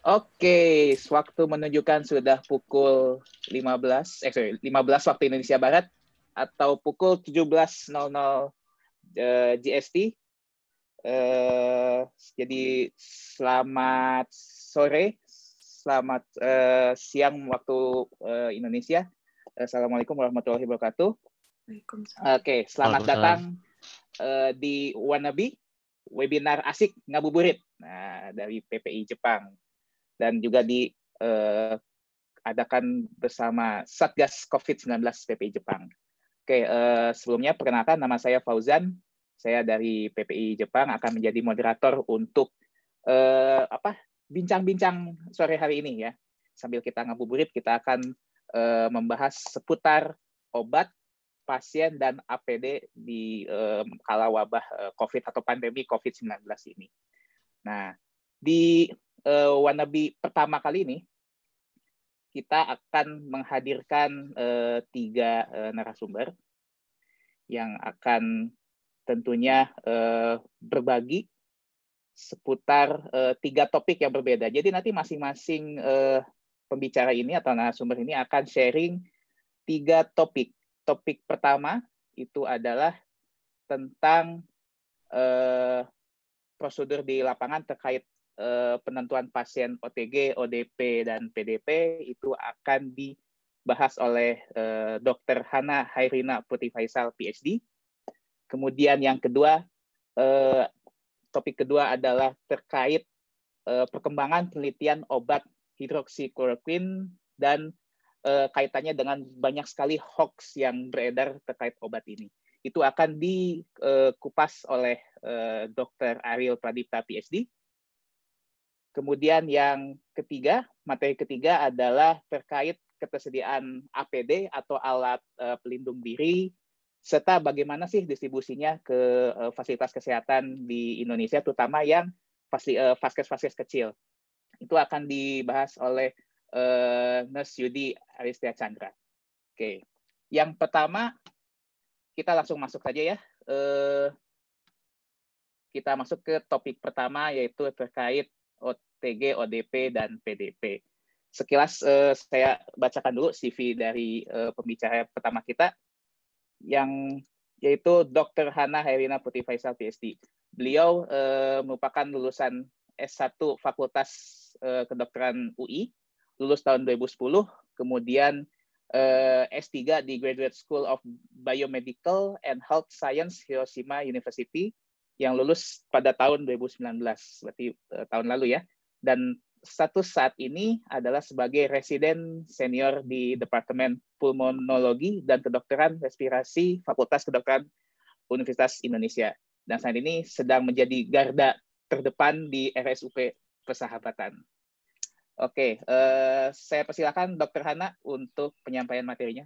Oke, waktu menunjukkan sudah pukul 15, eh sorry, 15 waktu Indonesia Barat atau pukul 17.00 uh, GST. Eh, jadi selamat sore, selamat uh, siang waktu uh, Indonesia. Eh, Assalamualaikum warahmatullahi wabarakatuh. Oke, Oke, selamat datang uh, di Wanabi, webinar asik ngabuburit nah, dari PPI Jepang dan juga diadakan eh, bersama Satgas COVID-19 PPI Jepang. Oke, eh, sebelumnya perkenalkan nama saya Fauzan, saya dari PPI Jepang akan menjadi moderator untuk eh, apa bincang-bincang sore hari ini ya. Sambil kita ngabuburit, kita akan membahas seputar obat pasien dan APD di um, kala wabah COVID atau pandemi COVID-19 ini. Nah, di uh, wannabe pertama kali ini kita akan menghadirkan uh, tiga uh, narasumber yang akan tentunya uh, berbagi seputar uh, tiga topik yang berbeda. Jadi nanti masing-masing uh, pembicara ini atau narasumber ini akan sharing tiga topik. Topik pertama itu adalah tentang uh, prosedur di lapangan terkait Eh, penentuan pasien OTG, ODP, dan PDP itu akan dibahas oleh eh, Dr. Hana Hairina Putri Faisal, PhD. Kemudian yang kedua, eh, topik kedua adalah terkait perkembangan penelitian obat hidroksikloroquine dan kaitannya dengan banyak sekali hoax yang beredar terkait obat ini. Itu akan dikupas oleh Dr. Ariel Pradipta, PhD. Kemudian yang ketiga, materi ketiga adalah terkait ketersediaan APD atau alat eh, pelindung diri serta bagaimana sih distribusinya ke eh, fasilitas kesehatan di Indonesia terutama yang faskes-faskes eh, kecil. Itu akan dibahas oleh uh, Nurse Yudi Aristia Chandra. Oke. Yang pertama kita langsung masuk saja ya. kita masuk ke topik pertama yaitu terkait OTG, ODP, dan PDP. Sekilas eh, saya bacakan dulu CV dari eh, pembicara pertama kita yang yaitu Dr. Hana Herina Putih Faisal PhD. Beliau eh, merupakan lulusan S1 Fakultas eh, Kedokteran UI, lulus tahun 2010, kemudian eh, S3 di Graduate School of Biomedical and Health Science Hiroshima University yang lulus pada tahun 2019, berarti uh, tahun lalu ya. Dan status saat ini adalah sebagai residen senior di Departemen Pulmonologi dan Kedokteran Respirasi Fakultas Kedokteran Universitas Indonesia. Dan saat ini sedang menjadi garda terdepan di RSUP Persahabatan. Oke, uh, saya persilakan Dr. Hana untuk penyampaian materinya.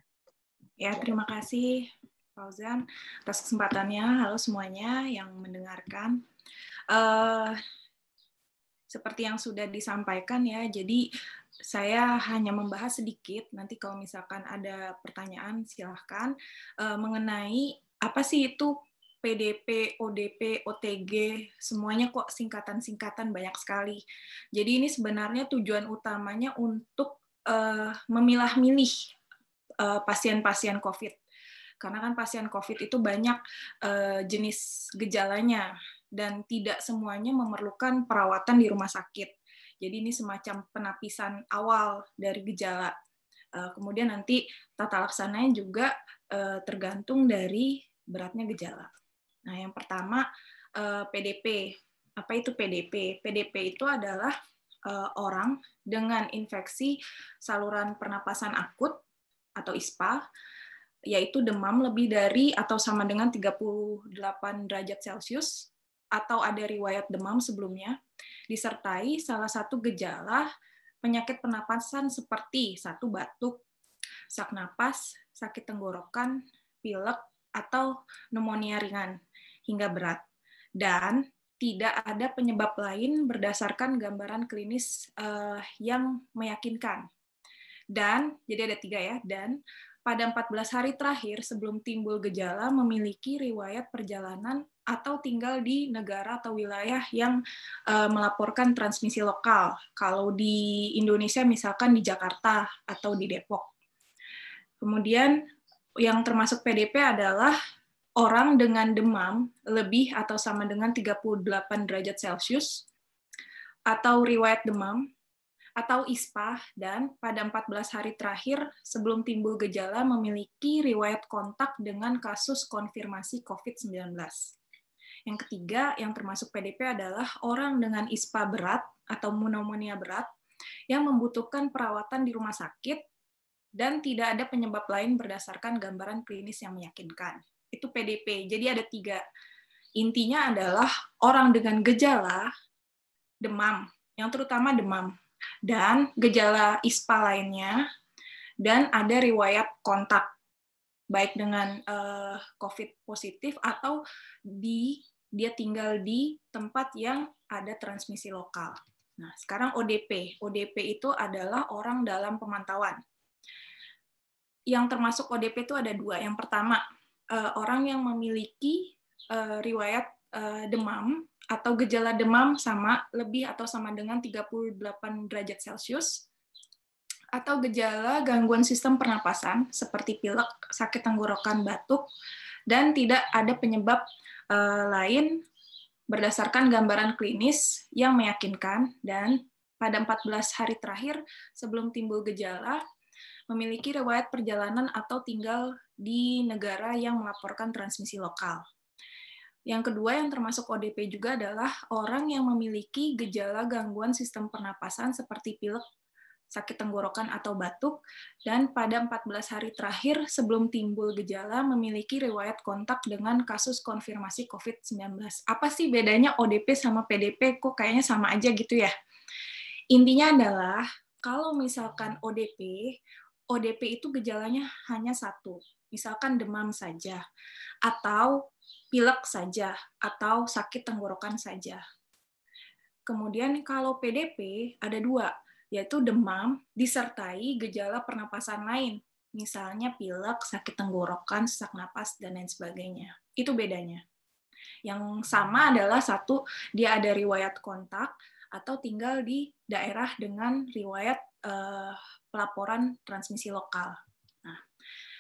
Ya, terima kasih Fauzan atas kesempatannya. Halo semuanya yang mendengarkan. Uh, seperti yang sudah disampaikan ya, jadi saya hanya membahas sedikit. Nanti kalau misalkan ada pertanyaan silahkan uh, mengenai apa sih itu PDP, ODP, OTG, semuanya kok singkatan-singkatan banyak sekali. Jadi ini sebenarnya tujuan utamanya untuk uh, eh, memilah-milih pasien-pasien uh, COVID karena kan pasien COVID itu banyak uh, jenis gejalanya dan tidak semuanya memerlukan perawatan di rumah sakit. Jadi ini semacam penapisan awal dari gejala. Uh, kemudian nanti tata laksananya juga uh, tergantung dari beratnya gejala. Nah, yang pertama uh, PDP. Apa itu PDP? PDP itu adalah uh, orang dengan infeksi saluran pernapasan akut atau ISPA yaitu demam lebih dari atau sama dengan 38 derajat Celcius atau ada riwayat demam sebelumnya, disertai salah satu gejala penyakit penapasan seperti satu batuk, sak napas, sakit tenggorokan, pilek, atau pneumonia ringan hingga berat. Dan tidak ada penyebab lain berdasarkan gambaran klinis uh, yang meyakinkan. Dan jadi ada tiga ya. Dan pada 14 hari terakhir sebelum timbul gejala memiliki riwayat perjalanan atau tinggal di negara atau wilayah yang uh, melaporkan transmisi lokal. Kalau di Indonesia misalkan di Jakarta atau di Depok. Kemudian yang termasuk PDP adalah orang dengan demam lebih atau sama dengan 38 derajat Celcius atau riwayat demam atau ISPA dan pada 14 hari terakhir sebelum timbul gejala memiliki riwayat kontak dengan kasus konfirmasi COVID-19. Yang ketiga yang termasuk PDP adalah orang dengan ISPA berat atau pneumonia berat yang membutuhkan perawatan di rumah sakit dan tidak ada penyebab lain berdasarkan gambaran klinis yang meyakinkan. Itu PDP. Jadi ada tiga. Intinya adalah orang dengan gejala demam, yang terutama demam dan gejala ISPA lainnya, dan ada riwayat kontak baik dengan uh, COVID positif atau di dia tinggal di tempat yang ada transmisi lokal. Nah, sekarang ODP. ODP itu adalah orang dalam pemantauan. Yang termasuk ODP itu ada dua. Yang pertama, eh, orang yang memiliki eh, riwayat Eh, demam atau gejala demam sama lebih atau sama dengan 38 derajat Celcius atau gejala gangguan sistem pernapasan seperti pilek, sakit tenggorokan, batuk dan tidak ada penyebab uh, lain berdasarkan gambaran klinis yang meyakinkan dan pada 14 hari terakhir sebelum timbul gejala memiliki riwayat perjalanan atau tinggal di negara yang melaporkan transmisi lokal. Yang kedua yang termasuk ODP juga adalah orang yang memiliki gejala gangguan sistem pernapasan seperti pilek, sakit tenggorokan atau batuk, dan pada 14 hari terakhir sebelum timbul gejala memiliki riwayat kontak dengan kasus konfirmasi COVID-19. Apa sih bedanya ODP sama PDP? Kok kayaknya sama aja gitu ya? Intinya adalah kalau misalkan ODP, ODP itu gejalanya hanya satu, misalkan demam saja, atau pilek saja atau sakit tenggorokan saja. Kemudian kalau PDP ada dua, yaitu demam disertai gejala pernapasan lain, misalnya pilek, sakit tenggorokan, sesak napas, dan lain sebagainya. Itu bedanya. Yang sama adalah satu, dia ada riwayat kontak atau tinggal di daerah dengan riwayat eh, pelaporan transmisi lokal. Nah,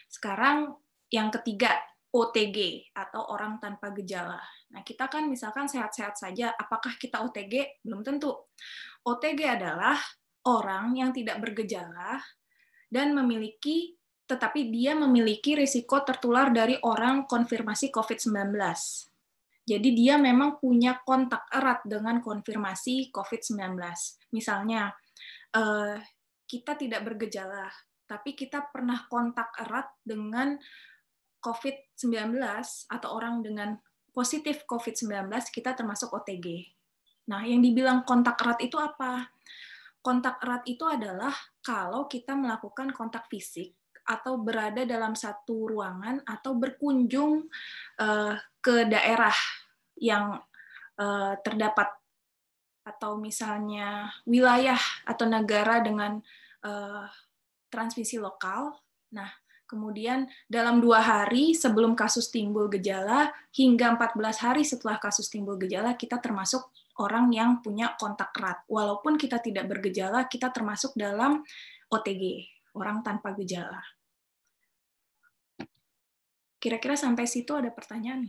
sekarang yang ketiga, OTG atau orang tanpa gejala. Nah, kita kan misalkan sehat-sehat saja, apakah kita OTG? Belum tentu. OTG adalah orang yang tidak bergejala dan memiliki tetapi dia memiliki risiko tertular dari orang konfirmasi COVID-19. Jadi dia memang punya kontak erat dengan konfirmasi COVID-19. Misalnya, eh, kita tidak bergejala, tapi kita pernah kontak erat dengan COVID-19 atau orang dengan positif COVID-19 kita termasuk OTG. Nah, yang dibilang kontak erat itu apa? Kontak erat itu adalah kalau kita melakukan kontak fisik atau berada dalam satu ruangan atau berkunjung uh, ke daerah yang uh, terdapat atau misalnya wilayah atau negara dengan uh, transmisi lokal. Nah, Kemudian dalam dua hari sebelum kasus timbul gejala hingga 14 hari setelah kasus timbul gejala kita termasuk orang yang punya kontak erat. Walaupun kita tidak bergejala, kita termasuk dalam OTG, orang tanpa gejala. Kira-kira sampai situ ada pertanyaan?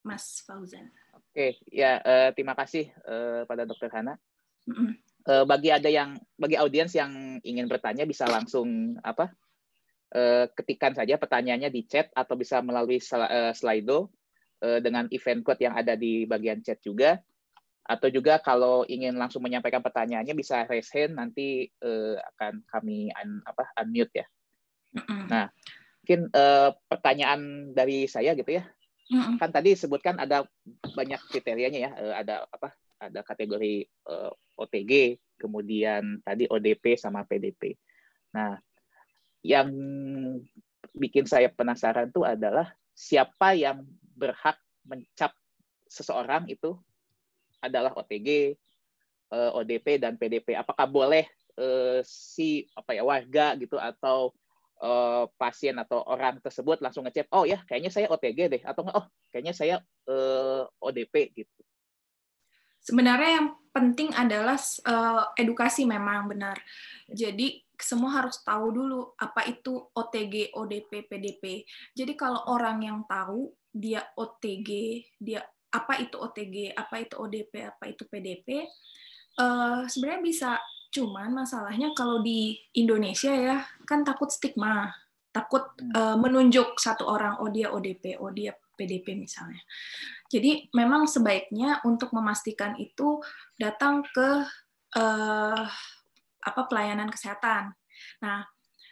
Mas Fauzan. Oke, ya uh, terima kasih uh, pada Dokter Hana. Mm -hmm uh, bagi ada yang bagi audiens yang ingin bertanya bisa langsung apa uh, ketikan saja pertanyaannya di chat atau bisa melalui sl uh, eh, Slido uh, dengan event code yang ada di bagian chat juga atau juga kalau ingin langsung menyampaikan pertanyaannya bisa raise hand nanti uh, akan kami un, apa unmute ya. Nah, mungkin uh, pertanyaan dari saya gitu ya. Kan tadi sebutkan ada banyak kriterianya ya, uh, ada apa? Ada kategori uh, OTG, kemudian tadi ODP sama PDP. Nah, yang bikin saya penasaran tuh adalah siapa yang berhak mencap seseorang itu adalah OTG, eh, ODP dan PDP. Apakah boleh eh, si apa ya warga gitu atau eh, pasien atau orang tersebut langsung ngecap, oh ya kayaknya saya OTG deh atau enggak, oh kayaknya saya ODP gitu. Sebenarnya yang penting adalah uh, edukasi memang benar. Jadi semua harus tahu dulu apa itu OTG, ODP, PDP. Jadi kalau orang yang tahu dia OTG, dia apa itu OTG, apa itu ODP, apa itu PDP, uh, eh, sebenarnya bisa. Cuman masalahnya kalau di Indonesia ya kan takut stigma, takut uh, menunjuk satu orang oh dia ODP, oh dia PDP misalnya. Jadi memang sebaiknya untuk memastikan itu datang ke eh, apa pelayanan kesehatan. Nah,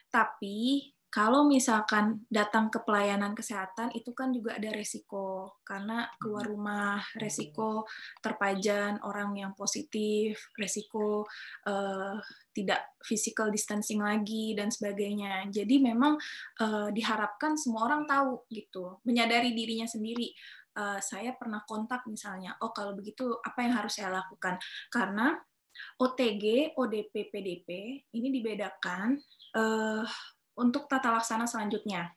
tapi kalau misalkan datang ke pelayanan kesehatan itu kan juga ada resiko karena keluar hmm. rumah resiko terpajan orang yang positif resiko uh, tidak physical distancing lagi dan sebagainya jadi memang uh, diharapkan semua orang tahu gitu menyadari dirinya sendiri uh, saya pernah kontak misalnya oh kalau begitu apa yang harus saya lakukan karena OTG, ODP, PDP ini dibedakan uh, untuk tata laksana selanjutnya.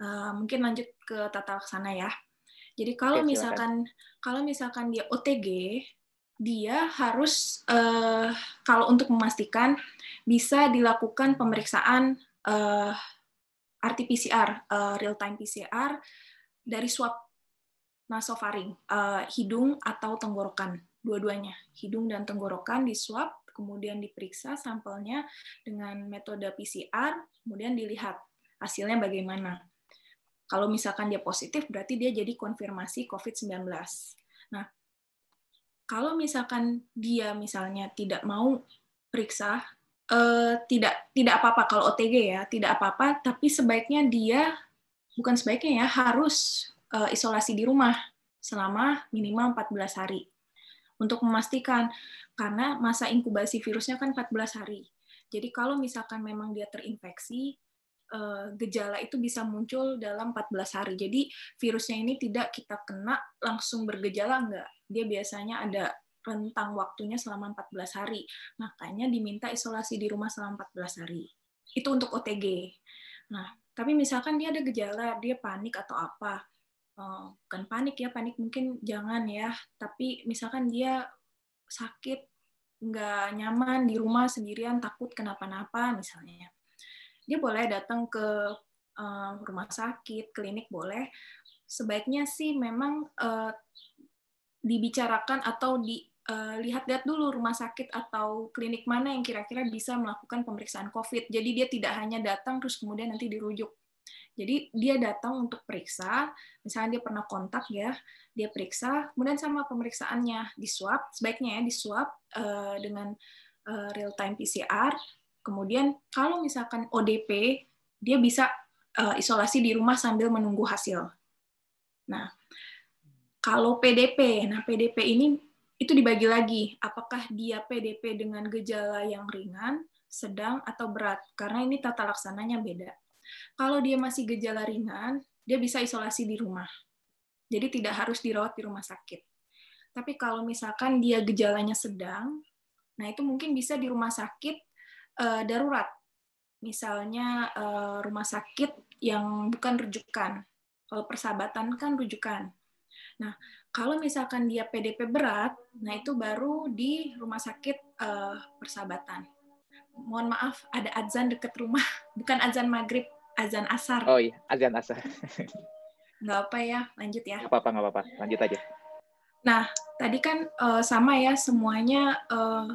Uh, mungkin lanjut ke tata laksana ya. Jadi kalau okay, misalkan kalau misalkan dia OTG, dia harus uh, kalau untuk memastikan bisa dilakukan pemeriksaan uh, eh, RT-PCR, uh, real time PCR dari swab nasofaring, uh, hidung atau tenggorokan, dua-duanya, hidung dan tenggorokan di swab kemudian diperiksa sampelnya dengan metode PCR, kemudian dilihat hasilnya bagaimana. Kalau misalkan dia positif, berarti dia jadi konfirmasi COVID-19. Nah, kalau misalkan dia misalnya tidak mau periksa, eh, tidak tidak apa-apa kalau OTG ya, tidak apa-apa, tapi sebaiknya dia bukan sebaiknya ya harus eh, isolasi di rumah selama minimal 14 hari untuk memastikan karena masa inkubasi virusnya kan 14 hari. Jadi kalau misalkan memang dia terinfeksi, eh, gejala itu bisa muncul dalam 14 hari. Jadi virusnya ini tidak kita kena langsung bergejala enggak. Dia biasanya ada rentang waktunya selama 14 hari. Makanya diminta isolasi di rumah selama 14 hari. Itu untuk OTG. Nah, tapi misalkan dia ada gejala, dia panik atau apa, Eh, bukan panik ya panik mungkin jangan ya tapi misalkan dia sakit nggak nyaman di rumah sendirian takut kenapa-napa misalnya dia boleh datang ke uh, rumah sakit klinik boleh sebaiknya sih memang uh, dibicarakan atau dilihat-lihat uh, dulu rumah sakit atau klinik mana yang kira-kira bisa melakukan pemeriksaan COVID jadi dia tidak hanya datang terus kemudian nanti dirujuk jadi dia datang untuk periksa, misalnya dia pernah kontak ya, dia periksa, kemudian sama pemeriksaannya di swab, sebaiknya ya di swab uh, dengan uh, real time PCR. Kemudian kalau misalkan ODP, dia bisa uh, isolasi di rumah sambil menunggu hasil. Nah, kalau PDP, nah PDP ini itu dibagi lagi, apakah dia PDP dengan gejala yang ringan, sedang atau berat karena ini tata laksananya beda kalau dia masih gejala ringan, dia bisa isolasi di rumah. Jadi tidak harus dirawat di rumah sakit. Tapi kalau misalkan dia gejalanya sedang, nah itu mungkin bisa di rumah sakit uh, darurat. Misalnya uh, rumah sakit yang bukan rujukan. Kalau persahabatan kan rujukan. Nah, kalau misalkan dia PDP berat, nah itu baru di rumah sakit uh, persahabatan. Mohon maaf, ada azan dekat rumah, bukan azan maghrib, azan asar. Oh iya, azan asar. nggak apa ya, lanjut ya. Nggak apa-apa, nggak apa-apa, lanjut aja. Nah, tadi kan uh, sama ya semuanya uh,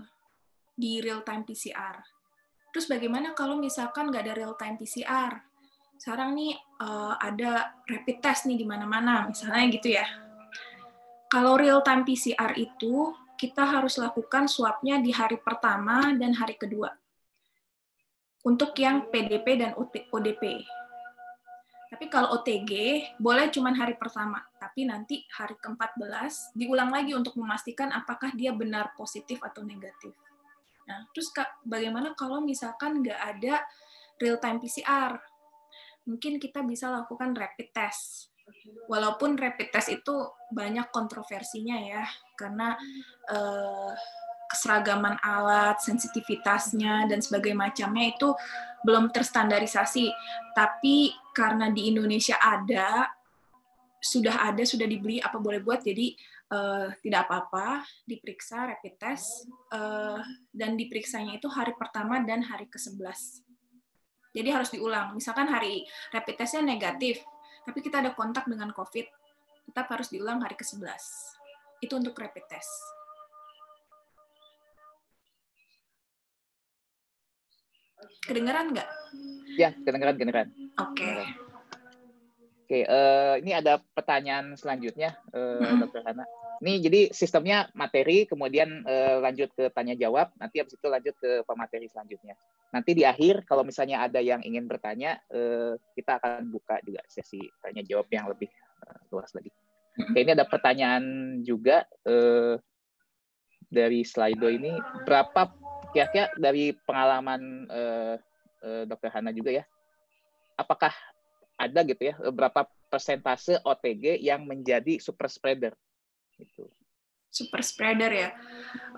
di real time PCR. Terus bagaimana kalau misalkan nggak ada real time PCR? Sekarang nih uh, ada rapid test nih di mana-mana, misalnya gitu ya. Kalau real time PCR itu kita harus lakukan swabnya di hari pertama dan hari kedua untuk yang PDP dan ODP. Tapi kalau OTG boleh cuma hari pertama, tapi nanti hari ke-14 diulang lagi untuk memastikan apakah dia benar positif atau negatif. Nah, terus bagaimana kalau misalkan nggak ada real time PCR? Mungkin kita bisa lakukan rapid test. Walaupun rapid test itu banyak kontroversinya ya, karena eh, keseragaman alat, sensitivitasnya dan sebagainya macamnya itu belum terstandarisasi. Tapi karena di Indonesia ada sudah ada sudah dibeli apa boleh buat jadi uh, tidak apa-apa diperiksa rapid test uh, dan diperiksanya itu hari pertama dan hari ke-11. Jadi harus diulang. Misalkan hari rapid testnya negatif, tapi kita ada kontak dengan COVID, tetap harus diulang hari ke-11. Itu untuk rapid test. Kedengeran nggak? Ya, kedengeran, kedengeran. Oke. Okay. Oke, okay, uh, eh, ini ada pertanyaan selanjutnya, uh, hmm. Dokter Hana. Ini jadi sistemnya materi, kemudian uh, lanjut ke tanya jawab, nanti habis itu lanjut ke pemateri selanjutnya. Nanti di akhir, kalau misalnya ada yang ingin bertanya, uh, kita akan buka juga sesi tanya jawab yang lebih uh, luas lagi. Oke, okay, ini ada pertanyaan juga uh, dari Slido ini, berapa kira-kira dari pengalaman uh, uh, dokter Hana juga ya apakah ada gitu ya berapa persentase OTG yang menjadi super spreader gitu super spreader ya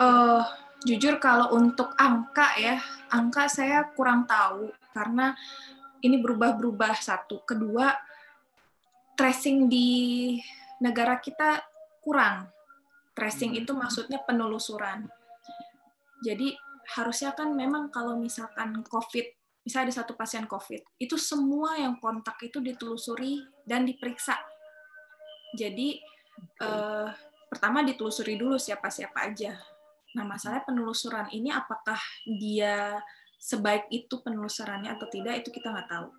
uh, jujur kalau untuk angka ya angka saya kurang tahu karena ini berubah-berubah satu kedua tracing di negara kita kurang tracing hmm. itu maksudnya penelusuran jadi harusnya kan memang kalau misalkan COVID, misalnya ada satu pasien COVID, itu semua yang kontak itu ditelusuri dan diperiksa. Jadi eh, pertama ditelusuri dulu siapa-siapa aja. Nah, masalah penelusuran ini apakah dia sebaik itu penelusurannya atau tidak itu kita nggak tahu.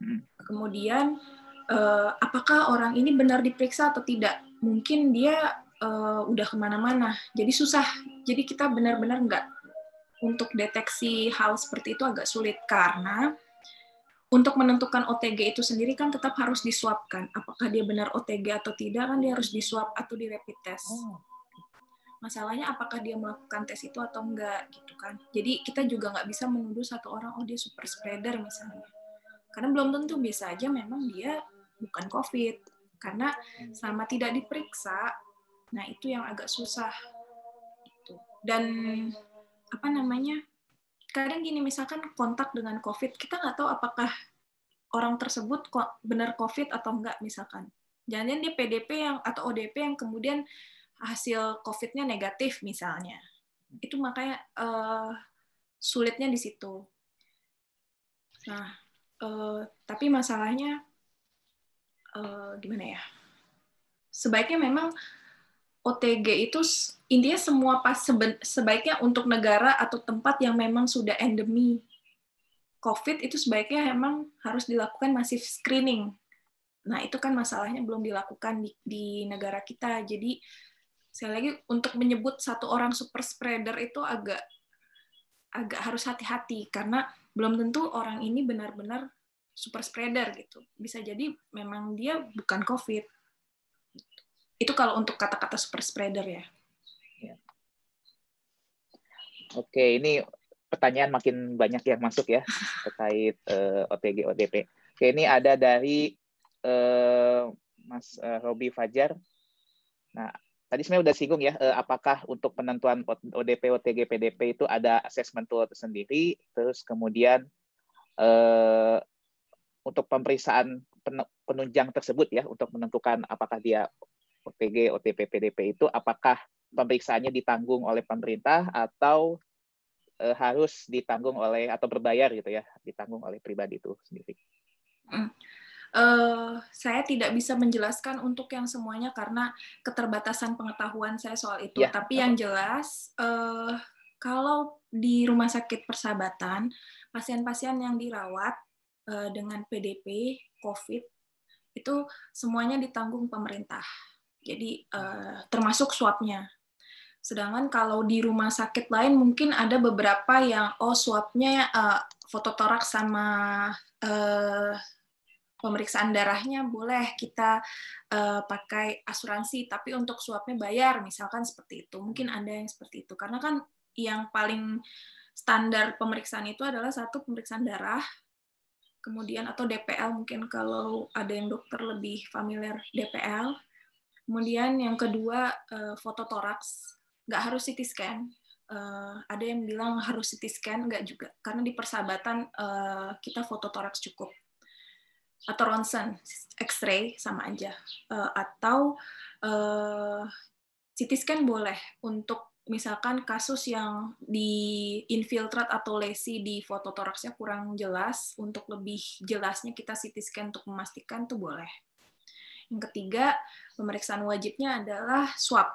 Hmm. Kemudian eh, apakah orang ini benar diperiksa atau tidak? Mungkin dia Uh, udah kemana-mana, jadi susah. Jadi kita benar-benar nggak untuk deteksi hal seperti itu agak sulit karena untuk menentukan OTG itu sendiri kan tetap harus disuapkan. Apakah dia benar OTG atau tidak kan dia harus disuap atau di rapid test. Oh, Masalahnya apakah dia melakukan tes itu atau enggak gitu kan. Jadi kita juga nggak bisa menuduh satu orang oh dia super spreader misalnya. Karena belum tentu bisa aja memang dia bukan COVID. Karena hmm. sama tidak diperiksa, nah itu yang agak susah. Gitu. Dan apa namanya kadang gini misalkan kontak dengan COVID kita nggak tahu apakah orang tersebut benar COVID atau enggak misalkan jangan dia PDP yang atau ODP yang kemudian hasil COVID-nya negatif misalnya itu makanya uh, sulitnya di situ nah uh, tapi masalahnya uh, gimana ya sebaiknya memang OTG itu intinya semua pas sebaiknya untuk negara atau tempat yang memang sudah endemi COVID itu sebaiknya memang harus dilakukan masif screening. Nah itu kan masalahnya belum dilakukan di, di negara kita. Jadi saya lagi untuk menyebut satu orang super spreader itu agak agak harus hati-hati karena belum tentu orang ini benar-benar super spreader gitu. Bisa jadi memang dia bukan COVID itu kalau untuk kata-kata super spreader ya. ya. Oke, ini pertanyaan makin banyak yang masuk ya terkait uh, eh, OTG ODP. Oke, ini ada dari uh, Mas uh, eh, Robi Fajar. Nah, tadi sebenarnya udah singgung ya, uh, apakah untuk penentuan ODP OTG PDP itu ada assessment tool tersendiri, terus kemudian uh, untuk pemeriksaan penunjang tersebut ya untuk menentukan apakah dia OTG, OTP, PDP itu apakah pemeriksaannya ditanggung oleh pemerintah atau e, harus ditanggung oleh atau berbayar gitu ya, ditanggung oleh pribadi itu sendiri. Hmm. Uh, saya tidak bisa menjelaskan untuk yang semuanya karena keterbatasan pengetahuan saya soal itu. Ya. Tapi yang jelas, uh, kalau di rumah sakit persahabatan, pasien-pasien yang dirawat uh, dengan PDP COVID itu semuanya ditanggung pemerintah. Jadi uh, termasuk swabnya. Sedangkan kalau di rumah sakit lain mungkin ada beberapa yang oh swabnya uh, eh, torak sama uh, pemeriksaan darahnya boleh kita uh, pakai asuransi, tapi untuk swabnya bayar, misalkan seperti itu. Mungkin ada yang seperti itu, karena kan yang paling standar pemeriksaan itu adalah satu pemeriksaan darah, kemudian atau DPL mungkin kalau ada yang dokter lebih familiar DPL, Kemudian yang kedua uh, foto toraks, nggak harus CT scan. Uh, ada yang bilang harus CT scan, nggak juga, karena di persahabatan uh, kita foto toraks cukup atau ronsen, X-ray sama aja, uh, atau uh, CT scan boleh untuk misalkan kasus yang di infiltrat atau lesi di foto toraksnya kurang jelas, untuk lebih jelasnya kita CT scan untuk memastikan tuh boleh yang ketiga, pemeriksaan wajibnya adalah swab.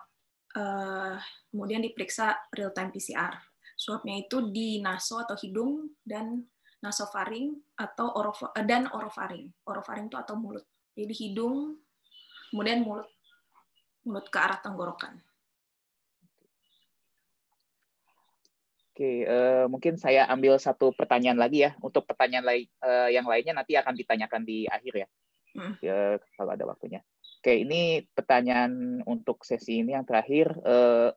Eh, kemudian diperiksa real-time PCR. Swabnya itu di naso atau hidung dan nasofaring atau orof eh, dan orofaring. Orofaring itu atau mulut. Jadi hidung, kemudian mulut, mulut ke arah tenggorokan. Oke, uh, mungkin saya ambil satu pertanyaan lagi ya. Untuk pertanyaan lai, uh, yang lainnya nanti akan ditanyakan di akhir ya. Hmm. ya kalau ada waktunya. Oke, ini pertanyaan untuk sesi ini yang terakhir eh,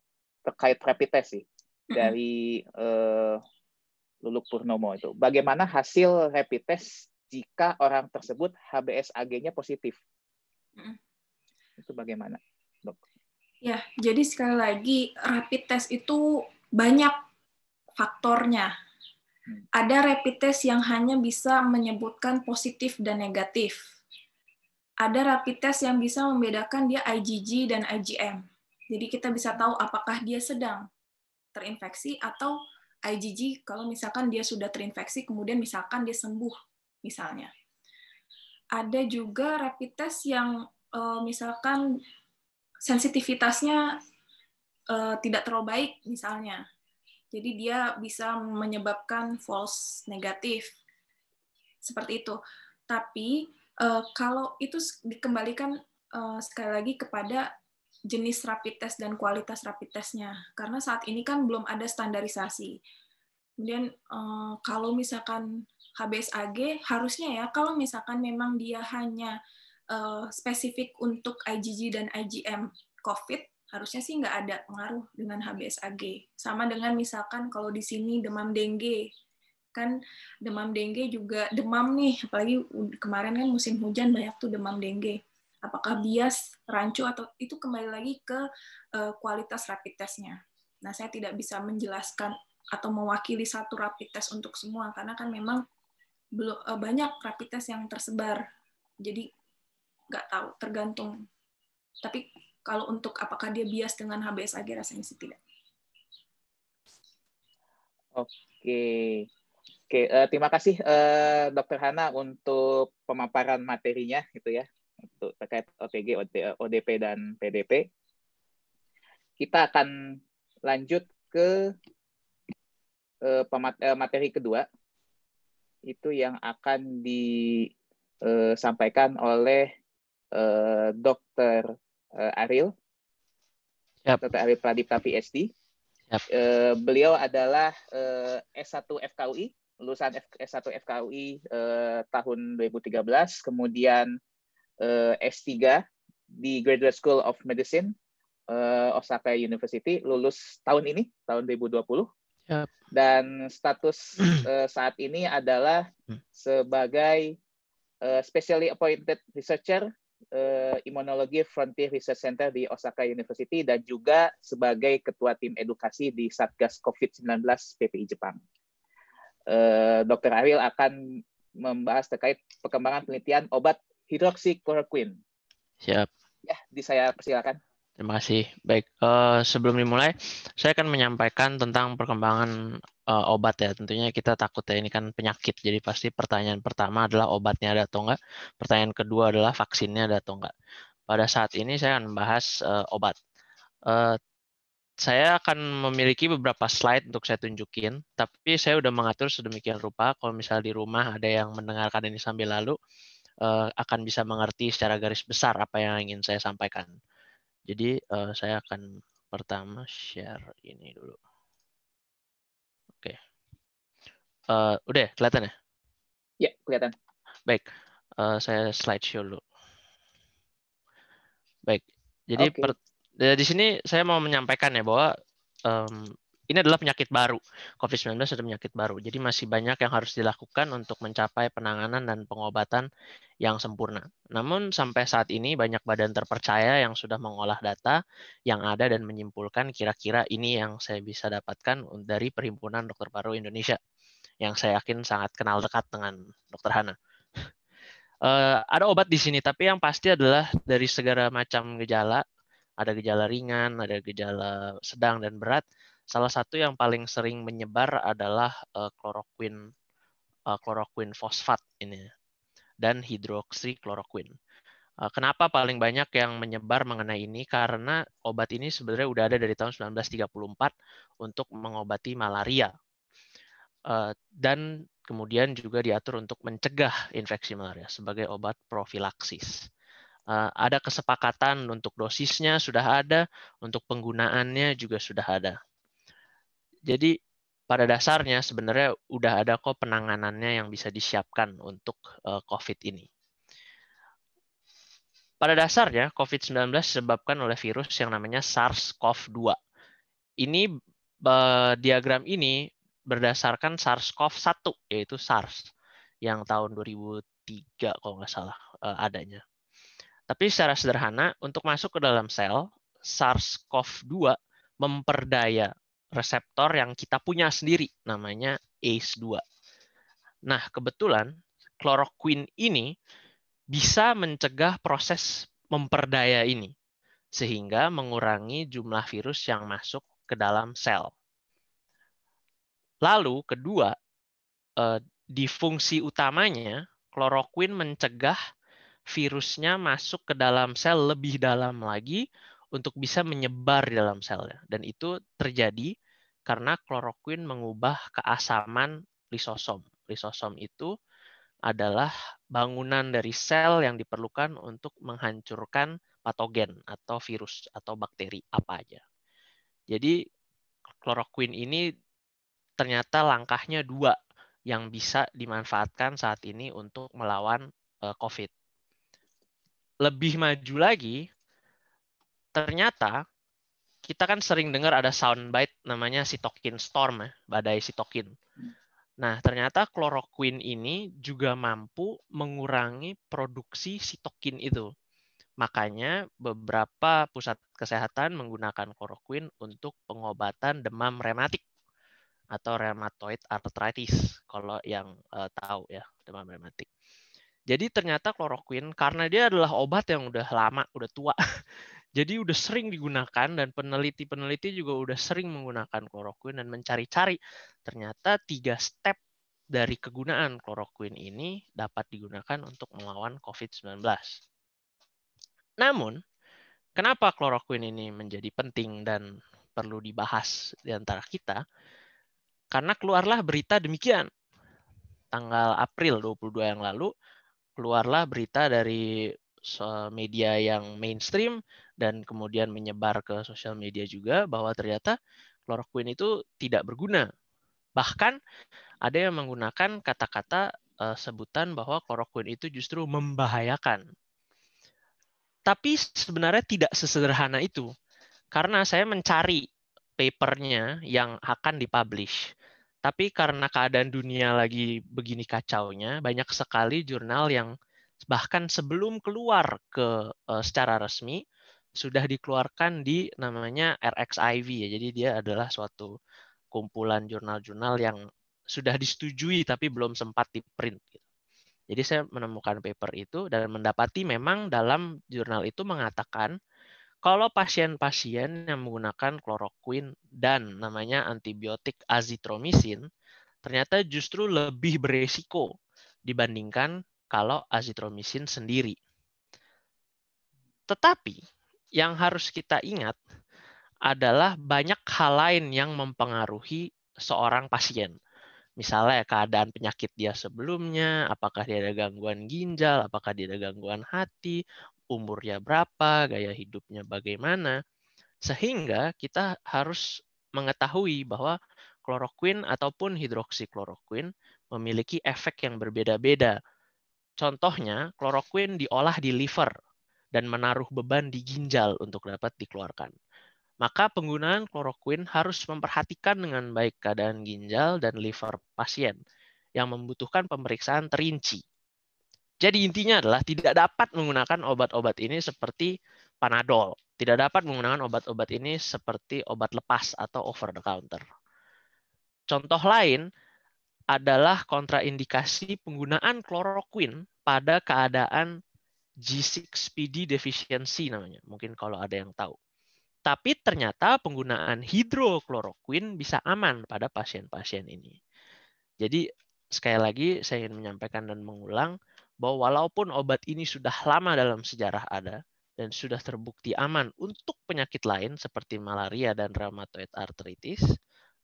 terkait rapid test sih hmm. dari eh, Luluk Purnomo itu. Bagaimana hasil rapid test jika orang tersebut HBS AG-nya positif? Hmm. Itu bagaimana, dok? Ya, jadi sekali lagi rapid test itu banyak faktornya. Ada rapid test yang hanya bisa menyebutkan positif dan negatif ada rapid test yang bisa membedakan dia IgG dan IgM. Jadi kita bisa tahu apakah dia sedang terinfeksi atau IgG kalau misalkan dia sudah terinfeksi kemudian misalkan dia sembuh misalnya. Ada juga rapid test yang eh, misalkan sensitivitasnya eh, tidak terlalu baik misalnya. Jadi dia bisa menyebabkan false negatif. Seperti itu. Tapi uh, kalau itu dikembalikan uh, sekali lagi kepada jenis rapid test dan kualitas rapid testnya karena saat ini kan belum ada standarisasi kemudian uh, kalau misalkan HBSAG harusnya ya kalau misalkan memang dia hanya uh, spesifik untuk IgG dan IgM COVID harusnya sih nggak ada pengaruh dengan HBSAG sama dengan misalkan kalau di sini demam dengue kan demam dengue juga demam nih apalagi kemarin kan musim hujan banyak tuh demam dengue apakah bias rancu atau itu kembali lagi ke uh, kualitas rapid testnya nah saya tidak bisa menjelaskan atau mewakili satu rapid test untuk semua karena kan memang belum uh, eh, banyak rapid test yang tersebar jadi nggak tahu tergantung tapi kalau untuk apakah dia bias dengan HBS rasanya sih tidak. Oke, Oke, uh, terima kasih uh, eh, Dr. Hana untuk pemaparan materinya gitu ya untuk terkait OTG, ODP eh, dan PDP. Kita akan lanjut ke uh, materi kedua itu yang akan disampaikan oleh uh, Dr. Aril, Yep. Dr. Ariel Pradipta PhD. Yep. Uh, beliau adalah uh, S1 FKUI lulusan F, S1 FKUI eh, tahun 2013, kemudian eh, S3 di Graduate School of Medicine eh, Osaka University, lulus tahun ini, tahun 2020. Yep. Dan status eh, saat ini adalah hmm. sebagai eh, specially appointed researcher eh, Immunology Frontier Research Center di Osaka University dan juga sebagai ketua tim edukasi di Satgas COVID-19 PPI Jepang. Eh, Dr. Ariel akan membahas terkait perkembangan penelitian obat hidroksikloroquine. Siap. Ya, di saya persilakan. Terima kasih. Baik, uh, sebelum dimulai, saya akan menyampaikan tentang perkembangan uh, obat ya. Tentunya kita takut ya ini kan penyakit, jadi pasti pertanyaan pertama adalah obatnya ada atau enggak. Pertanyaan kedua adalah vaksinnya ada atau enggak. Pada saat ini saya akan membahas uh, obat. Uh, saya akan memiliki beberapa slide untuk saya tunjukin, tapi saya sudah mengatur sedemikian rupa kalau misalnya di rumah ada yang mendengarkan ini sambil lalu eh, akan bisa mengerti secara garis besar apa yang ingin saya sampaikan. Jadi eh, saya akan pertama share ini dulu. Oke, uh, udah ya? kelihatan ya? Ya kelihatan. Baik, uh, saya show dulu. Baik, jadi okay. per Eh, di sini saya mau menyampaikan ya bahwa um, ini adalah penyakit baru. COVID-19 adalah penyakit baru. Jadi masih banyak yang harus dilakukan untuk mencapai penanganan dan pengobatan yang sempurna. Namun sampai saat ini banyak badan terpercaya yang sudah mengolah data yang ada dan menyimpulkan kira-kira ini yang saya bisa dapatkan dari Perhimpunan Dokter baru Indonesia yang saya yakin sangat kenal dekat dengan Dokter Hana. Uh, ada obat di sini, tapi yang pasti adalah dari segala macam gejala ada gejala ringan, ada gejala sedang dan berat. Salah satu yang paling sering menyebar adalah uh, eh, kloroquin eh, kloroquin fosfat ini dan hidroksikloroquin. Uh, eh, kenapa paling banyak yang menyebar mengenai ini? Karena obat ini sebenarnya udah ada dari tahun 1934 untuk mengobati malaria. dan kemudian juga diatur untuk mencegah infeksi malaria sebagai obat profilaksis. Eh, ada kesepakatan untuk dosisnya sudah ada, untuk penggunaannya juga sudah ada. Jadi pada dasarnya sebenarnya udah ada kok penanganannya yang bisa disiapkan untuk eh, COVID ini. Pada dasarnya COVID-19 disebabkan oleh virus yang namanya SARS-CoV-2. Ini eh, diagram ini berdasarkan SARS-CoV-1 yaitu SARS yang tahun 2003 kalau nggak salah adanya tapi secara sederhana, untuk masuk ke dalam sel, SARS-CoV-2 memperdaya reseptor yang kita punya sendiri, namanya ACE2. Nah, kebetulan kloroquine ini bisa mencegah proses memperdaya ini, sehingga mengurangi jumlah virus yang masuk ke dalam sel. Lalu, kedua, eh, di fungsi utamanya, kloroquine mencegah virusnya masuk ke dalam sel lebih dalam lagi untuk bisa menyebar di dalam selnya. Dan itu terjadi karena kloroquin mengubah keasaman lisosom. Lisosom itu adalah bangunan dari sel yang diperlukan untuk menghancurkan patogen atau virus atau bakteri apa aja. Jadi kloroquin ini ternyata langkahnya dua yang bisa dimanfaatkan saat ini untuk melawan eh, COVID lebih maju lagi, ternyata kita kan sering dengar ada soundbite namanya sitokin storm, ya, badai sitokin. Nah, ternyata kloroquine ini juga mampu mengurangi produksi sitokin itu. Makanya beberapa pusat kesehatan menggunakan kloroquine untuk pengobatan demam rematik atau rheumatoid arthritis kalau yang uh, tahu ya demam rematik. Jadi ternyata kloroquine karena dia adalah obat yang udah lama, udah tua. Jadi udah sering digunakan dan peneliti-peneliti juga udah sering menggunakan kloroquine dan mencari-cari. Ternyata tiga step dari kegunaan kloroquine ini dapat digunakan untuk melawan COVID-19. Namun, kenapa kloroquine ini menjadi penting dan perlu dibahas di antara kita? Karena keluarlah berita demikian. Tanggal April 22 yang lalu, keluarlah berita dari media yang mainstream dan kemudian menyebar ke sosial media juga bahwa ternyata kloroquine itu tidak berguna. Bahkan ada yang menggunakan kata-kata eh, sebutan bahwa kloroquine itu justru membahayakan. Tapi sebenarnya tidak sesederhana itu. Karena saya mencari papernya yang akan dipublish. Tapi karena keadaan dunia lagi begini kacaunya, banyak sekali jurnal yang bahkan sebelum keluar ke uh, secara resmi sudah dikeluarkan di namanya RXIV ya. Jadi dia adalah suatu kumpulan jurnal-jurnal yang sudah disetujui tapi belum sempat di-print gitu. Jadi saya menemukan paper itu dan mendapati memang dalam jurnal itu mengatakan kalau pasien-pasien yang menggunakan kloroquin dan namanya antibiotik azitromisin, ternyata justru lebih beresiko dibandingkan kalau azitromisin sendiri. Tetapi yang harus kita ingat adalah banyak hal lain yang mempengaruhi seorang pasien. Misalnya keadaan penyakit dia sebelumnya, apakah dia ada gangguan ginjal, apakah dia ada gangguan hati, umurnya berapa, gaya hidupnya bagaimana, sehingga kita harus mengetahui bahwa kloroquin ataupun hidroksikloroquin memiliki efek yang berbeda-beda. Contohnya, kloroquin diolah di liver dan menaruh beban di ginjal untuk dapat dikeluarkan. Maka penggunaan kloroquin harus memperhatikan dengan baik keadaan ginjal dan liver pasien yang membutuhkan pemeriksaan terinci jadi intinya adalah tidak dapat menggunakan obat-obat ini seperti panadol, tidak dapat menggunakan obat-obat ini seperti obat lepas atau over the counter. Contoh lain adalah kontraindikasi penggunaan kloroquine pada keadaan G6PD deficiency namanya. Mungkin kalau ada yang tahu. Tapi ternyata penggunaan hidrokloroquine bisa aman pada pasien-pasien ini. Jadi sekali lagi saya ingin menyampaikan dan mengulang bahwa walaupun obat ini sudah lama dalam sejarah ada dan sudah terbukti aman untuk penyakit lain seperti malaria dan rheumatoid arthritis,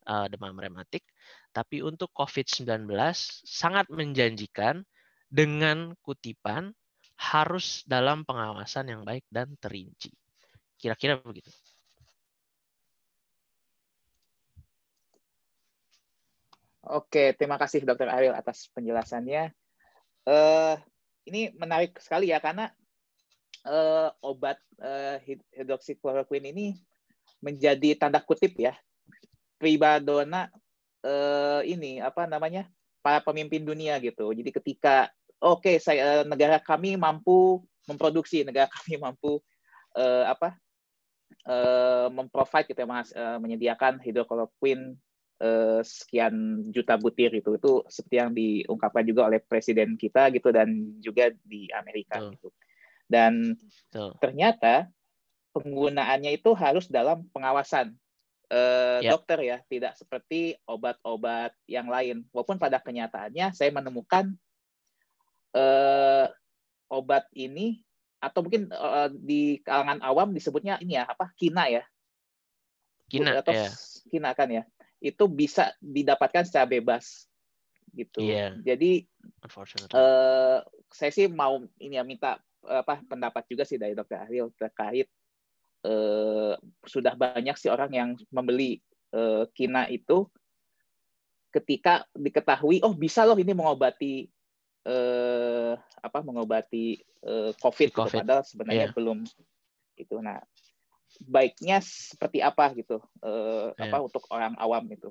eh, demam rematik, tapi untuk COVID-19 sangat menjanjikan dengan kutipan harus dalam pengawasan yang baik dan terinci. Kira-kira begitu. Oke, terima kasih Dr. Ariel atas penjelasannya uh, ini menarik sekali ya karena uh, obat uh, hidroksikloroquine ini menjadi tanda kutip ya pribadona uh, ini apa namanya para pemimpin dunia gitu. Jadi ketika oke okay, saya uh, negara kami mampu memproduksi, negara kami mampu uh, apa uh, memprovide gitu ya, uh, menyediakan hidroksikloroquine eh, sekian juta butir itu itu seperti yang diungkapkan juga oleh presiden kita gitu dan juga di Amerika Tuh. gitu dan Tuh. ternyata penggunaannya itu harus dalam pengawasan eh, yep. Ya. dokter ya tidak seperti obat-obat yang lain walaupun pada kenyataannya saya menemukan eh, obat ini atau mungkin uh, di kalangan awam disebutnya ini ya apa kina ya kina atau ya. kina kan ya itu bisa didapatkan secara bebas gitu. Yeah. Jadi uh, saya sih mau ini ya minta apa pendapat juga sih dari Dokter Ariel terkait uh, sudah banyak sih orang yang membeli uh, kina itu ketika diketahui oh bisa loh ini mengobati uh, apa mengobati uh, COVID, gitu. COVID. padahal sebenarnya yeah. belum itu nah baiknya seperti apa gitu yeah. apa iya. untuk orang awam itu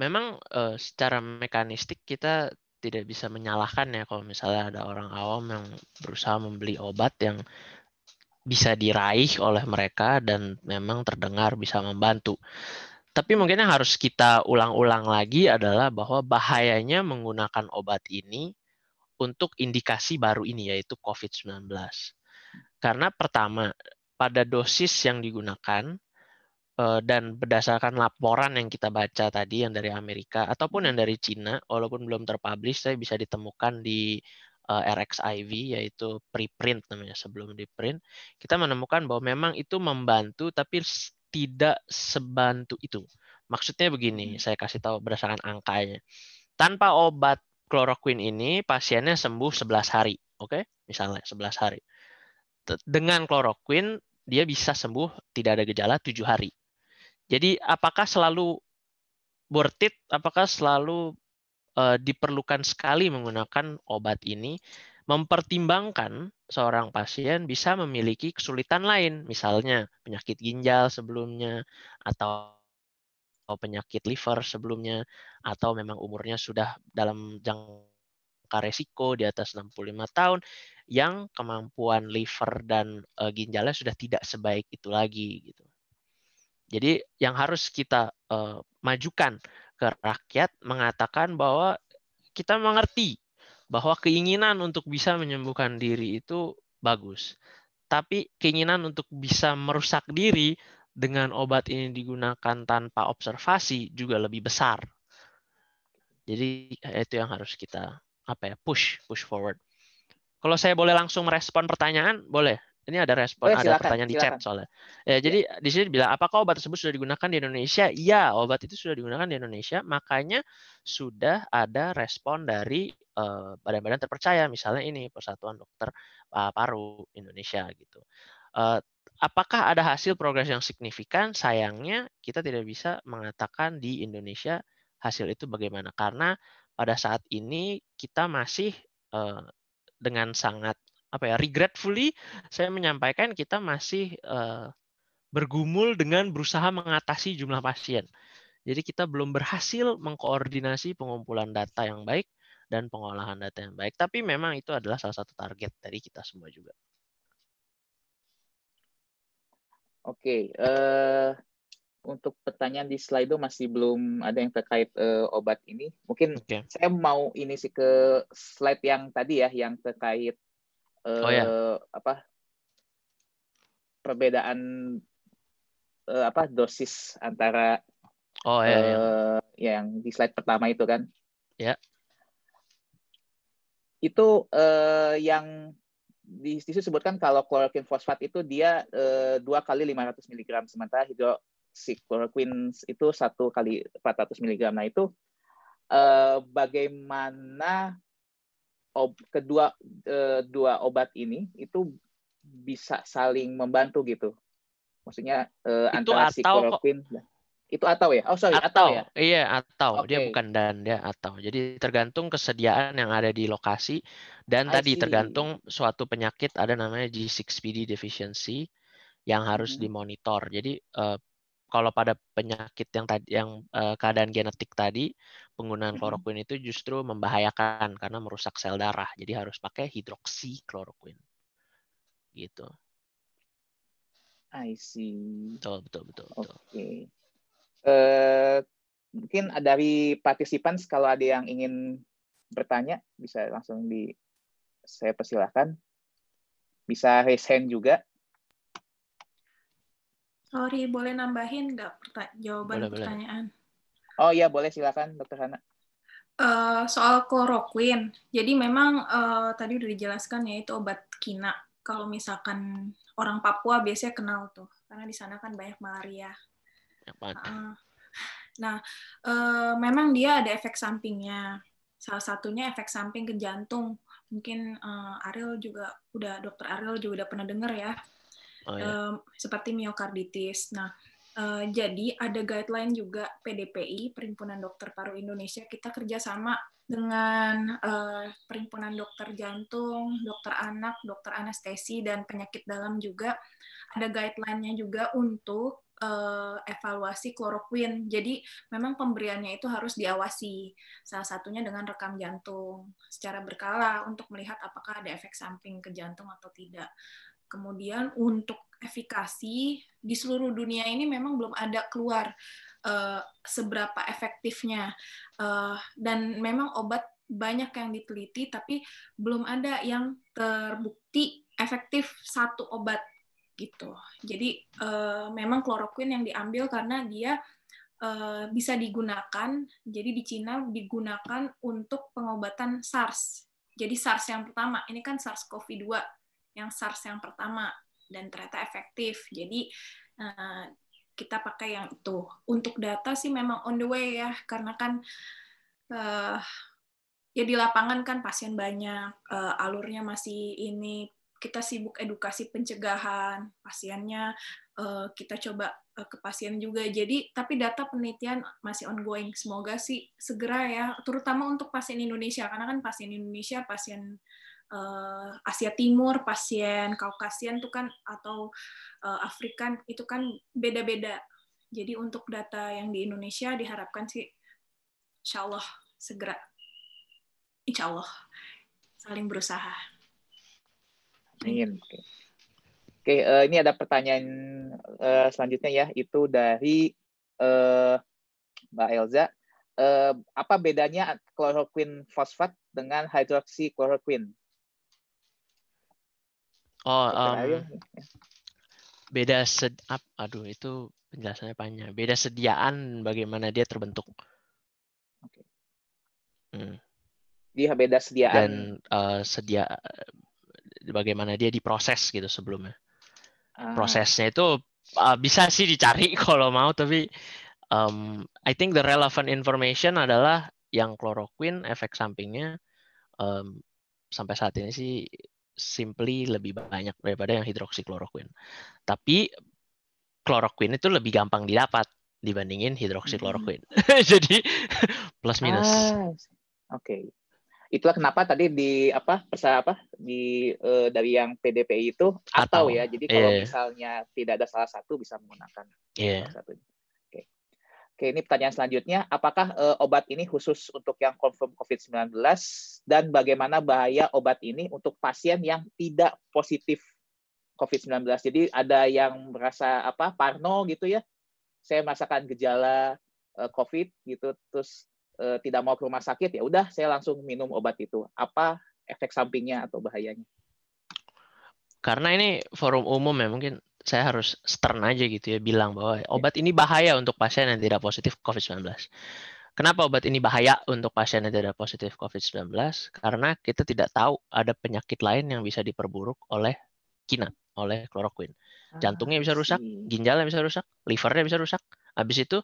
memang eh, secara mekanistik kita tidak bisa menyalahkan ya kalau misalnya ada orang awam yang berusaha membeli obat yang bisa diraih oleh mereka dan memang terdengar bisa membantu. Tapi mungkin yang harus kita ulang-ulang lagi adalah bahwa bahayanya menggunakan obat ini untuk indikasi baru ini yaitu COVID-19. Karena pertama, pada dosis yang digunakan eh, dan berdasarkan laporan yang kita baca tadi yang dari Amerika ataupun yang dari Cina, walaupun belum terpublish, saya bisa ditemukan di eh, RXIV yaitu preprint namanya sebelum diprint, kita menemukan bahwa memang itu membantu tapi tidak sebantu itu. Maksudnya begini, hmm. saya kasih tahu berdasarkan angkanya. Tanpa obat kloroquine ini pasiennya sembuh 11 hari, oke? Okay? Misalnya 11 hari dengan kloroquine dia bisa sembuh tidak ada gejala tujuh hari. Jadi apakah selalu worth it? Apakah selalu uh, diperlukan sekali menggunakan obat ini? Mempertimbangkan seorang pasien bisa memiliki kesulitan lain, misalnya penyakit ginjal sebelumnya atau penyakit liver sebelumnya atau memang umurnya sudah dalam jangka resiko di atas 65 tahun yang kemampuan liver dan uh, ginjalnya sudah tidak sebaik itu lagi gitu. Jadi yang harus kita uh, majukan ke rakyat mengatakan bahwa kita mengerti bahwa keinginan untuk bisa menyembuhkan diri itu bagus. Tapi keinginan untuk bisa merusak diri dengan obat ini digunakan tanpa observasi juga lebih besar. Jadi eh, itu yang harus kita apa ya push push forward. Kalau saya boleh langsung merespon pertanyaan, boleh. Ini ada respon, boleh, silakan, ada pertanyaan silakan. di chat soalnya. Ya, iya. jadi di sini bilang, apakah obat tersebut sudah digunakan di Indonesia? Iya, obat itu sudah digunakan di Indonesia, makanya sudah ada respon dari eh, badan-badan uh, terpercaya, misalnya ini Persatuan Dokter uh, Paru Indonesia gitu. Uh, apakah ada hasil progres yang signifikan? Sayangnya kita tidak bisa mengatakan di Indonesia hasil itu bagaimana karena pada saat ini kita masih uh, dengan sangat apa ya regretfully saya menyampaikan kita masih uh, bergumul dengan berusaha mengatasi jumlah pasien. Jadi kita belum berhasil mengkoordinasi pengumpulan data yang baik dan pengolahan data yang baik. Tapi memang itu adalah salah satu target dari kita semua juga. Oke, okay, uh, eh, untuk pertanyaan di slide itu masih belum ada yang terkait uh, obat ini. Mungkin okay. saya mau ini sih ke slide yang tadi ya, yang terkait uh, oh, ya. apa perbedaan uh, apa dosis antara oh, ya, uh, ya. yang di slide pertama itu kan. Ya. Itu uh, yang di situ disebutkan kalau klorokin fosfat itu dia dua kali 500 mg sementara hidro si chloroquine itu satu kali 400 mg. Nah itu eh, bagaimana ob, kedua eh, dua obat ini itu bisa saling membantu gitu. Maksudnya eh, itu antara chloroquine itu atau ya? Oh sorry, atau, atau ya? Iya atau okay. dia bukan dan dia atau. Jadi tergantung kesediaan yang ada di lokasi dan I tadi see. tergantung suatu penyakit ada namanya G6PD deficiency yang harus hmm. dimonitor. Jadi eh, kalau pada penyakit yang tadi yang uh, keadaan genetik tadi penggunaan kloroquine itu justru membahayakan karena merusak sel darah. Jadi harus pakai hidroksi kloroquine. Gitu. I see. Betul, betul, betul. Oke. Okay. Uh, eh, mungkin dari partisipan kalau ada yang ingin bertanya bisa langsung di saya persilahkan. Bisa raise hand juga Sorry, boleh nambahin nggak perta jawaban boleh, pertanyaan? Boleh. Oh iya, boleh silakan dokter Hana. Uh, soal kloroquin, jadi memang uh, tadi udah dijelaskan ya itu obat kina. Kalau misalkan orang Papua biasanya kenal tuh, karena di sana kan banyak malaria. nah, uh, memang dia ada efek sampingnya. Salah satunya efek samping ke jantung. Mungkin uh, Ariel juga udah dokter Ariel juga udah pernah dengar ya oh, iya. um, seperti miokarditis. Nah, uh, jadi ada guideline juga PDPI, Perhimpunan Dokter Paru Indonesia, kita kerjasama dengan uh, Perhimpunan Dokter Jantung, Dokter Anak, Dokter Anestesi, dan Penyakit Dalam juga. Ada guideline-nya juga untuk eh, evaluasi kloroquin. Jadi memang pemberiannya itu harus diawasi. Salah satunya dengan rekam jantung secara berkala untuk melihat apakah ada efek samping ke jantung atau tidak. Kemudian untuk efikasi di seluruh dunia ini memang belum ada keluar uh, seberapa efektifnya uh, dan memang obat banyak yang diteliti tapi belum ada yang terbukti efektif satu obat gitu. Jadi uh, memang kloroquine yang diambil karena dia uh, bisa digunakan. Jadi di Cina digunakan untuk pengobatan SARS. Jadi SARS yang pertama, ini kan SARS-CoV-2 yang SARS yang pertama dan ternyata efektif. Jadi uh, kita pakai yang itu. Untuk data sih memang on the way ya, karena kan uh, ya di lapangan kan pasien banyak, uh, alurnya masih ini. Kita sibuk edukasi pencegahan pasiennya, uh, kita coba uh, ke pasien juga. Jadi tapi data penelitian masih ongoing. Semoga sih segera ya, terutama untuk pasien Indonesia karena kan pasien Indonesia pasien uh, Asia Timur pasien Kaukasian itu kan atau uh, Afrikan itu kan beda-beda. Jadi untuk data yang di Indonesia diharapkan sih insya Allah segera insya Allah saling berusaha. Amin. Oke, okay, uh, eh, ini ada pertanyaan uh, selanjutnya ya, itu dari uh, Mbak Elza. Uh, apa bedanya chloroquine fosfat dengan hidroksikloroquine? Oh, um, beda sed up, aduh itu penjelasannya panjang. Beda sediaan bagaimana dia terbentuk. Hmm. Dia beda sediaan dan uh, sedia bagaimana dia diproses gitu sebelumnya. Ah. Prosesnya itu uh, bisa sih dicari kalau mau, tapi um, I think the relevant information adalah yang kloroquine efek sampingnya um, sampai saat ini sih simply lebih banyak daripada yang hidroksikloroquine. Tapi kloroquine itu lebih gampang didapat dibandingin hidroksikloroquine. Hmm. Jadi plus minus. Ah, Oke. Okay. Itulah kenapa tadi di apa persa apa di uh, dari yang PDPI itu atau, atau ya. Jadi kalau yeah. misalnya tidak ada salah satu bisa menggunakan yeah. salah satunya. Oke, ini pertanyaan selanjutnya. Apakah e, obat ini khusus untuk yang confirm COVID-19 dan bagaimana bahaya obat ini untuk pasien yang tidak positif COVID-19? Jadi ada yang merasa apa parno gitu ya? Saya merasakan gejala e, COVID gitu, terus e, tidak mau ke rumah sakit ya udah saya langsung minum obat itu. Apa efek sampingnya atau bahayanya? Karena ini forum umum ya mungkin saya harus stern aja gitu ya bilang bahwa iya. obat ini bahaya untuk pasien yang tidak positif COVID-19. Kenapa obat ini bahaya untuk pasien yang tidak positif COVID-19? Karena kita tidak tahu ada penyakit lain yang bisa diperburuk oleh kina, oleh kloroquin. Ah, Jantungnya bisa rusak, ginjalnya bisa rusak, livernya bisa rusak. Habis itu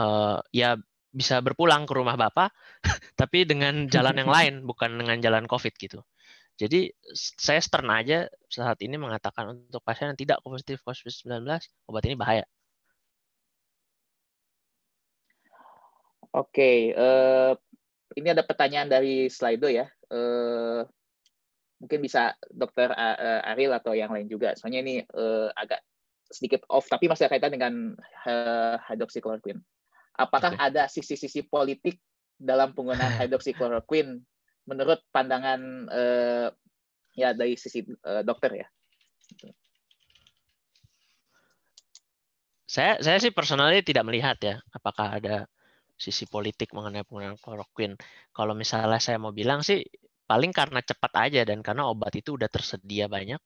uh, ya bisa berpulang ke rumah bapak, tapi dengan jalan yang lain, bukan dengan jalan COVID gitu. Jadi saya stern aja saat ini mengatakan untuk pasien yang tidak positif COVID-19 obat ini bahaya. Oke, okay, uh, eh, ini ada pertanyaan dari Slido ya. Uh, mungkin bisa Dokter eh, Aril atau yang lain juga. Soalnya ini uh, agak sedikit off, tapi masih ada kaitan dengan uh, hydroxychloroquine. Apakah okay. ada sisi-sisi politik dalam penggunaan hydroxychloroquine menurut pandangan uh, ya dari sisi uh, dokter ya. Saya saya sih personalnya tidak melihat ya apakah ada sisi politik mengenai penggunaan kloroquine. Kalau misalnya saya mau bilang sih paling karena cepat aja dan karena obat itu udah tersedia banyak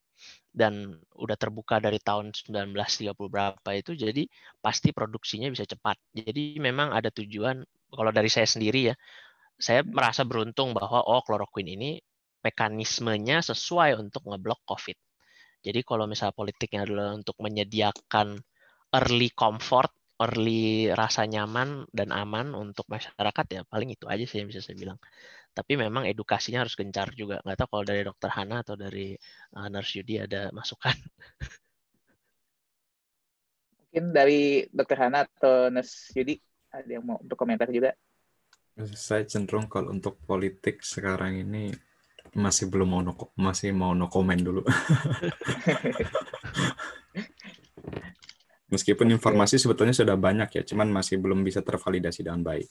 dan udah terbuka dari tahun 1930 berapa itu jadi pasti produksinya bisa cepat. Jadi memang ada tujuan kalau dari saya sendiri ya, saya merasa beruntung bahwa oh kloroquine ini mekanismenya sesuai untuk ngeblok COVID. Jadi kalau misalnya politiknya adalah untuk menyediakan early comfort, early rasa nyaman dan aman untuk masyarakat ya paling itu aja sih yang bisa saya bilang. Tapi memang edukasinya harus gencar juga. Nggak tahu kalau dari dokter Hana atau dari uh, Nurse Yudi ada masukan. Mungkin dari dokter Hana atau Nurse Yudi ada yang mau berkomentar juga? saya cenderung kalau untuk politik sekarang ini masih belum mau no, masih mau no komen dulu. Meskipun informasi sebetulnya sudah banyak ya, cuman masih belum bisa tervalidasi dengan baik.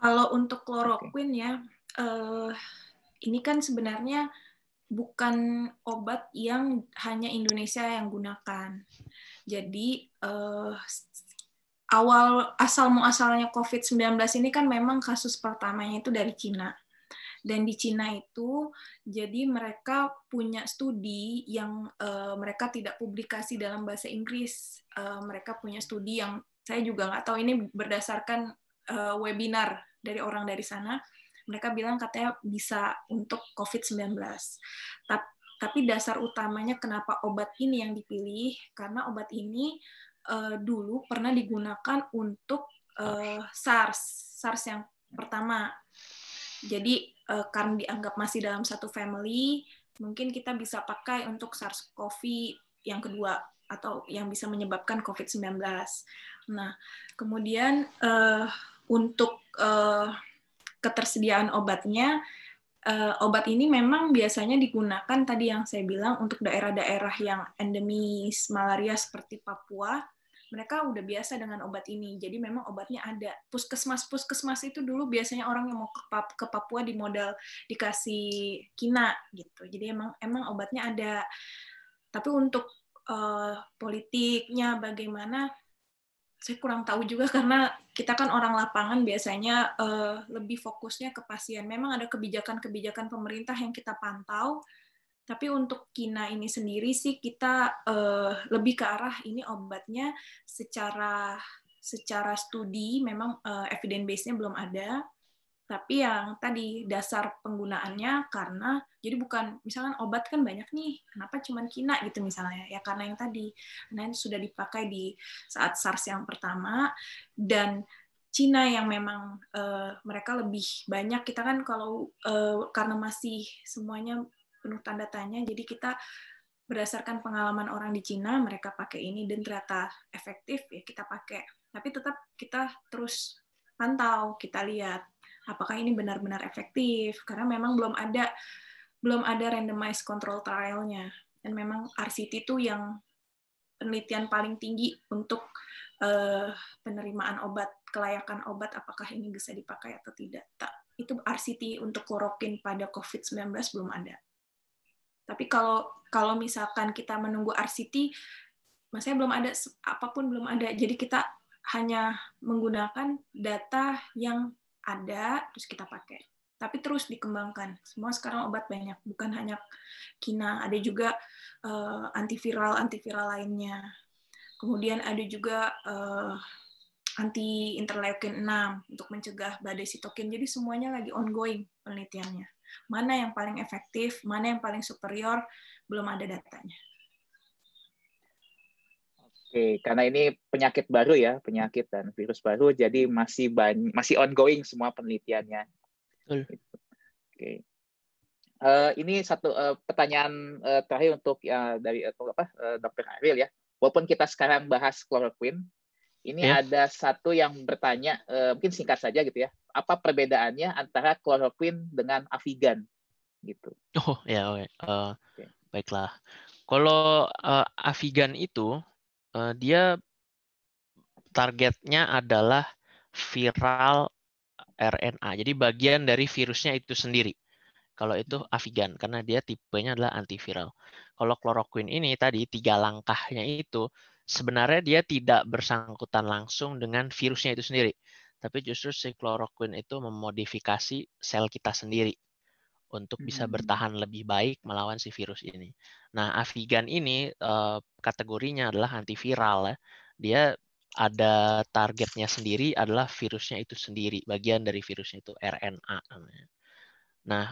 Kalau untuk kloroquine ya, eh, ini kan sebenarnya bukan obat yang hanya Indonesia yang gunakan. Jadi eh, awal asal muasalnya COVID-19 ini kan memang kasus pertamanya itu dari Cina. Dan di Cina itu jadi mereka punya studi yang uh, mereka tidak publikasi dalam bahasa Inggris. Uh, mereka punya studi yang saya juga nggak tahu ini berdasarkan uh, webinar dari orang dari sana. Mereka bilang katanya bisa untuk COVID-19. Tapi tapi dasar utamanya kenapa obat ini yang dipilih karena obat ini uh, dulu pernah digunakan untuk uh, SARS, SARS yang pertama. Jadi uh, karena dianggap masih dalam satu family, mungkin kita bisa pakai untuk SARS-CoV yang kedua atau yang bisa menyebabkan COVID-19. Nah, kemudian uh, untuk uh, ketersediaan obatnya uh, obat ini memang biasanya digunakan tadi yang saya bilang untuk daerah-daerah yang endemis malaria seperti Papua. Mereka udah biasa dengan obat ini, jadi memang obatnya ada. Puskesmas-puskesmas itu dulu biasanya orang yang mau ke, Pap ke Papua di modal dikasih kina gitu. Jadi emang emang obatnya ada. Tapi untuk uh, politiknya bagaimana saya kurang tahu juga karena kita kan orang lapangan biasanya uh, lebih fokusnya ke pasien. Memang ada kebijakan-kebijakan pemerintah yang kita pantau, tapi untuk kina ini sendiri sih kita uh, lebih ke arah ini obatnya secara secara studi memang uh, evidence base-nya belum ada tapi yang tadi dasar penggunaannya karena jadi bukan misalkan obat kan banyak nih kenapa cuma kina gitu misalnya ya karena yang tadi nah sudah dipakai di saat SARS yang pertama dan Cina yang memang uh, mereka lebih banyak kita kan kalau uh, karena masih semuanya penuh tanda tanya jadi kita berdasarkan pengalaman orang di Cina mereka pakai ini dan ternyata efektif ya kita pakai tapi tetap kita terus pantau kita lihat apakah ini benar-benar efektif karena memang belum ada belum ada randomized control trialnya dan memang RCT itu yang penelitian paling tinggi untuk uh, penerimaan obat kelayakan obat apakah ini bisa dipakai atau tidak tak itu RCT untuk korokin pada COVID-19 belum ada tapi kalau kalau misalkan kita menunggu RCT maksudnya belum ada apapun belum ada jadi kita hanya menggunakan data yang ada terus kita pakai tapi terus dikembangkan semua sekarang obat banyak bukan hanya kina ada juga uh, antiviral antiviral lainnya kemudian ada juga uh, eh, anti interleukin 6 untuk mencegah badai sitokin jadi semuanya lagi ongoing penelitiannya mana yang paling efektif mana yang paling superior belum ada datanya Oke, karena ini penyakit baru ya, penyakit dan virus baru, jadi masih banyak, masih ongoing semua penelitiannya. Oke, Oke. Uh, ini satu uh, pertanyaan uh, terakhir untuk ya uh, dari uh, apa uh, Dr. Ariel ya. Walaupun kita sekarang bahas chloroquine, ini yeah. ada satu yang bertanya, uh, mungkin singkat saja gitu ya. Apa perbedaannya antara chloroquine dengan avigan? Gitu. Oh ya, yeah, okay. uh, okay. baiklah. Kalau uh, avigan itu uh, dia targetnya adalah viral RNA. Jadi bagian dari virusnya itu sendiri. Kalau itu avigan karena dia tipenya adalah antiviral. Kalau kloroquine ini tadi tiga langkahnya itu sebenarnya dia tidak bersangkutan langsung dengan virusnya itu sendiri. Tapi justru si kloroquine itu memodifikasi sel kita sendiri untuk bisa hmm. bertahan lebih baik melawan si virus ini. Nah, Avigan ini eh, kategorinya adalah antiviral ya. Dia ada targetnya sendiri adalah virusnya itu sendiri, bagian dari virusnya itu RNA Nah,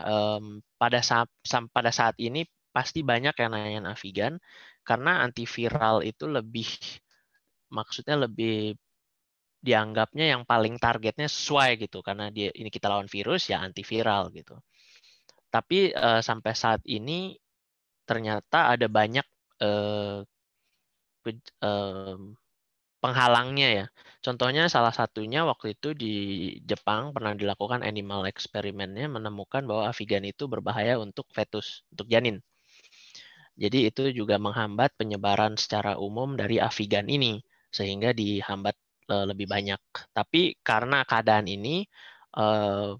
pada saat pada saat ini pasti banyak yang nanya Avigan karena antiviral itu lebih maksudnya lebih dianggapnya yang paling targetnya sesuai gitu karena dia ini kita lawan virus ya antiviral gitu. Tapi uh, sampai saat ini ternyata ada banyak uh, uh, penghalangnya ya. Contohnya salah satunya waktu itu di Jepang pernah dilakukan animal eksperimennya menemukan bahwa avigan itu berbahaya untuk fetus, untuk janin. Jadi itu juga menghambat penyebaran secara umum dari avigan ini sehingga dihambat uh, lebih banyak. Tapi karena keadaan ini uh,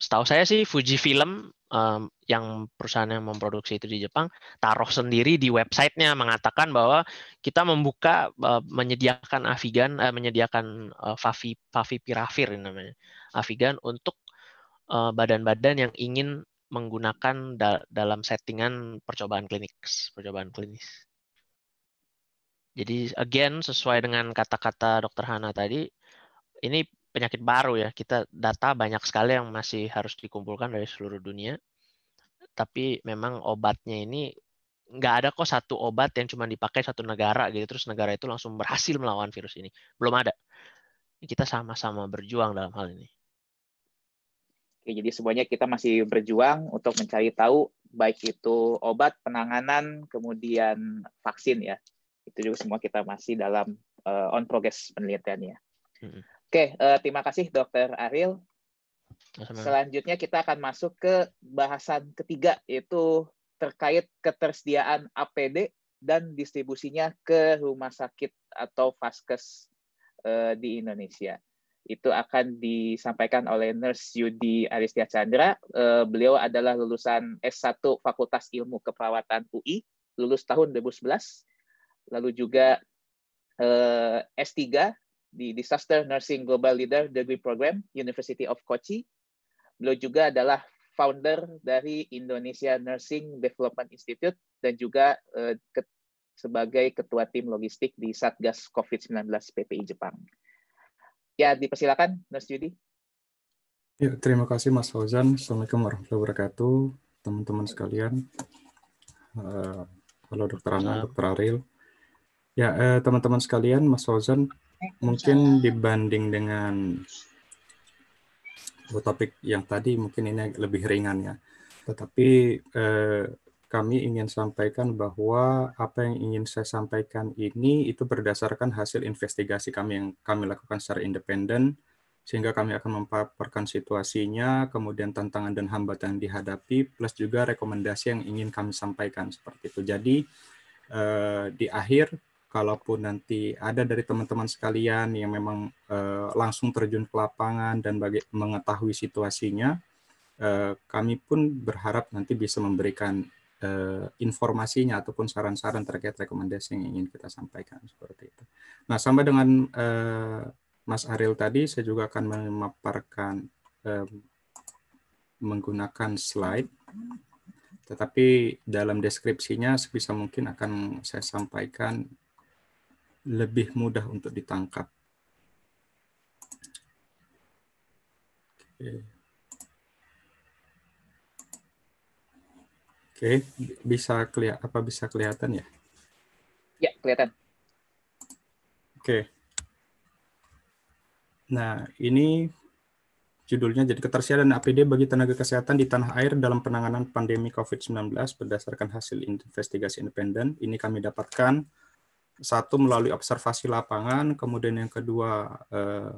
setahu saya sih Fuji Film um, yang perusahaan yang memproduksi itu di Jepang taruh sendiri di websitenya mengatakan bahwa kita membuka uh, menyediakan avigan uh, menyediakan uh, favi favipiravir namanya avigan untuk e, badan-badan uh, yang ingin menggunakan da dalam settingan percobaan klinik percobaan klinis. Jadi again sesuai dengan kata-kata Dokter Hana tadi ini penyakit baru ya. Kita data banyak sekali yang masih harus dikumpulkan dari seluruh dunia. Tapi memang obatnya ini nggak ada kok satu obat yang cuma dipakai satu negara gitu terus negara itu langsung berhasil melawan virus ini belum ada kita sama-sama berjuang dalam hal ini Oke, jadi semuanya kita masih berjuang untuk mencari tahu baik itu obat penanganan kemudian vaksin ya itu juga semua kita masih dalam uh, on progress penelitiannya hmm. Oke, eh, terima kasih Dokter Ariel. Selanjutnya kita akan masuk ke bahasan ketiga yaitu terkait ketersediaan APD dan distribusinya ke rumah sakit atau vaskes eh, di Indonesia. Itu akan disampaikan oleh Nurse Yudi Aristia Chandra. Eh, beliau adalah lulusan S1 Fakultas Ilmu Keperawatan UI, lulus tahun 2011, lalu juga eh, S3 di Disaster Nursing Global Leader Degree Program University of Kochi. Beliau juga adalah founder dari Indonesia Nursing Development Institute dan juga uh, eh, ke, sebagai ketua tim logistik di Satgas COVID-19 PPI Jepang. Ya, dipersilakan Nurse Judy. Ya, terima kasih Mas Fauzan. Assalamualaikum warahmatullahi wabarakatuh, teman-teman sekalian. Uh, halo Dokter Ana, Dr Aril. Ya, eh, teman-teman eh, sekalian, Mas Fauzan mungkin iya. dibanding dengan topik yang tadi mungkin ini lebih ringan ya. Tetapi eh, kami ingin sampaikan bahwa apa yang ingin saya sampaikan ini itu berdasarkan hasil investigasi kami yang kami lakukan secara independen sehingga kami akan memaparkan situasinya, kemudian tantangan dan hambatan yang dihadapi, plus juga rekomendasi yang ingin kami sampaikan seperti itu. Jadi eh, di akhir kalaupun nanti ada dari teman-teman sekalian yang memang eh, langsung terjun ke lapangan dan baga- mengetahui situasinya, eh, kami pun berharap nanti bisa memberikan eh, informasinya ataupun saran-saran terkait rekomendasi yang ingin kita sampaikan seperti itu. Nah, sampai dengan eh, Mas Ariel tadi, saya juga akan memaparkan eh, menggunakan slide tetapi dalam deskripsinya sebisa mungkin akan saya sampaikan lebih mudah untuk ditangkap. Oke, Oke bisa kelihatan apa bisa kelihatan ya? Ya, kelihatan. Oke. Nah, ini judulnya jadi ketersediaan APD bagi tenaga kesehatan di tanah air dalam penanganan pandemi COVID-19 berdasarkan hasil investigasi independen. Ini kami dapatkan satu melalui observasi lapangan, kemudian yang kedua eh,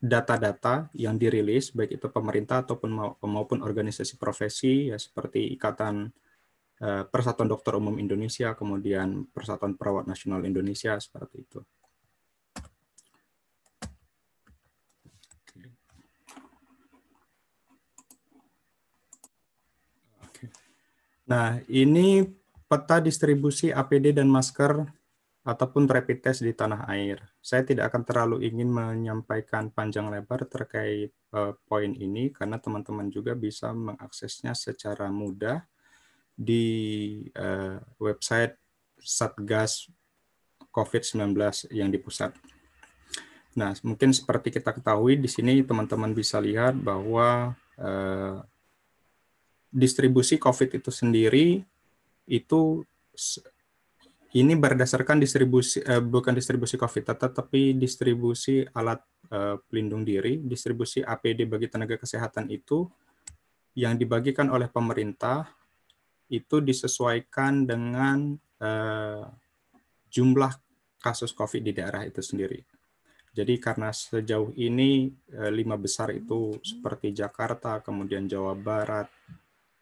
data-data yang dirilis baik itu pemerintah ataupun maupun organisasi profesi ya seperti Ikatan eh, Persatuan Dokter Umum Indonesia, kemudian Persatuan Perawat Nasional Indonesia seperti itu. Nah, ini peta distribusi APD dan masker ataupun rapid test di tanah air. Saya tidak akan terlalu ingin menyampaikan panjang lebar terkait uh, poin ini karena teman-teman juga bisa mengaksesnya secara mudah di uh, website Satgas COVID-19 yang di pusat. Nah, mungkin seperti kita ketahui di sini teman-teman bisa lihat bahwa uh, distribusi COVID itu sendiri itu ini berdasarkan distribusi eh, bukan distribusi COVID tetapi distribusi alat eh, pelindung diri, distribusi APD bagi tenaga kesehatan itu yang dibagikan oleh pemerintah itu disesuaikan dengan eh, jumlah kasus COVID di daerah itu sendiri. Jadi karena sejauh ini eh, lima besar itu seperti Jakarta, kemudian Jawa Barat,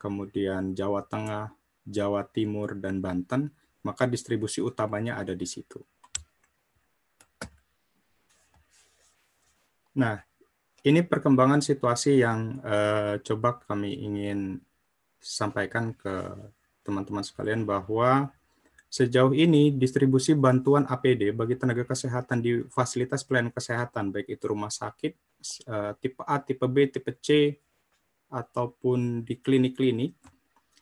kemudian Jawa Tengah, Jawa Timur, dan Banten, maka distribusi utamanya ada di situ. Nah, ini perkembangan situasi yang eh, coba kami ingin sampaikan ke teman-teman sekalian bahwa sejauh ini distribusi bantuan APD bagi tenaga kesehatan di fasilitas pelayanan kesehatan baik itu rumah sakit eh, tipe A, tipe B, tipe C ataupun di klinik-klinik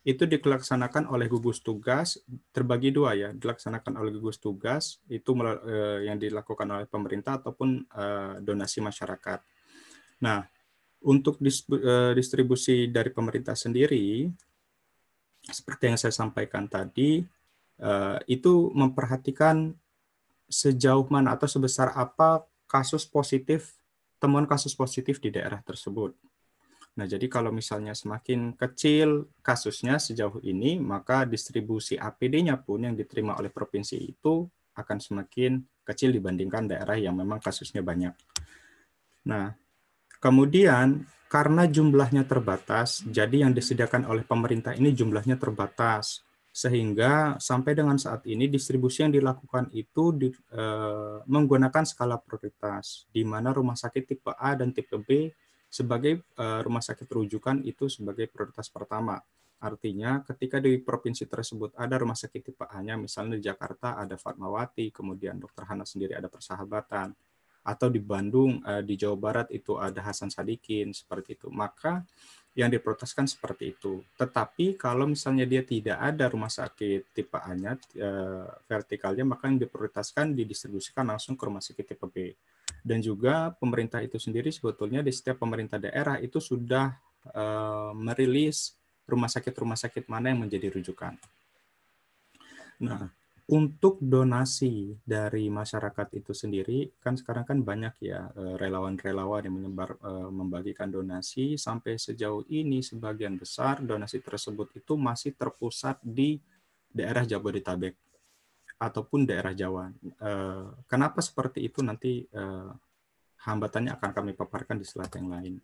itu dilaksanakan oleh gugus tugas terbagi dua ya dilaksanakan oleh gugus tugas itu eh, yang dilakukan oleh pemerintah ataupun eh, donasi masyarakat. Nah untuk eh, distribusi dari pemerintah sendiri seperti yang saya sampaikan tadi itu memperhatikan sejauh mana atau sebesar apa kasus positif temuan kasus positif di daerah tersebut. Nah, jadi kalau misalnya semakin kecil kasusnya sejauh ini, maka distribusi APD-nya pun yang diterima oleh provinsi itu akan semakin kecil dibandingkan daerah yang memang kasusnya banyak. Nah, kemudian karena jumlahnya terbatas, jadi yang disediakan oleh pemerintah ini jumlahnya terbatas. Sehingga sampai dengan saat ini distribusi yang dilakukan itu di, e, menggunakan skala prioritas, di mana rumah sakit tipe A dan tipe B sebagai uh, rumah sakit rujukan itu sebagai prioritas pertama. Artinya ketika di provinsi tersebut ada rumah sakit tipe A-nya, misalnya di Jakarta ada Fatmawati, kemudian Dr. Hana sendiri ada persahabatan, atau di Bandung, uh, di Jawa Barat itu ada Hasan Sadikin, seperti itu. Maka yang diproteskan seperti itu. Tetapi kalau misalnya dia tidak ada rumah sakit tipe A-nya, e, eh, vertikalnya, maka yang diprioritaskan didistribusikan langsung ke rumah sakit tipe B dan juga pemerintah itu sendiri sebetulnya di setiap pemerintah daerah itu sudah eh, merilis rumah sakit-rumah sakit mana yang menjadi rujukan. Nah, untuk donasi dari masyarakat itu sendiri kan sekarang kan banyak ya eh, relawan-relawan yang menyebar eh, membagikan donasi sampai sejauh ini sebagian besar donasi tersebut itu masih terpusat di daerah Jabodetabek ataupun daerah Jawa. Eh, kenapa seperti itu nanti eh, hambatannya akan kami paparkan di slide yang lain.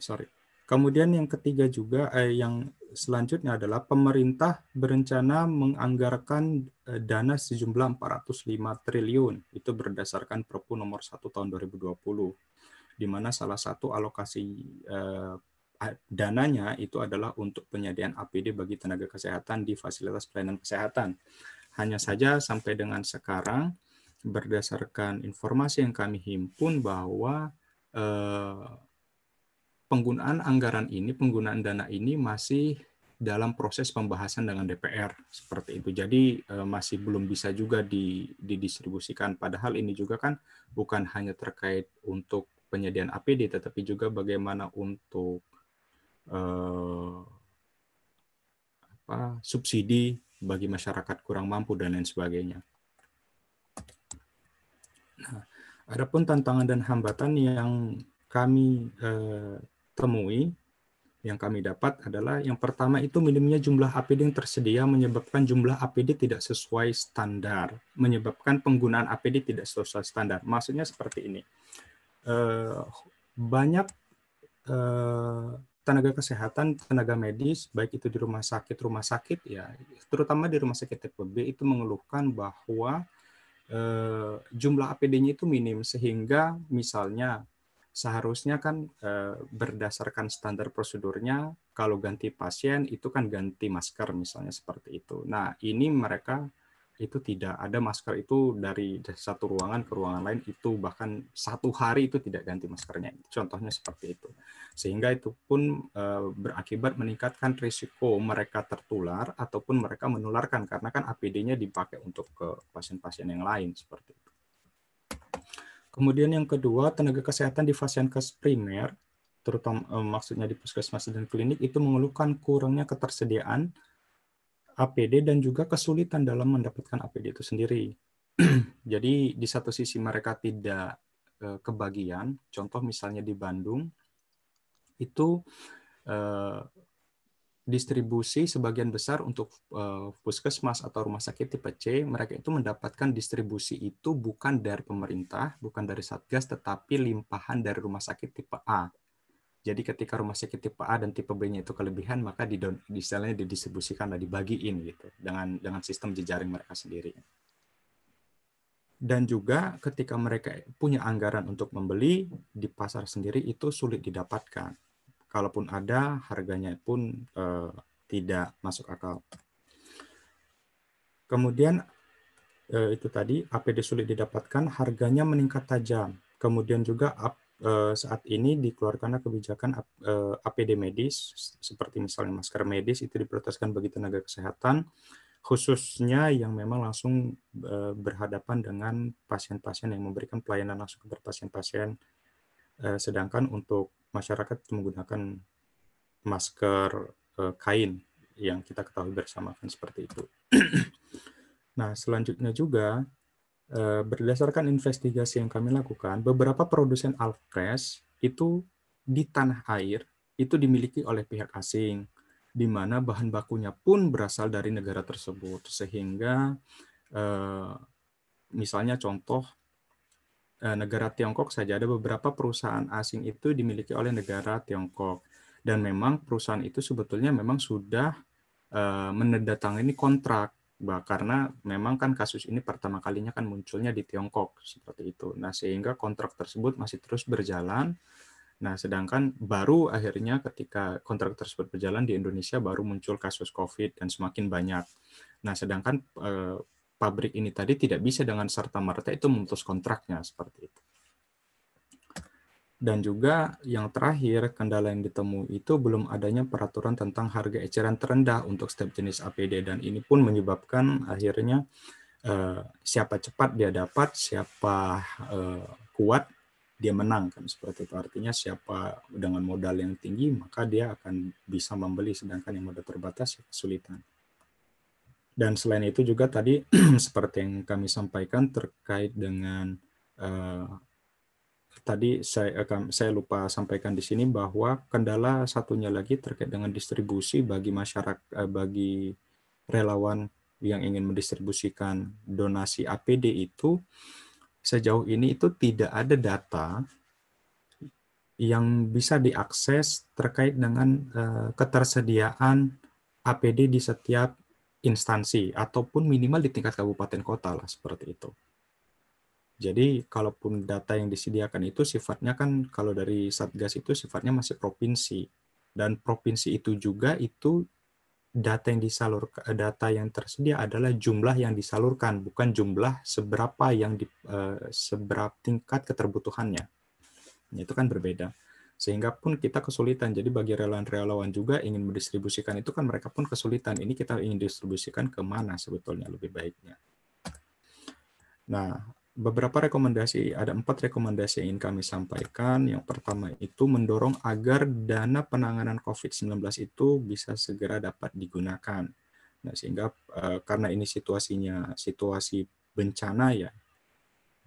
Sorry. Kemudian yang ketiga juga eh, yang selanjutnya adalah pemerintah berencana menganggarkan eh, dana sejumlah 405 triliun. Itu berdasarkan Perpu nomor 1 tahun 2020 di mana salah satu alokasi eh, dananya itu adalah untuk penyediaan APD bagi tenaga kesehatan di fasilitas pelayanan kesehatan. Hanya saja sampai dengan sekarang berdasarkan informasi yang kami himpun bahwa eh, penggunaan anggaran ini, penggunaan dana ini masih dalam proses pembahasan dengan DPR seperti itu. Jadi eh, masih belum bisa juga didistribusikan. Padahal ini juga kan bukan hanya terkait untuk penyediaan APD, tetapi juga bagaimana untuk eh, apa, subsidi bagi masyarakat kurang mampu dan lain sebagainya. Nah, adapun tantangan dan hambatan yang kami eh, temui, yang kami dapat adalah yang pertama itu minimnya jumlah APD yang tersedia menyebabkan jumlah APD tidak sesuai standar, menyebabkan penggunaan APD tidak sesuai standar. Maksudnya seperti ini, eh, banyak eh, tenaga kesehatan, tenaga medis, baik itu di rumah sakit, rumah sakit ya, terutama di rumah sakit B itu mengeluhkan bahwa eh, jumlah APD-nya itu minim sehingga misalnya seharusnya kan eh, berdasarkan standar prosedurnya kalau ganti pasien itu kan ganti masker misalnya seperti itu. Nah ini mereka itu tidak ada masker itu dari satu ruangan ke ruangan lain itu bahkan satu hari itu tidak ganti maskernya. Contohnya seperti itu. Sehingga itu pun eh, berakibat meningkatkan risiko mereka tertular ataupun mereka menularkan karena kan APD-nya dipakai untuk ke pasien-pasien yang lain seperti itu. Kemudian yang kedua, tenaga kesehatan di fasilitas primer, terutama eh, maksudnya di puskesmas dan klinik itu mengeluhkan kurangnya ketersediaan APD dan juga kesulitan dalam mendapatkan APD itu sendiri. Jadi di satu sisi mereka tidak eh, kebagian, contoh misalnya di Bandung itu eh, distribusi sebagian besar untuk eh, puskesmas atau rumah sakit tipe C, mereka itu mendapatkan distribusi itu bukan dari pemerintah, bukan dari Satgas, tetapi limpahan dari rumah sakit tipe A jadi ketika rumah sakit tipe A dan tipe B-nya itu kelebihan, maka di didistribusikan didistribusikan dan dibagiin gitu dengan dengan sistem jejaring mereka sendiri. Dan juga ketika mereka punya anggaran untuk membeli di pasar sendiri itu sulit didapatkan. Kalaupun ada, harganya pun eh, tidak masuk akal. Kemudian eh, itu tadi APD sulit didapatkan, harganya meningkat tajam. Kemudian juga Eh, saat ini dikeluarkanlah kebijakan APD eh, medis, seperti misalnya masker medis itu diprioritaskan bagi tenaga kesehatan, khususnya yang memang langsung eh, berhadapan dengan pasien-pasien yang memberikan pelayanan langsung kepada pasien-pasien. Sedangkan untuk masyarakat menggunakan masker kain yang kita ketahui bersama kan seperti itu. Nah, selanjutnya juga Eh, berdasarkan investigasi yang kami lakukan, beberapa produsen alfres itu di tanah air itu dimiliki oleh pihak asing, di mana bahan bakunya pun berasal dari negara tersebut, sehingga eh, misalnya contoh eh, negara Tiongkok saja ada beberapa perusahaan asing itu dimiliki oleh negara Tiongkok dan memang perusahaan itu sebetulnya memang sudah menandatangani kontrak bah, karena memang kan kasus ini pertama kalinya kan munculnya di Tiongkok seperti itu. Nah, sehingga kontrak tersebut masih terus berjalan. Nah, sedangkan baru akhirnya ketika kontrak tersebut berjalan di Indonesia baru muncul kasus COVID dan semakin banyak. Nah, sedangkan eh, pabrik ini tadi tidak bisa dengan serta merta itu memutus kontraknya seperti itu. Dan juga yang terakhir, kendala yang ditemui itu belum adanya peraturan tentang harga eceran terendah untuk setiap jenis APD dan ini pun menyebabkan akhirnya eh, siapa cepat dia dapat, siapa eh, kuat dia menang kan seperti itu. Artinya siapa dengan modal yang tinggi maka dia akan bisa membeli sedangkan yang modal terbatas ya kesulitan. Dan selain itu juga tadi seperti yang kami sampaikan terkait dengan eh, tadi saya saya lupa sampaikan di sini bahwa kendala satunya lagi terkait dengan distribusi bagi masyarakat eh, bagi relawan yang ingin mendistribusikan donasi APD itu sejauh ini itu tidak ada data yang bisa diakses terkait dengan eh, ketersediaan APD di setiap instansi ataupun minimal di tingkat kabupaten kota lah seperti itu. Jadi kalaupun data yang disediakan itu sifatnya kan kalau dari Satgas itu sifatnya masih provinsi dan provinsi itu juga itu data yang disalurkan data yang tersedia adalah jumlah yang disalurkan bukan jumlah seberapa yang di, eh, seberapa tingkat keterbutuhannya. Nah, itu kan berbeda. Sehingga pun kita kesulitan. Jadi bagi relawan-relawan juga ingin mendistribusikan itu kan mereka pun kesulitan. Ini kita ingin distribusikan kemana sebetulnya lebih baiknya. Nah, beberapa rekomendasi, ada empat rekomendasi yang ingin kami sampaikan. Yang pertama itu mendorong agar dana penanganan COVID-19 itu bisa segera dapat digunakan. Nah, sehingga uh, karena ini situasinya situasi bencana ya,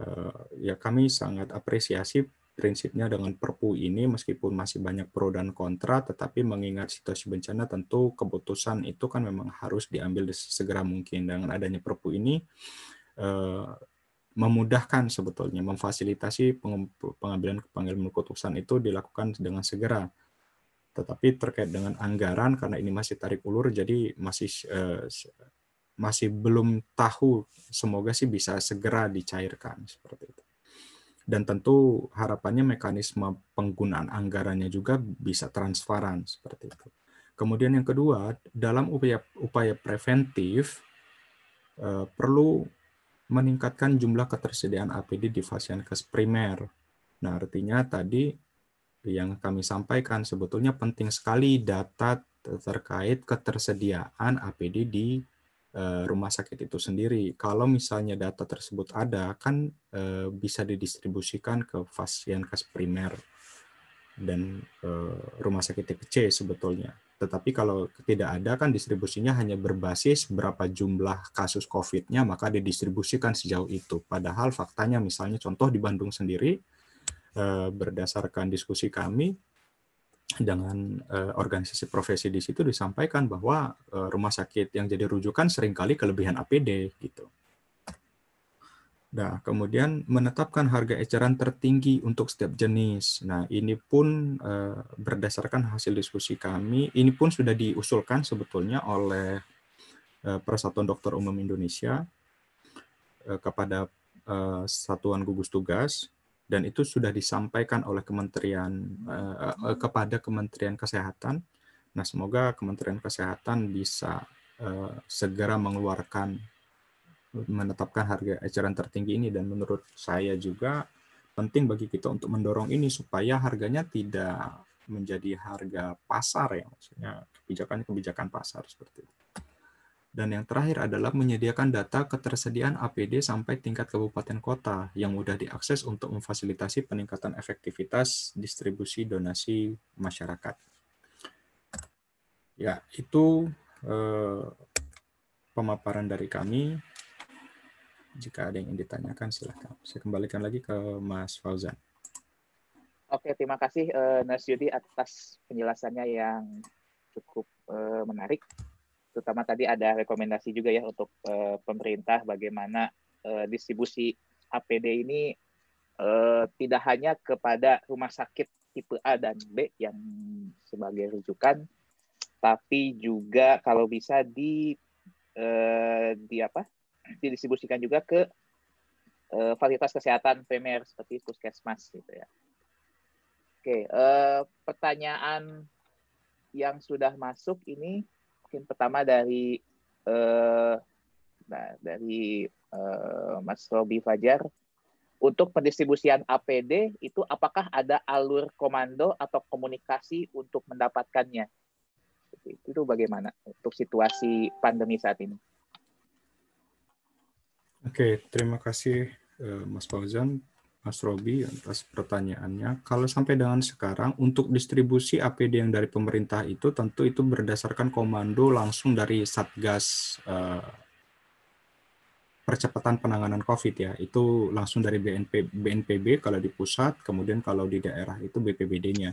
uh, ya kami sangat apresiasi prinsipnya dengan Perpu ini meskipun masih banyak pro dan kontra, tetapi mengingat situasi bencana tentu keputusan itu kan memang harus diambil segera mungkin. Dengan adanya Perpu ini eh, memudahkan sebetulnya, memfasilitasi pengambilan pengambilan keputusan itu dilakukan dengan segera. Tetapi terkait dengan anggaran karena ini masih tarik ulur, jadi masih eh, masih belum tahu. Semoga sih bisa segera dicairkan seperti itu. Dan tentu harapannya mekanisme penggunaan anggarannya juga bisa transparan seperti itu. Kemudian yang kedua, dalam upaya upaya preventif eh, perlu meningkatkan jumlah ketersediaan APD di fasiankes primer. Nah, artinya tadi yang kami sampaikan sebetulnya penting sekali data terkait ketersediaan APD di eh, rumah sakit itu sendiri. Kalau misalnya data tersebut ada, kan eh, bisa didistribusikan ke fasiankes primer dan eh, rumah sakit tipe sebetulnya. Tetapi kalau tidak ada kan distribusinya hanya berbasis berapa jumlah kasus COVID-nya maka didistribusikan sejauh itu. Padahal faktanya misalnya contoh di Bandung sendiri eh, berdasarkan diskusi kami dengan eh, organisasi profesi di situ disampaikan bahwa eh, rumah sakit yang jadi rujukan seringkali kelebihan APD gitu. Nah, hmm. kemudian menetapkan harga eceran tertinggi untuk setiap jenis. Nah, ini pun eh, berdasarkan hasil diskusi kami, ini pun sudah diusulkan sebetulnya oleh eh, Persatuan Dokter Umum Indonesia eh, kepada eh, Satuan Gugus Tugas dan itu sudah disampaikan oleh kementerian eh, eh hmm. kepada Kementerian Kesehatan. Nah, semoga Kementerian Kesehatan bisa eh, segera mengeluarkan menetapkan harga eceran tertinggi ini dan menurut saya juga penting bagi kita untuk mendorong ini supaya harganya tidak menjadi harga pasar ya maksudnya kebijakan kebijakan pasar seperti itu. Dan yang terakhir adalah menyediakan data ketersediaan APD sampai tingkat kabupaten kota yang mudah diakses untuk memfasilitasi peningkatan efektivitas distribusi donasi masyarakat. Ya, itu eh, pemaparan dari kami. Jika ada yang ingin ditanyakan, silahkan. Saya kembalikan lagi ke Mas Fauzan. Oke, terima kasih uh, eh, Nurse Yudi atas penjelasannya yang cukup uh, menarik. Terutama tadi ada rekomendasi juga ya untuk uh, pemerintah bagaimana uh, distribusi APD ini uh, tidak hanya kepada rumah sakit tipe A dan B yang sebagai rujukan, tapi juga kalau bisa di uh, di apa didistribusikan juga ke uh, fasilitas kesehatan primer seperti puskesmas gitu ya. Oke, uh, pertanyaan yang sudah masuk ini mungkin pertama dari uh, nah, dari uh, Mas Robi Fajar untuk pendistribusian APD itu apakah ada alur komando atau komunikasi untuk mendapatkannya? Itu bagaimana untuk situasi pandemi saat ini? Oke, terima kasih eh, Mas Fauzan, Mas Robi atas pertanyaannya. Kalau sampai dengan sekarang untuk distribusi APD yang dari pemerintah itu tentu itu berdasarkan komando langsung dari Satgas eh, percepatan penanganan COVID ya. Itu langsung dari BNP, BNPB kalau di pusat, kemudian kalau di daerah itu BPBD-nya.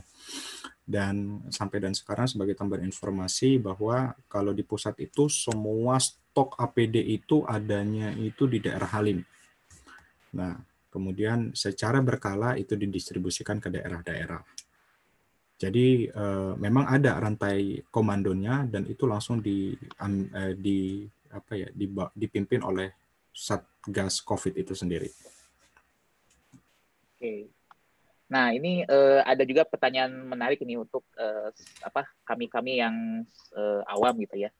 Dan sampai dan sekarang sebagai tambahan informasi bahwa kalau di pusat itu semua stok APD itu adanya itu di daerah Halim. Nah, kemudian secara berkala itu didistribusikan ke daerah-daerah. Jadi eh, memang ada rantai komandonya dan itu langsung di um, eh, di apa ya di, dipimpin oleh Satgas Covid itu sendiri. Oke. Nah, ini eh, ada juga pertanyaan menarik ini untuk eh, apa kami-kami yang eh, awam gitu ya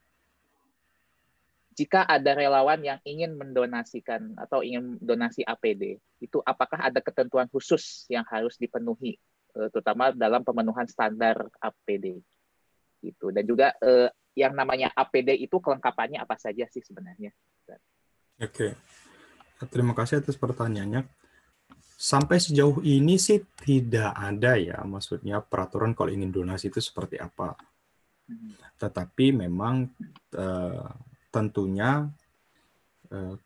jika ada relawan yang ingin mendonasikan atau ingin donasi APD, itu apakah ada ketentuan khusus yang harus dipenuhi, eh, terutama dalam pemenuhan standar APD? Gitu. Dan juga eh, yang namanya APD itu kelengkapannya apa saja sih sebenarnya? Oke, terima kasih atas pertanyaannya. Sampai sejauh ini sih tidak ada ya, maksudnya peraturan kalau ingin donasi itu seperti apa. Hmm. Tetapi memang eh, tentunya eh,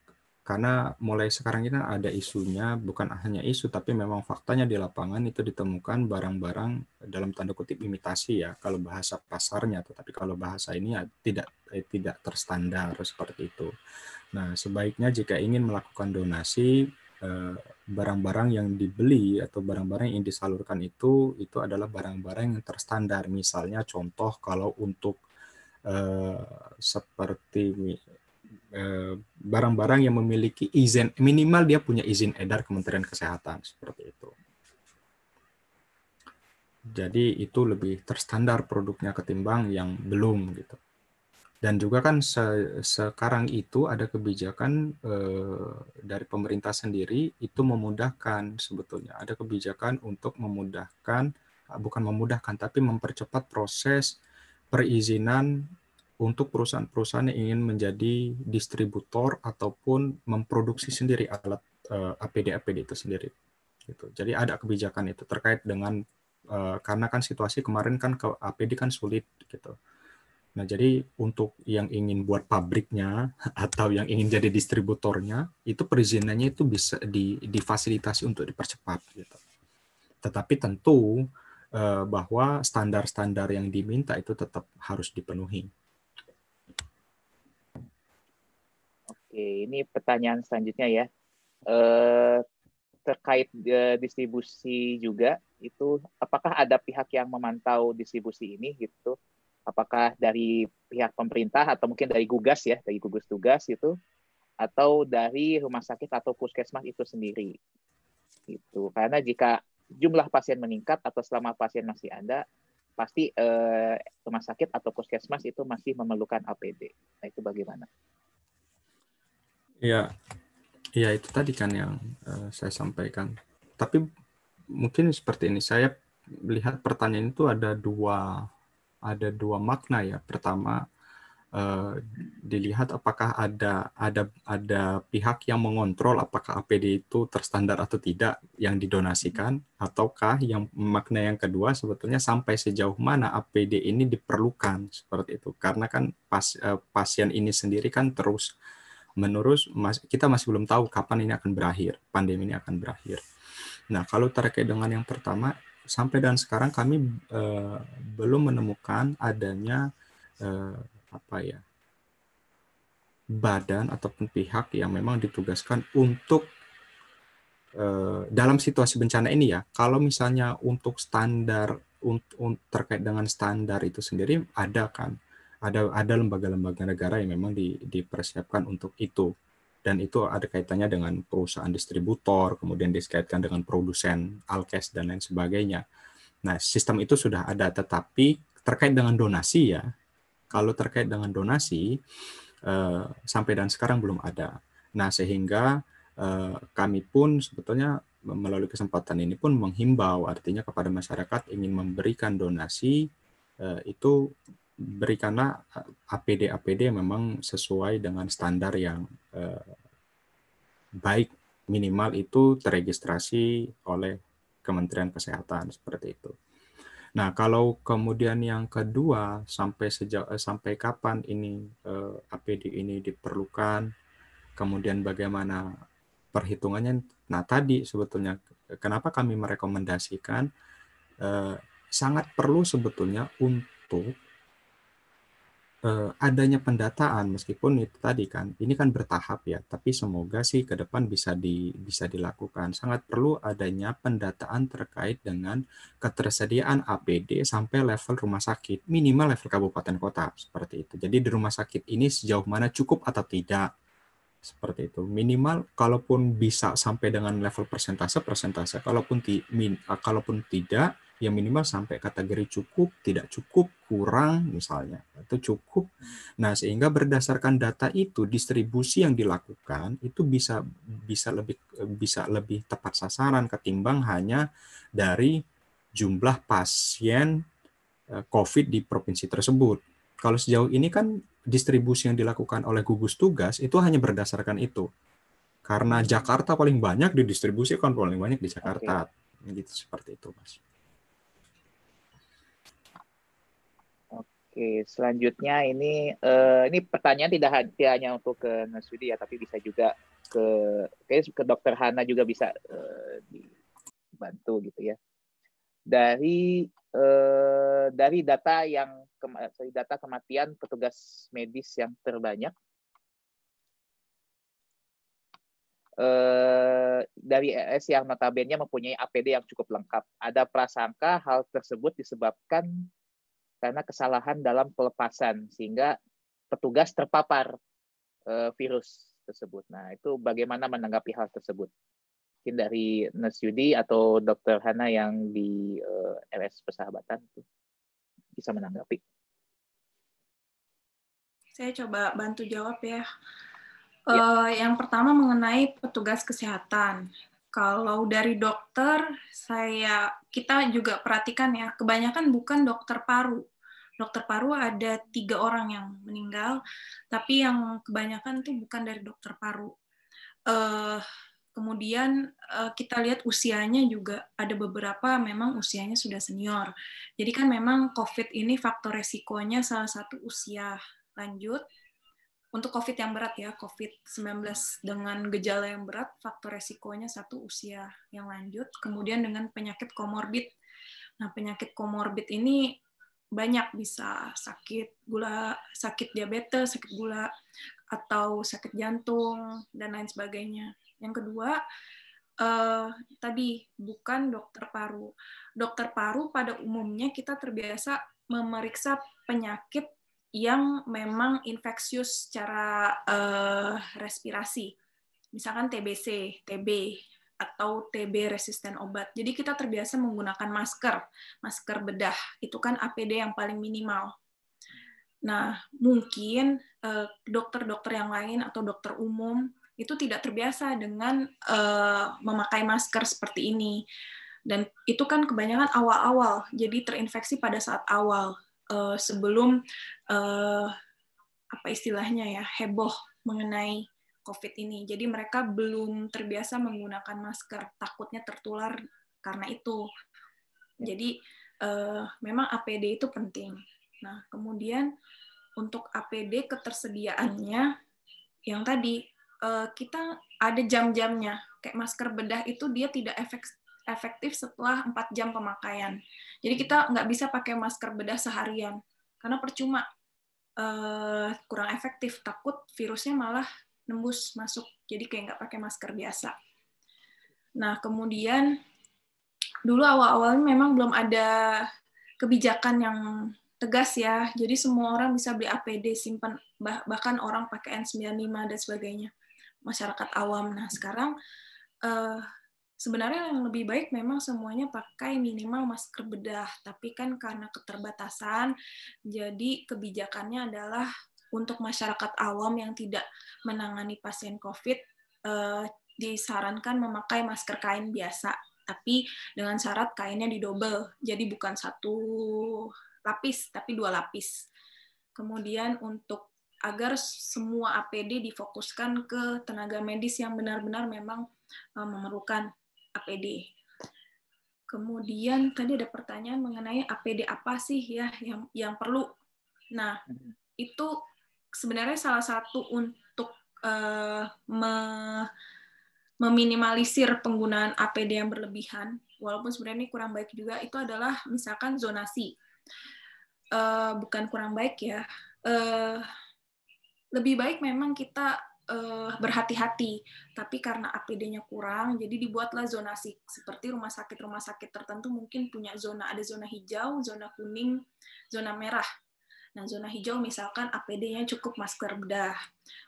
karena mulai sekarang kita ada isunya bukan hanya isu tapi memang faktanya di lapangan itu ditemukan barang-barang dalam tanda kutip imitasi ya kalau bahasa pasarnya tetapi kalau bahasa ini ya tidak eh, tidak terstandar seperti itu. Nah, sebaiknya jika ingin melakukan donasi eh, barang-barang yang dibeli atau barang-barang yang disalurkan itu itu adalah barang-barang yang terstandar misalnya contoh kalau untuk Eh, seperti eh, barang-barang yang memiliki izin minimal dia punya izin edar Kementerian Kesehatan seperti itu. Jadi itu lebih terstandar produknya ketimbang yang belum gitu. Dan juga kan se sekarang itu ada kebijakan e, dari pemerintah sendiri itu memudahkan sebetulnya ada kebijakan untuk memudahkan bukan memudahkan tapi mempercepat proses perizinan untuk perusahaan-perusahaan yang ingin menjadi distributor ataupun memproduksi sendiri alat eh, APD-APD itu sendiri. Gitu. Jadi ada kebijakan itu terkait dengan eh, karena kan situasi kemarin kan ke APD kan sulit gitu. Nah, jadi untuk yang ingin buat pabriknya atau yang ingin jadi distributornya, itu perizinannya itu bisa di, difasilitasi untuk dipercepat gitu. Tetapi tentu Eh, bahwa standar-standar yang diminta itu tetap harus dipenuhi. Oke, ini pertanyaan selanjutnya ya. Eh, terkait eh, distribusi juga, itu apakah ada pihak yang memantau distribusi ini gitu? Apakah dari pihak pemerintah atau mungkin dari gugus ya, dari gugus tugas itu, atau dari rumah sakit atau puskesmas itu sendiri? Gitu. Karena jika jumlah pasien meningkat atau selama pasien masih ada, pasti eh, rumah sakit atau puskesmas itu masih memerlukan APD. Nah itu bagaimana? Iya, ya itu tadi kan yang eh, saya sampaikan. Tapi mungkin seperti ini saya melihat pertanyaan itu ada dua ada dua makna ya. Pertama Eh, dilihat apakah ada ada ada pihak yang mengontrol apakah APD itu terstandar atau tidak yang didonasikan ataukah yang makna yang kedua sebetulnya sampai sejauh mana APD ini diperlukan seperti itu karena kan pas, eh, pasien ini sendiri kan terus menerus kita masih belum tahu kapan ini akan berakhir pandemi ini akan berakhir. Nah kalau terkait dengan yang pertama sampai dan sekarang kami uh, belum menemukan adanya apa ya badan ataupun pihak yang memang ditugaskan untuk eh, dalam situasi bencana ini ya kalau misalnya untuk standar terkait dengan standar itu sendiri ada kan ada ada lembaga-lembaga negara yang memang di, dipersiapkan untuk itu dan itu ada kaitannya dengan perusahaan distributor, kemudian dikaitkan dengan produsen, alkes dan lain sebagainya. Nah, sistem itu sudah ada, tetapi terkait dengan donasi ya, kalau terkait dengan donasi, eh, sampai dan sekarang belum ada. Nah, sehingga eh, kami pun sebetulnya melalui kesempatan ini pun menghimbau artinya kepada masyarakat ingin memberikan donasi eh, itu berikanlah APD-APD yang memang sesuai dengan standar yang baik minimal itu terregistrasi oleh Kementerian Kesehatan seperti itu. Nah, kalau kemudian yang kedua sampai sejak eh, sampai kapan ini eh, APD ini diperlukan, kemudian bagaimana perhitungannya? Nah, tadi sebetulnya eh, kenapa kami merekomendasikan eh, sangat perlu sebetulnya untuk Eh, adanya pendataan meskipun itu tadi kan ini kan bertahap ya tapi semoga sih ke depan bisa di bisa dilakukan sangat perlu adanya pendataan terkait dengan ketersediaan APD sampai level rumah sakit minimal level kabupaten kota seperti itu jadi di rumah sakit ini sejauh mana cukup atau tidak seperti itu minimal kalaupun bisa sampai dengan level persentase persentase kalaupun ti, min, eh, kalaupun tidak ya minimal sampai kategori cukup tidak cukup kurang misalnya atau cukup nah sehingga berdasarkan data itu distribusi yang dilakukan itu bisa bisa lebih bisa lebih tepat sasaran ketimbang hanya dari jumlah pasien eh, COVID di provinsi tersebut kalau sejauh ini kan distribusi yang dilakukan oleh gugus tugas itu hanya berdasarkan itu. Karena hmm. Jakarta paling banyak didistribusikan paling banyak di Jakarta. Okay. Gitu seperti itu, Mas. Oke, selanjutnya ini uh, ini pertanyaan tidak hanya untuk ke Nasudi ya, tapi bisa juga ke okay, ke Dokter Hana juga bisa uh, dibantu gitu ya. Dari uh, dari data yang data kematian petugas medis yang terbanyak. E, dari ES yang notabene mempunyai APD yang cukup lengkap. Ada prasangka hal tersebut disebabkan karena kesalahan dalam pelepasan sehingga petugas terpapar e, virus tersebut. Nah, itu bagaimana menanggapi hal tersebut? Mungkin dari Nurse Yudi atau Dr. Hana yang di RS eh, Persahabatan itu bisa menanggapi saya coba bantu jawab ya. ya. Eh, yang pertama mengenai petugas kesehatan. Kalau dari dokter, saya kita juga perhatikan ya, kebanyakan bukan dokter paru. Dokter paru ada tiga orang yang meninggal, tapi yang kebanyakan itu bukan dari dokter paru. Uh, kemudian uh, kita lihat usianya juga ada beberapa memang usianya sudah senior. Jadi kan memang COVID ini faktor resikonya salah satu usia Lanjut, untuk COVID yang berat ya, COVID-19 dengan gejala yang berat, faktor resikonya satu usia yang lanjut, kemudian dengan penyakit komorbid. Nah, penyakit komorbid ini banyak bisa sakit gula, sakit diabetes, sakit gula, atau sakit jantung, dan lain sebagainya. Yang kedua, eh, tadi bukan dokter paru. Dokter paru pada umumnya kita terbiasa memeriksa penyakit yang memang infeksius secara uh, respirasi, misalkan TBC, TB, atau TB resisten obat. Jadi kita terbiasa menggunakan masker, masker bedah. Itu kan APD yang paling minimal. Nah, mungkin eh, dokter-dokter yang lain atau dokter umum itu tidak terbiasa dengan uh, memakai masker seperti ini. Dan itu kan kebanyakan awal-awal, jadi terinfeksi pada saat awal uh, sebelum uh, apa istilahnya ya heboh mengenai COVID ini. Jadi mereka belum terbiasa menggunakan masker, takutnya tertular karena itu. Ya. Jadi uh, memang APD itu penting. Nah kemudian untuk APD ketersediaannya yang tadi uh, kita ada jam-jamnya kayak masker bedah itu dia tidak efek efektif setelah 4 jam pemakaian. Jadi kita nggak bisa pakai masker bedah seharian karena percuma uh, kurang efektif takut virusnya malah nembus masuk jadi kayak nggak pakai masker biasa. Nah kemudian dulu awal-awalnya memang belum ada kebijakan yang tegas ya jadi semua orang bisa beli APD simpan bahkan orang pakai N95 dan sebagainya masyarakat awam. Nah sekarang uh, sebenarnya yang lebih baik memang semuanya pakai minimal masker bedah, tapi kan karena keterbatasan, jadi kebijakannya adalah untuk masyarakat awam yang tidak menangani pasien COVID eh, disarankan memakai masker kain biasa, tapi dengan syarat kainnya didobel, jadi bukan satu lapis, tapi dua lapis. Kemudian untuk agar semua APD difokuskan ke tenaga medis yang benar-benar memang eh, memerlukan APD. Kemudian tadi ada pertanyaan mengenai APD apa sih ya yang yang perlu. Nah, itu sebenarnya salah satu untuk uh, me meminimalisir penggunaan APD yang berlebihan, walaupun sebenarnya ini kurang baik juga, itu adalah misalkan zonasi. Uh, bukan kurang baik ya. Uh, lebih baik memang kita uh, berhati-hati. Tapi karena APD-nya kurang, jadi dibuatlah zonasi seperti rumah sakit-rumah sakit tertentu mungkin punya zona ada zona hijau, zona kuning, zona merah. Nah, zona hijau misalkan APD-nya cukup masker bedah.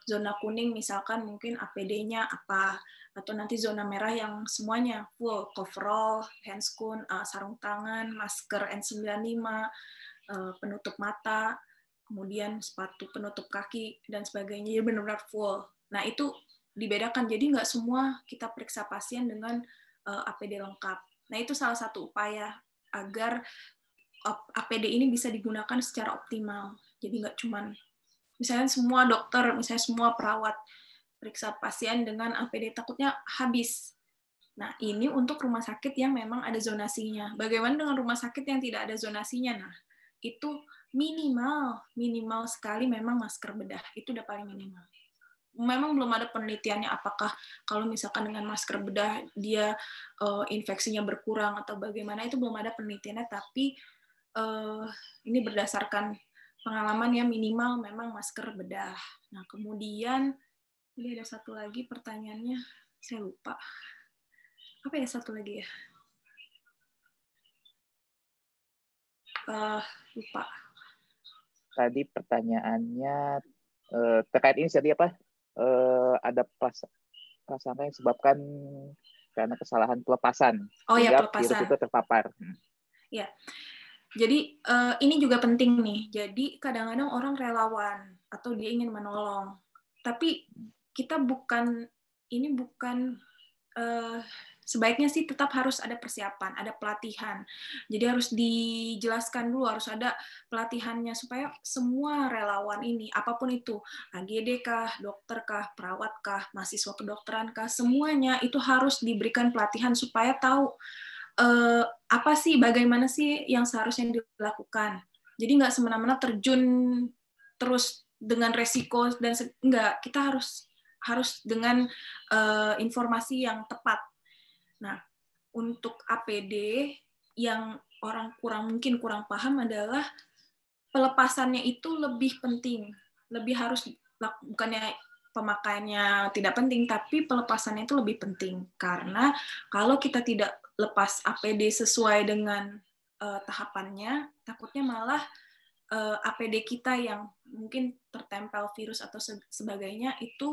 Zona kuning misalkan mungkin APD-nya apa atau nanti zona merah yang semuanya full coverall, handscoon, eh, sarung tangan, masker N95, eh, penutup mata, kemudian sepatu penutup kaki dan sebagainya jadi benar-benar full nah itu dibedakan jadi nggak semua kita periksa pasien dengan uh, eh, APD lengkap nah itu salah satu upaya agar APD ini bisa digunakan secara optimal jadi nggak cuman misalnya semua dokter misalnya semua perawat periksa pasien dengan APD takutnya habis Nah, ini untuk rumah sakit yang memang ada zonasinya. Bagaimana dengan rumah sakit yang tidak ada zonasinya? Nah, itu minimal minimal sekali memang masker bedah itu udah paling minimal memang belum ada penelitiannya apakah kalau misalkan dengan masker bedah dia uh, infeksinya berkurang atau bagaimana itu belum ada penelitiannya tapi uh, ini berdasarkan pengalaman ya minimal memang masker bedah. Nah kemudian ini ada satu lagi pertanyaannya saya lupa apa ya satu lagi ya Eh, lupa. Tadi pertanyaannya uh, terkait ini tadi apa? Uh, ada pasangan yang sebabkan karena kesalahan pelepasan. Oh iya, pelepasan. Virus itu terpapar. Hmm. Iya. Ya. Jadi uh, ini juga penting nih. Jadi kadang-kadang orang relawan atau dia ingin menolong, tapi kita bukan ini bukan uh, sebaiknya sih tetap harus ada persiapan, ada pelatihan. Jadi harus dijelaskan dulu, harus ada pelatihannya supaya semua relawan ini, apapun itu, AGD kah, dokter kah, perawat kah, mahasiswa kedokteran kah, semuanya itu harus diberikan pelatihan supaya tahu eh, apa sih, bagaimana sih yang seharusnya dilakukan. Jadi nggak semena-mena terjun terus dengan resiko dan enggak kita harus harus dengan uh, informasi yang tepat Nah, untuk APD yang orang kurang mungkin kurang paham adalah pelepasannya itu lebih penting, lebih harus bukannya pemakaiannya tidak penting, tapi pelepasannya itu lebih penting karena kalau kita tidak lepas APD sesuai dengan uh, tahapannya, takutnya malah uh, eh, APD kita yang mungkin tertempel virus atau sebagainya itu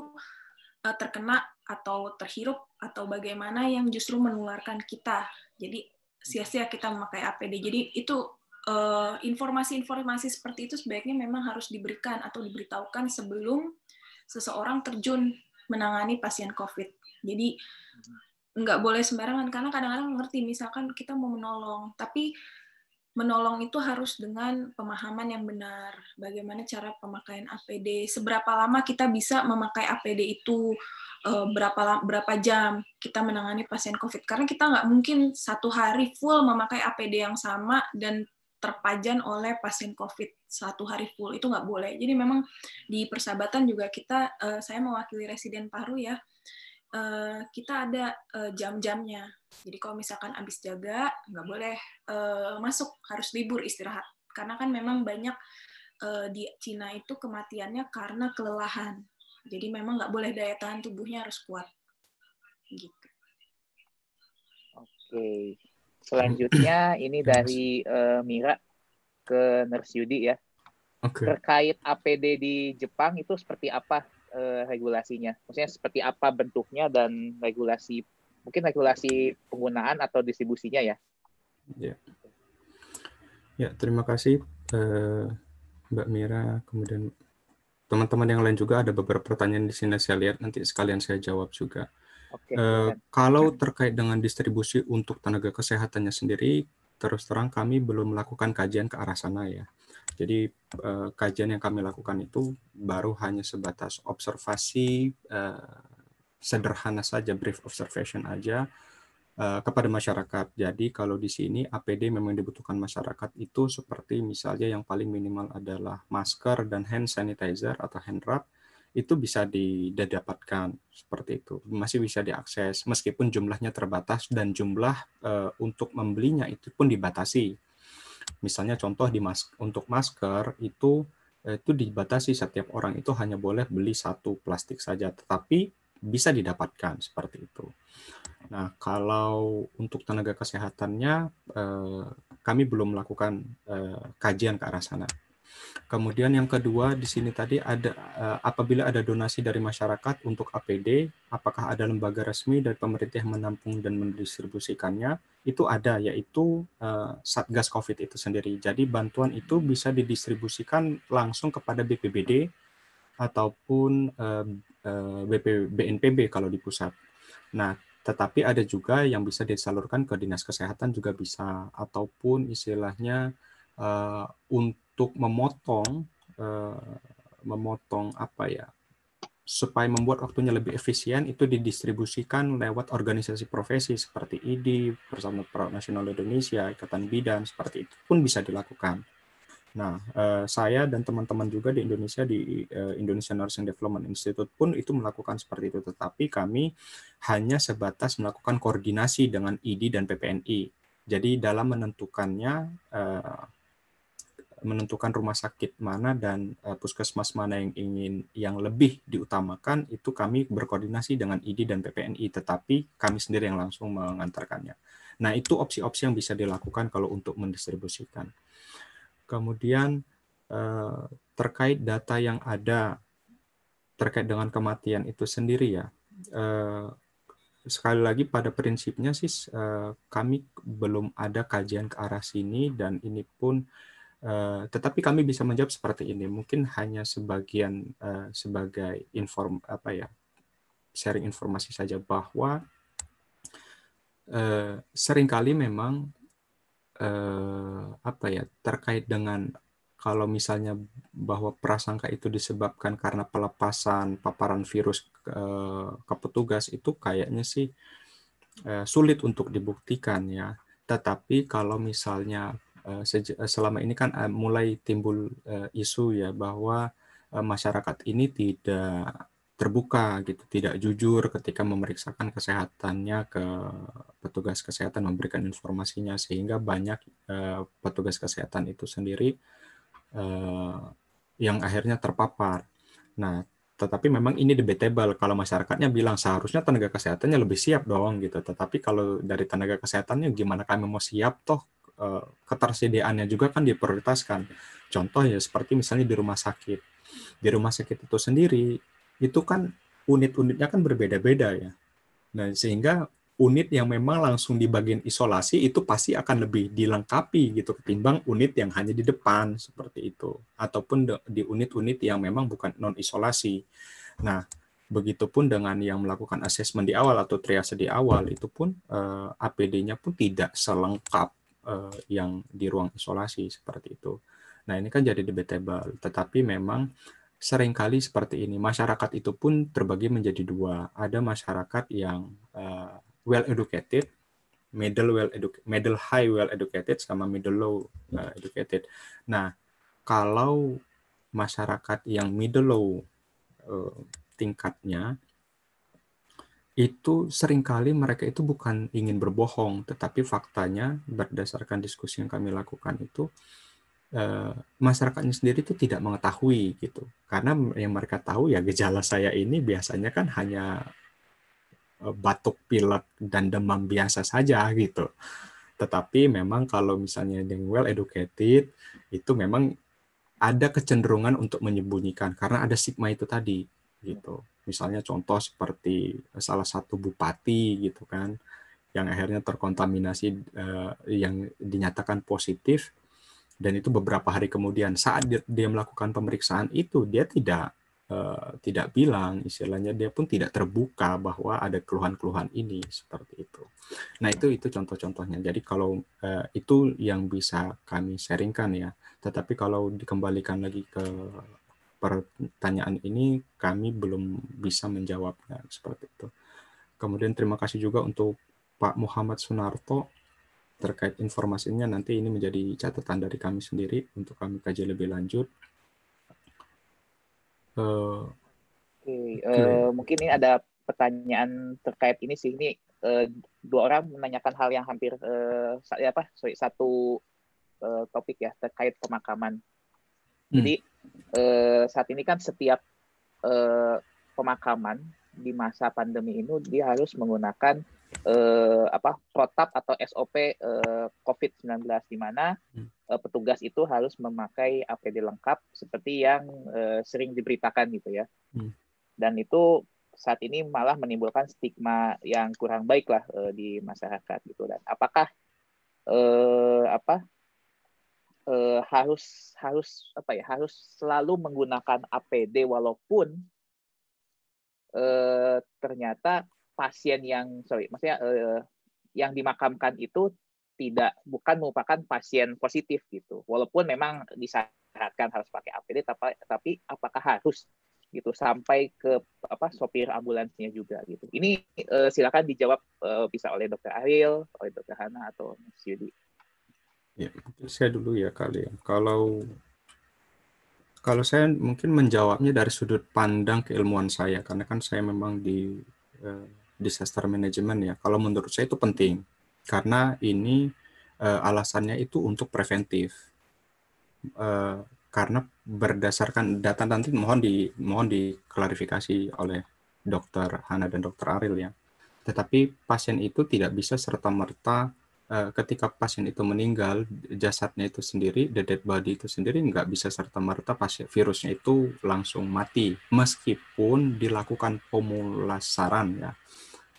Eh, terkena atau terhirup atau bagaimana yang justru menularkan kita. Jadi sia-sia kita memakai APD. Jadi itu eh, informasi-informasi informasi -informasi seperti itu sebaiknya memang harus diberikan atau diberitahukan sebelum seseorang terjun menangani pasien COVID. Jadi mm-hmm. nggak boleh sembarangan karena kadang-kadang ngerti misalkan kita mau menolong tapi menolong itu harus dengan pemahaman yang benar. Bagaimana cara pemakaian APD? Seberapa lama kita bisa memakai APD itu? Eh, berapa berapa jam kita menangani pasien COVID? Karena kita nggak mungkin satu hari full memakai APD yang sama dan terpajan oleh pasien COVID satu hari full itu nggak boleh. Jadi memang di persahabatan juga kita, eh, saya mewakili residen paru ya, Eh, kita ada eh, jam-jamnya. Jadi kalau misalkan habis jaga, nggak boleh eh, masuk, harus libur istirahat. Karena kan memang banyak di Cina itu kematiannya karena kelelahan. Jadi memang nggak boleh daya tahan tubuhnya harus kuat. Gitu. Oke. Selanjutnya ini dari uh, Mira ke Nurse Yudi ya. Okay. Terkait APD di Jepang itu seperti apa? uh, regulasinya? Maksudnya seperti apa bentuknya dan regulasi mungkin regulasi penggunaan atau distribusinya ya? Ya, ya terima kasih uh, Mbak Mira. Kemudian teman-teman yang lain juga ada beberapa pertanyaan di sini saya lihat nanti sekalian saya jawab juga. Okay. Uh, eh, kalau terkait dengan distribusi untuk tenaga kesehatannya sendiri, terus terang kami belum melakukan kajian ke arah sana ya. Jadi eh, kajian yang kami lakukan itu baru hanya sebatas observasi eh, sederhana saja, brief observation aja eh, kepada masyarakat. Jadi kalau di sini APD memang dibutuhkan masyarakat itu seperti misalnya yang paling minimal adalah masker dan hand sanitizer atau hand wrap itu bisa didapatkan seperti itu masih bisa diakses meskipun jumlahnya terbatas dan jumlah e, untuk membelinya itu pun dibatasi misalnya contoh di mas untuk masker itu eh, itu dibatasi setiap orang itu hanya boleh beli satu plastik saja tetapi bisa didapatkan seperti itu nah kalau untuk tenaga kesehatannya e, kami belum melakukan e, kajian ke arah sana Kemudian yang kedua di sini tadi ada eh, apabila ada donasi dari masyarakat untuk APD, apakah ada lembaga resmi dari pemerintah yang menampung dan mendistribusikannya? Itu ada yaitu eh, Satgas Covid itu sendiri. Jadi bantuan itu bisa didistribusikan langsung kepada BPBD ataupun eh, BP, BNPB kalau di pusat. Nah, tetapi ada juga yang bisa disalurkan ke dinas kesehatan juga bisa ataupun istilahnya untuk untuk memotong uh, memotong apa ya supaya membuat waktunya lebih efisien itu didistribusikan lewat organisasi profesi seperti IDI, Persatuan Perawat Nasional Indonesia, Ikatan Bidan, seperti itu pun bisa dilakukan. Nah, eh, saya dan teman-teman juga di Indonesia di eh, Indonesian Nursing Development Institute pun itu melakukan seperti itu, tetapi kami hanya sebatas melakukan koordinasi dengan ID dan PPNI. Jadi dalam menentukannya menentukan rumah sakit mana dan uh, puskesmas mana yang ingin yang lebih diutamakan itu kami berkoordinasi dengan ID dan PPNI tetapi kami sendiri yang langsung mengantarkannya. Nah, itu opsi-opsi yang bisa dilakukan kalau untuk mendistribusikan. Kemudian uh, terkait data yang ada terkait dengan kematian itu sendiri ya. Uh, sekali lagi pada prinsipnya sih kami belum ada kajian ke arah sini dan ini pun Eh, tetapi kami bisa menjawab seperti ini mungkin hanya sebagian uh, sebagai inform apa ya sharing informasi saja bahwa uh, seringkali memang uh, apa ya terkait dengan kalau misalnya bahwa prasangka itu disebabkan karena pelepasan paparan virus ke petugas itu kayaknya sih sulit untuk dibuktikan ya tetapi kalau misalnya Eh, eh, selama ini kan eh, mulai timbul isu ya bahwa masyarakat ini tidak terbuka gitu, tidak jujur ketika memeriksakan kesehatannya ke petugas kesehatan memberikan informasinya sehingga banyak petugas kesehatan itu sendiri yang akhirnya terpapar. Nah, tetapi memang ini debatable kalau masyarakatnya bilang seharusnya tenaga kesehatannya lebih siap dong gitu. Tetapi kalau dari tenaga kesehatannya gimana kami mau siap toh Eh, ketersediaannya juga kan diprioritaskan. Contoh ya seperti misalnya di rumah sakit. Di rumah sakit itu sendiri itu kan unit-unitnya kan berbeda-beda ya. Nah, sehingga unit yang memang langsung di bagian isolasi itu pasti akan lebih dilengkapi gitu ketimbang unit yang hanya di depan seperti itu ataupun di unit-unit yang memang bukan non isolasi. Nah, begitupun dengan yang melakukan asesmen di awal atau triase di awal itu pun eh, APD-nya pun tidak selengkap Eh, yang di ruang isolasi seperti itu. Nah, ini kan jadi debatable, tetapi memang seringkali seperti ini masyarakat itu pun terbagi menjadi dua. Ada masyarakat yang uh, well educated, middle well educated, middle high well educated sama middle low eh, educated. Nah, kalau masyarakat yang middle low uh, tingkatnya itu seringkali mereka itu bukan ingin berbohong, tetapi faktanya berdasarkan diskusi yang kami lakukan itu eh, masyarakatnya sendiri itu tidak mengetahui gitu, karena yang mereka tahu ya gejala saya ini biasanya kan hanya eh, batuk pilek dan demam biasa saja gitu. Tetapi memang kalau misalnya yang well educated itu memang ada kecenderungan untuk menyembunyikan karena ada stigma itu tadi gitu. Misalnya contoh seperti eh, salah satu bupati gitu kan yang akhirnya terkontaminasi eh, yang dinyatakan positif dan itu beberapa hari kemudian saat dia, melakukan pemeriksaan itu dia tidak eh, tidak bilang istilahnya dia pun tidak terbuka bahwa ada keluhan-keluhan ini seperti itu. Nah itu itu contoh-contohnya. Jadi kalau eh, itu yang bisa kami sharingkan ya. Tetapi kalau dikembalikan lagi ke pertanyaan ini kami belum bisa menjawabnya seperti itu. Kemudian terima kasih juga untuk Pak Muhammad Sunarto terkait informasinya nanti ini menjadi catatan dari kami sendiri untuk kami kaji lebih lanjut. Uh, Oke, okay. uh, eh, eh, mungkin ini ada pertanyaan terkait ini sih. Ini uh, dua orang menanyakan hal yang hampir uh, apa? Sorry, satu uh, topik ya terkait pemakaman. Hmm eh, saat ini kan setiap eh, pemakaman di masa pandemi ini dia harus menggunakan eh, apa protap atau SOP eh, COVID-19 di mana hmm. eh, petugas itu harus memakai APD lengkap seperti yang eh, sering diberitakan gitu ya. Hmm. Dan itu saat ini malah menimbulkan stigma yang kurang baik lah eh, di masyarakat gitu dan apakah eh, apa eh, harus harus apa ya harus selalu menggunakan APD walaupun eh, ternyata pasien yang sorry maksudnya eh, yang dimakamkan itu tidak bukan merupakan pasien positif gitu walaupun memang disarankan harus pakai APD tapi, tapi apakah harus gitu sampai ke apa sopir ambulansnya juga gitu ini eh, silakan dijawab eh, bisa oleh dokter Ariel oleh dokter Hana atau Mas Yudi Ya, mungkin saya dulu ya kali ya. Kalau kalau saya mungkin menjawabnya dari sudut pandang keilmuan saya karena kan saya memang di uh, disaster management ya. Kalau menurut saya itu penting karena ini uh, alasannya itu untuk preventif. Uh, karena berdasarkan data nanti mohon di mohon diklarifikasi oleh dokter Hana dan dokter Aril ya. Tetapi pasien itu tidak bisa serta merta Eh, ketika pasien itu meninggal, jasadnya itu sendiri, the dead body itu sendiri nggak bisa serta-merta pasien virusnya itu langsung mati, meskipun dilakukan pemulasaran ya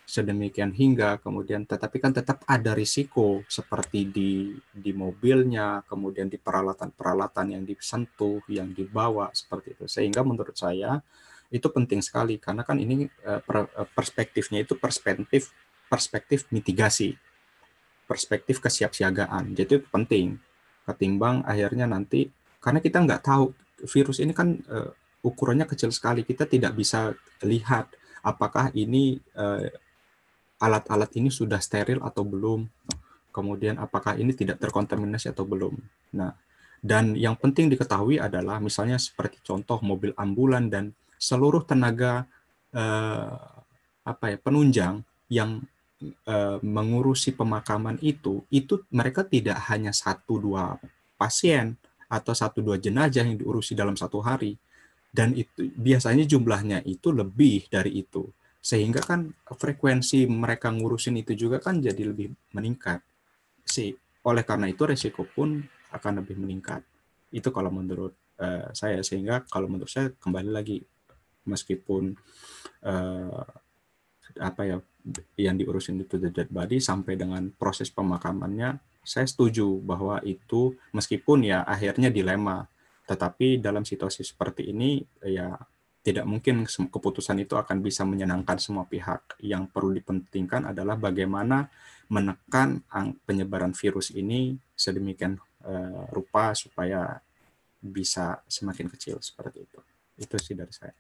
sedemikian hingga kemudian tetapi kan tetap ada risiko seperti di di mobilnya kemudian di peralatan-peralatan yang disentuh yang dibawa seperti itu sehingga menurut saya itu penting sekali karena kan ini eh, eh, perspektifnya itu perspektif perspektif mitigasi perspektif kesiapsiagaan. Jadi itu penting ketimbang akhirnya nanti karena kita nggak tahu virus ini kan uh, ukurannya kecil sekali kita tidak bisa lihat apakah ini alat eh, alat-alat ini sudah steril atau belum kemudian apakah ini tidak terkontaminasi atau belum nah dan yang penting diketahui adalah misalnya seperti contoh mobil ambulan dan seluruh tenaga uh, apa ya penunjang yang Eh, mengurusi pemakaman itu, itu mereka tidak hanya satu dua pasien atau satu dua jenazah yang diurusi dalam satu hari, dan itu biasanya jumlahnya itu lebih dari itu, sehingga kan frekuensi mereka ngurusin itu juga kan jadi lebih meningkat. Si, oleh karena itu resiko pun akan lebih meningkat. Itu kalau menurut uh, saya, sehingga kalau menurut saya kembali lagi meskipun uh, apa ya yang diurusin itu the dead body sampai dengan proses pemakamannya saya setuju bahwa itu meskipun ya akhirnya dilema tetapi dalam situasi seperti ini ya tidak mungkin keputusan itu akan bisa menyenangkan semua pihak. Yang perlu dipentingkan adalah bagaimana menekan penyebaran virus ini sedemikian eh, rupa supaya bisa semakin kecil seperti itu. Itu sih dari saya.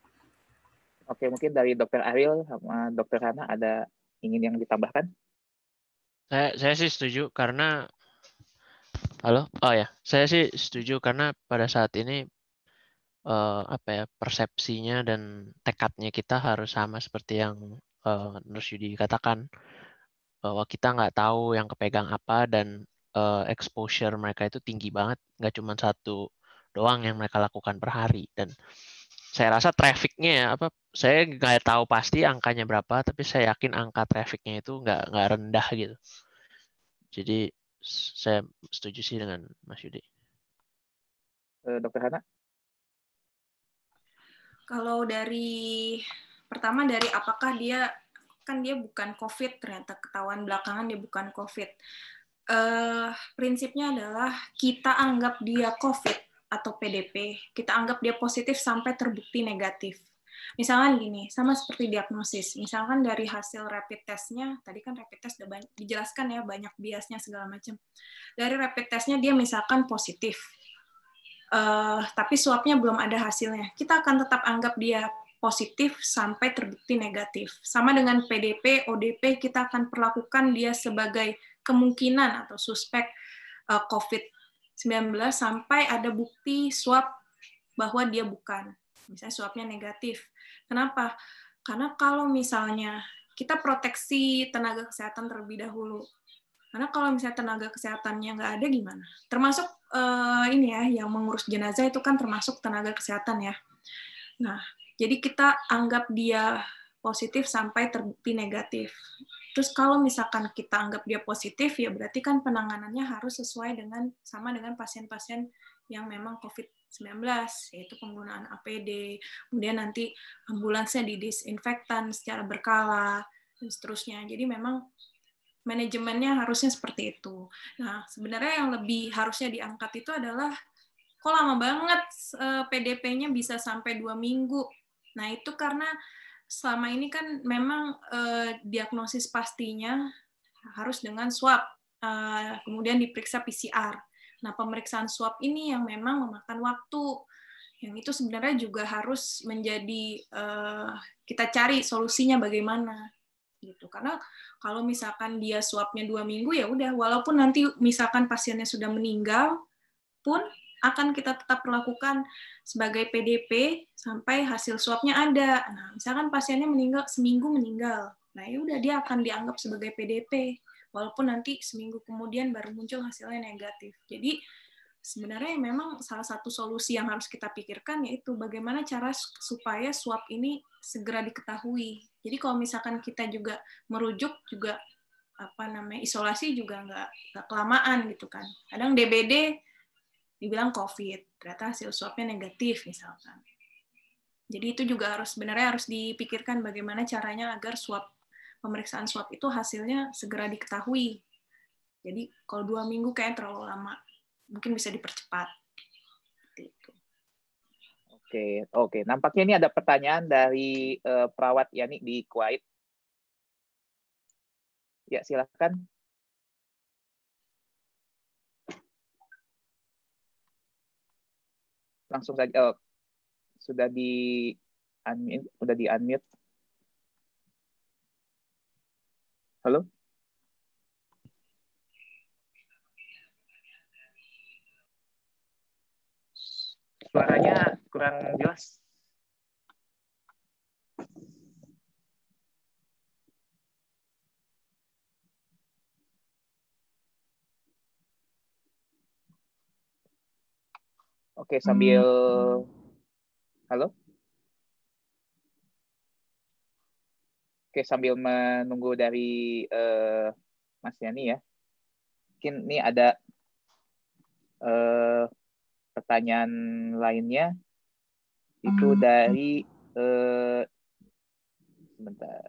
Oke, mungkin dari Dokter Ariel sama Dokter Hana ada ingin yang ditambahkan? Saya saya sih setuju karena halo, oh ya, saya sih setuju karena pada saat ini eh, apa ya persepsinya dan tekadnya kita harus sama seperti yang eh, Nurse Yudi katakan bahwa kita nggak tahu yang kepegang apa dan eh, exposure mereka itu tinggi banget, nggak cuma satu doang yang mereka lakukan per hari dan saya rasa trafficnya apa saya nggak tahu pasti angkanya berapa tapi saya yakin angka trafficnya itu nggak nggak rendah gitu jadi saya setuju sih dengan Mas Yudi eh, Dokter Hana kalau dari pertama dari apakah dia kan dia bukan COVID ternyata ketahuan belakangan dia bukan COVID uh, prinsipnya adalah kita anggap dia COVID atau PDP, kita anggap dia positif sampai terbukti negatif. Misalkan gini, sama seperti diagnosis. Misalkan dari hasil rapid testnya, tadi kan rapid test udah dijelaskan ya banyak biasnya segala macam. Dari rapid testnya dia misalkan positif, uh, tapi swabnya belum ada hasilnya. Kita akan tetap anggap dia positif sampai terbukti negatif. Sama dengan PDP, ODP kita akan perlakukan dia sebagai kemungkinan atau suspek uh, COVID 19 sampai ada bukti swab bahwa dia bukan. Misalnya swabnya negatif. Kenapa? Karena kalau misalnya kita proteksi tenaga kesehatan terlebih dahulu. Karena kalau misalnya tenaga kesehatannya nggak ada gimana? Termasuk eh, ini ya, yang mengurus jenazah itu kan termasuk tenaga kesehatan ya. Nah, jadi kita anggap dia positif sampai terbukti negatif. Terus kalau misalkan kita anggap dia positif, ya berarti kan penanganannya harus sesuai dengan sama dengan pasien-pasien yang memang COVID-19, yaitu penggunaan APD, kemudian nanti ambulansnya didisinfektan secara berkala, dan seterusnya. Jadi memang manajemennya harusnya seperti itu. Nah, sebenarnya yang lebih harusnya diangkat itu adalah kok lama banget eh, PDP-nya bisa sampai dua minggu. Nah, itu karena selama ini kan memang uh, diagnosis pastinya harus dengan swab, uh, kemudian diperiksa PCR. Nah, pemeriksaan swab ini yang memang memakan waktu, yang itu sebenarnya juga harus menjadi uh, kita cari solusinya bagaimana gitu karena kalau misalkan dia swabnya dua minggu ya udah walaupun nanti misalkan pasiennya sudah meninggal pun akan kita tetap perlakukan sebagai PDP sampai hasil swabnya ada. Nah, misalkan pasiennya meninggal seminggu meninggal, nah ya udah dia akan dianggap sebagai PDP walaupun nanti seminggu kemudian baru muncul hasilnya negatif. Jadi sebenarnya memang salah satu solusi yang harus kita pikirkan yaitu bagaimana cara supaya swab ini segera diketahui. Jadi kalau misalkan kita juga merujuk juga apa namanya isolasi juga nggak kelamaan gitu kan. Kadang DBD dibilang COVID, ternyata hasil swabnya negatif misalkan. Jadi itu juga harus sebenarnya harus dipikirkan bagaimana caranya agar swab pemeriksaan swab itu hasilnya segera diketahui. Jadi kalau dua minggu kayaknya terlalu lama, mungkin bisa dipercepat. Gitu. Oke, oke. Nampaknya ini ada pertanyaan dari uh, perawat Yani di Kuwait. Ya, silakan. langsung saja oh, sudah di unmute, sudah di unmute. Halo? Suaranya kurang jelas. Oke, sambil hmm. halo. Oke, sambil menunggu dari uh, Mas Yani ya. Mungkin ini ada uh, pertanyaan lainnya itu hmm. dari uh, sebentar.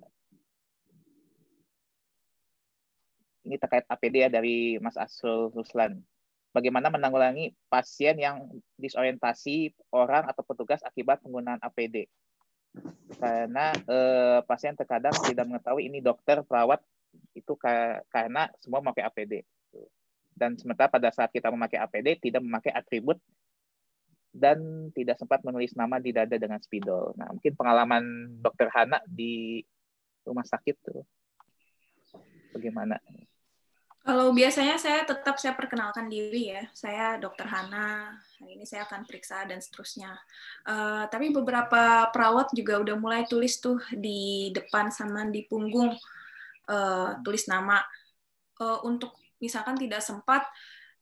Ini terkait APD ya dari Mas Asrul Ruslan bagaimana menanggulangi pasien yang disorientasi orang atau petugas akibat penggunaan APD. Karena eh, pasien terkadang tidak mengetahui ini dokter, perawat itu karena semua memakai APD. Dan sementara pada saat kita memakai APD tidak memakai atribut dan tidak sempat menulis nama di dada dengan spidol. Nah, mungkin pengalaman Dokter Hana di rumah sakit tuh bagaimana? Kalau biasanya saya tetap saya perkenalkan diri ya, saya Dokter Hana. Hari ini saya akan periksa dan seterusnya. Uh, tapi beberapa perawat juga udah mulai tulis tuh di depan sama di punggung uh, tulis nama. Uh, untuk misalkan tidak sempat,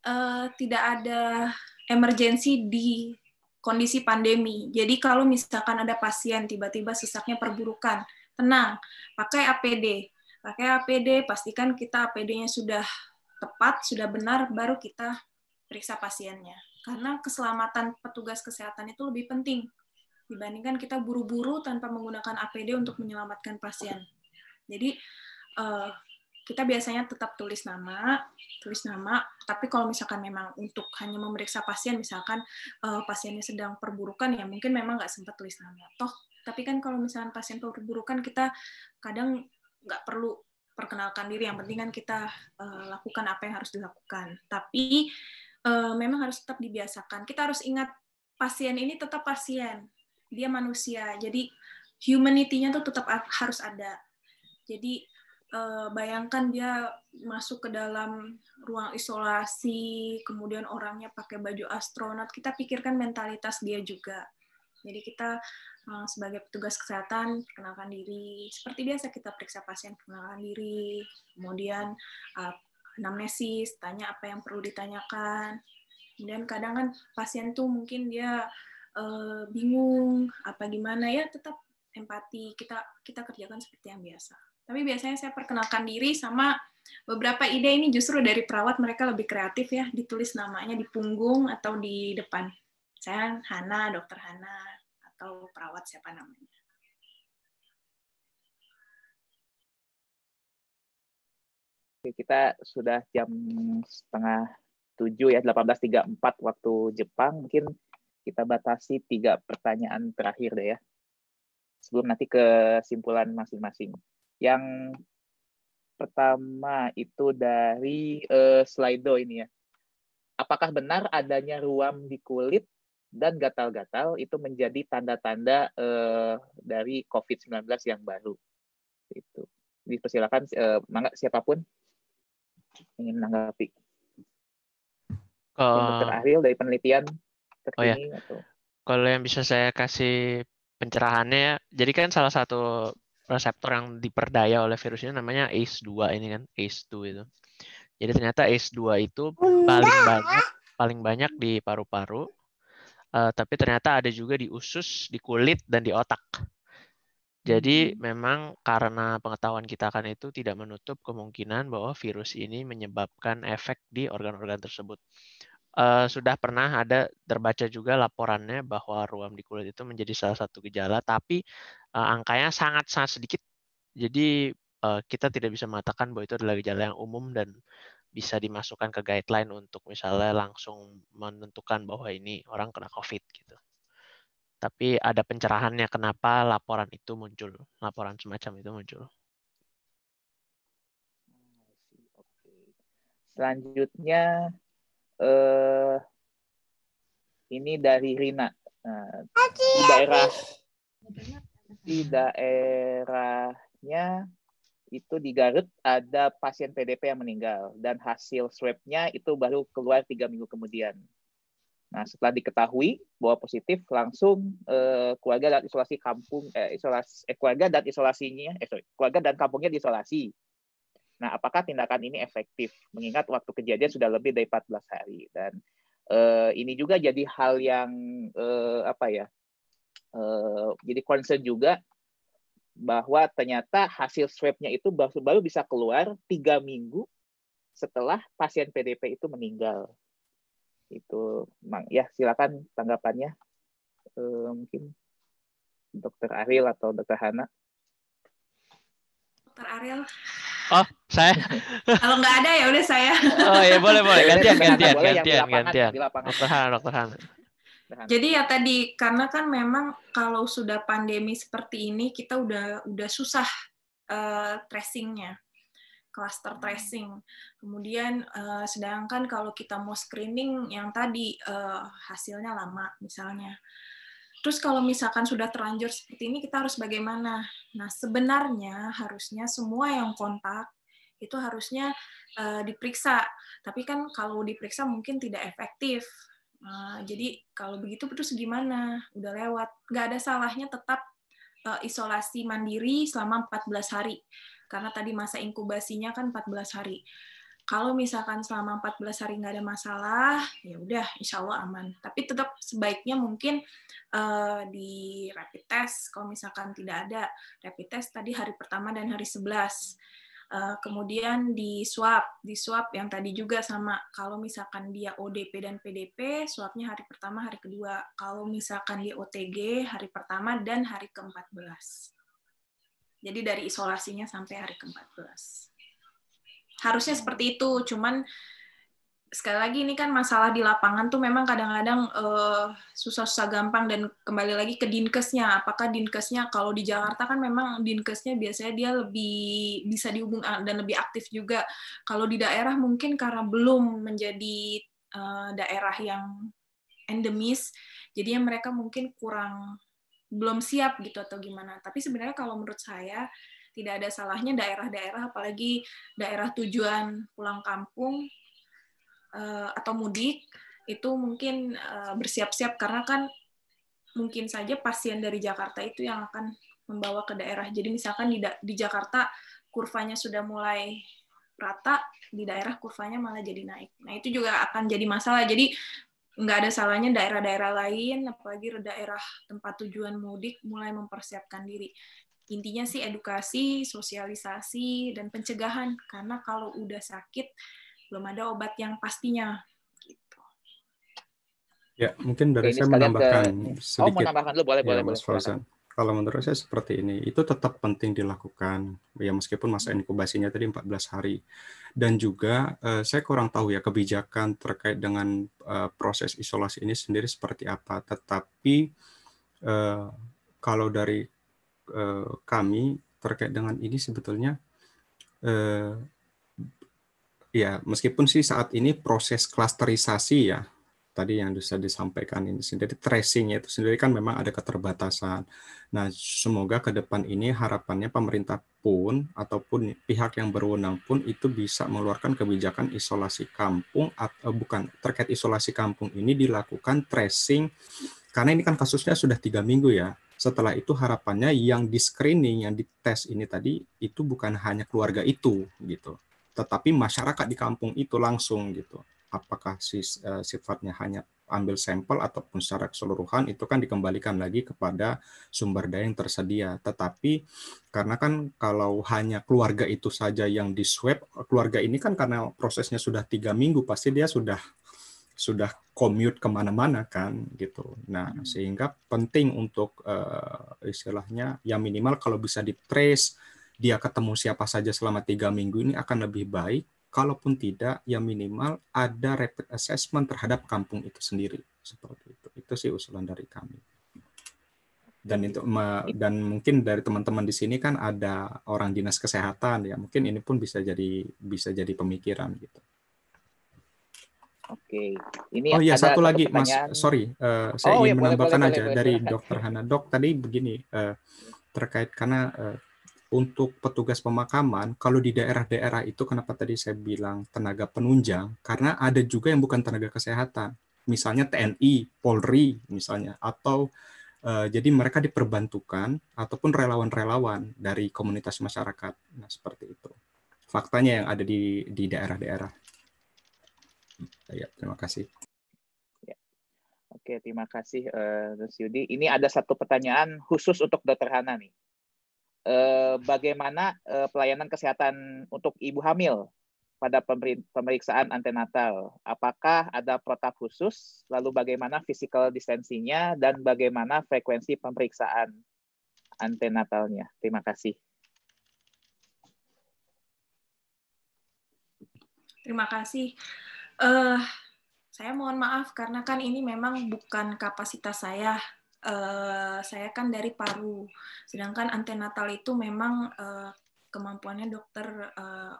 uh, tidak ada emergensi di kondisi pandemi. Jadi kalau misalkan ada pasien tiba-tiba sesaknya perburukan, tenang, pakai APD pakai APD, pastikan kita APD-nya sudah tepat, sudah benar, baru kita periksa pasiennya. Karena keselamatan petugas kesehatan itu lebih penting dibandingkan kita buru-buru tanpa menggunakan APD untuk menyelamatkan pasien. Jadi eh, kita biasanya tetap tulis nama, tulis nama. Tapi kalau misalkan memang untuk hanya memeriksa pasien, misalkan eh, pasiennya sedang perburukan, ya mungkin memang nggak sempat tulis nama. Toh, tapi kan kalau misalkan pasien perburukan, kita kadang nggak perlu perkenalkan diri yang penting kan kita uh, lakukan apa yang harus dilakukan tapi uh, memang harus tetap dibiasakan kita harus ingat pasien ini tetap pasien dia manusia jadi humanity-nya tuh tetap harus ada jadi uh, bayangkan dia masuk ke dalam ruang isolasi kemudian orangnya pakai baju astronot kita pikirkan mentalitas dia juga jadi kita Eh, sebagai petugas kesehatan perkenalkan diri seperti biasa kita periksa pasien perkenalkan diri kemudian uh, anamnesis tanya apa yang perlu ditanyakan kemudian kadang kan pasien tuh mungkin dia uh, bingung apa gimana ya tetap empati kita kita kerjakan seperti yang biasa tapi biasanya saya perkenalkan diri sama beberapa ide ini justru dari perawat mereka lebih kreatif ya ditulis namanya di punggung atau di depan saya Hana dokter Hana atau perawat siapa namanya. Oke, kita sudah jam setengah tujuh ya, 18.34 waktu Jepang. Mungkin kita batasi tiga pertanyaan terakhir deh ya. Sebelum nanti kesimpulan masing-masing. Yang pertama itu dari uh, Slido ini ya. Apakah benar adanya ruam di kulit dan gatal-gatal itu menjadi tanda-tanda uh, dari COVID-19 yang baru. Itu. Dipersilakan uh, siapapun ingin menanggapi. Kalau Dokter dari penelitian terkini oh ya. atau kalau yang bisa saya kasih pencerahannya, jadi kan salah satu reseptor yang diperdaya oleh virus ini namanya ACE2 ini kan, ACE2 itu. Jadi ternyata ACE2 itu paling banyak paling banyak di paru-paru uh, tapi ternyata ada juga di usus, di kulit, dan di otak. Jadi hmm. memang karena pengetahuan kita akan itu tidak menutup kemungkinan bahwa virus ini menyebabkan efek di organ-organ tersebut. Uh, sudah pernah ada terbaca juga laporannya bahwa ruam di kulit itu menjadi salah satu gejala, tapi uh, angkanya sangat-sangat sedikit. Jadi uh, kita tidak bisa mengatakan bahwa itu adalah gejala yang umum dan bisa dimasukkan ke guideline untuk misalnya langsung menentukan bahwa ini orang kena COVID gitu. Tapi ada pencerahannya kenapa laporan itu muncul, laporan semacam itu muncul. Selanjutnya eh, ini dari Rina. Nah, di daerah di daerahnya itu di Garut ada pasien PDP yang meninggal dan hasil swabnya itu baru keluar tiga minggu kemudian. Nah setelah diketahui bahwa positif langsung eh, keluarga dan isolasi kampung eh, isolasi eh, keluarga dan isolasinya eh sorry, keluarga dan kampungnya diisolasi. Nah apakah tindakan ini efektif mengingat waktu kejadian sudah lebih dari 14 hari dan eh, ini juga jadi hal yang eh, apa ya eh, jadi concern juga bahwa ternyata hasil swabnya itu baru, baru bisa keluar tiga minggu setelah pasien PDP itu meninggal. Itu, Mang, ya silakan tanggapannya e, mungkin Dokter Ariel atau Dokter Hana. Dokter Ariel. Oh, saya. Kalau nggak ada ya udah saya. Oh ya boleh boleh ya gantian gantian gantian gantian. Dokter Hana, Dokter Hana. Jadi ya tadi karena kan memang kalau sudah pandemi seperti ini kita udah udah susah uh, tracingnya, cluster hmm. tracing. Kemudian uh, sedangkan kalau kita mau screening yang tadi uh, hasilnya lama misalnya. Terus kalau misalkan sudah terlanjur seperti ini, kita harus bagaimana? Nah, sebenarnya harusnya semua yang kontak itu harusnya uh, diperiksa. Tapi kan kalau diperiksa mungkin tidak efektif. Ah, jadi kalau begitu terus gimana? Udah lewat. Nggak ada salahnya tetap uh, isolasi mandiri selama 14 hari. Karena tadi masa inkubasinya kan 14 hari. Kalau misalkan selama 14 hari nggak ada masalah, ya udah, insya Allah aman. Tapi tetap sebaiknya mungkin uh, di rapid test, kalau misalkan tidak ada rapid test tadi hari pertama dan hari 11 Uh, kemudian di swab, di swab yang tadi juga sama. Kalau misalkan dia ODP dan PDP, swabnya hari pertama, hari kedua. Kalau misalkan dia OTG, hari pertama dan hari ke-14. Jadi dari isolasinya sampai hari ke-14. Harusnya seperti itu, cuman sekali lagi ini kan masalah di lapangan tuh memang kadang-kadang uh, susah-susah gampang dan kembali lagi ke dinkesnya. Apakah dinkesnya kalau di Jakarta kan memang dinkesnya biasanya dia lebih bisa dihubung eh, dan lebih aktif juga. Kalau di daerah mungkin karena belum menjadi uh, daerah yang endemis, jadinya mereka mungkin kurang belum siap gitu atau gimana. Tapi sebenarnya kalau menurut saya tidak ada salahnya daerah-daerah apalagi daerah tujuan pulang kampung uh, atau mudik itu mungkin uh, bersiap-siap karena kan mungkin saja pasien dari Jakarta itu yang akan membawa ke daerah. Jadi misalkan di, da di Jakarta kurvanya sudah mulai rata, di daerah kurvanya malah jadi naik. Nah itu juga akan jadi masalah. Jadi nggak ada salahnya daerah-daerah lain, apalagi daerah tempat tujuan mudik mulai mempersiapkan diri. Intinya sih edukasi, sosialisasi, dan pencegahan. Karena kalau udah sakit, belum ada obat yang pastinya. Gitu. Ya, mungkin dari Oke, saya menambahkan ke... sedikit. Oh, mau dulu, boleh, ya, boleh. Mas boleh, kalau menurut saya seperti ini, itu tetap penting dilakukan, ya meskipun masa inkubasinya tadi 14 hari. Dan juga eh, saya kurang tahu ya kebijakan terkait dengan eh, proses isolasi ini sendiri seperti apa. Tetapi eh, kalau dari eh, kami terkait dengan ini sebetulnya eh, Ya, meskipun sih saat ini proses klasterisasi ya, tadi yang bisa disampaikan ini sendiri, tracingnya itu sendiri kan memang ada keterbatasan. Nah, semoga ke depan ini harapannya pemerintah pun ataupun pihak yang berwenang pun itu bisa mengeluarkan kebijakan isolasi kampung atau eh, bukan terkait isolasi kampung ini dilakukan tracing karena ini kan kasusnya sudah tiga minggu ya setelah itu harapannya yang di screening yang dites ini tadi itu bukan hanya keluarga itu gitu tetapi masyarakat di kampung itu langsung gitu apakah si, uh, sifatnya hanya ambil sampel ataupun secara keseluruhan itu kan dikembalikan lagi kepada sumber daya yang tersedia. Tetapi karena kan kalau hanya keluarga itu saja yang di swab, keluarga ini kan karena prosesnya sudah tiga minggu pasti dia sudah sudah commute kemana-mana kan gitu. Nah hmm. sehingga penting untuk uh, istilahnya yang minimal kalau bisa di trace dia ketemu siapa saja selama tiga minggu ini akan lebih baik. Kalaupun tidak, ya minimal ada rapid assessment terhadap kampung itu sendiri. Seperti itu. Itu sih usulan dari kami. Dan itu dan mungkin dari teman-teman di sini kan ada orang dinas kesehatan ya mungkin ini pun bisa jadi bisa jadi pemikiran gitu. Oke, ini oh iya satu lagi pertanyaan. mas, sorry, uh, saya oh, ingin ya, menambahkan boleh, aja boleh, dari boleh, Dokter Hana. Dok tadi begini uh, terkait karena uh, untuk petugas pemakaman, kalau di daerah-daerah itu, kenapa tadi saya bilang tenaga penunjang? Karena ada juga yang bukan tenaga kesehatan, misalnya TNI, Polri, misalnya, atau eh, jadi mereka diperbantukan ataupun relawan-relawan dari komunitas masyarakat. Nah, seperti itu. Faktanya yang ada di di daerah-daerah. Ya, terima kasih. Ya. Oke, terima kasih, uh, Yudi. Ini ada satu pertanyaan khusus untuk Dr. Hana nih. Eh, bagaimana eh, pelayanan kesehatan untuk ibu hamil pada pemeriksaan antenatal. Apakah ada protap khusus? Lalu bagaimana physical distancing-nya dan bagaimana frekuensi pemeriksaan antenatalnya? Terima kasih. Terima kasih. Uh, saya mohon maaf karena kan ini memang bukan kapasitas saya uh, saya kan dari paru, sedangkan antenatal itu memang uh, kemampuannya dokter uh,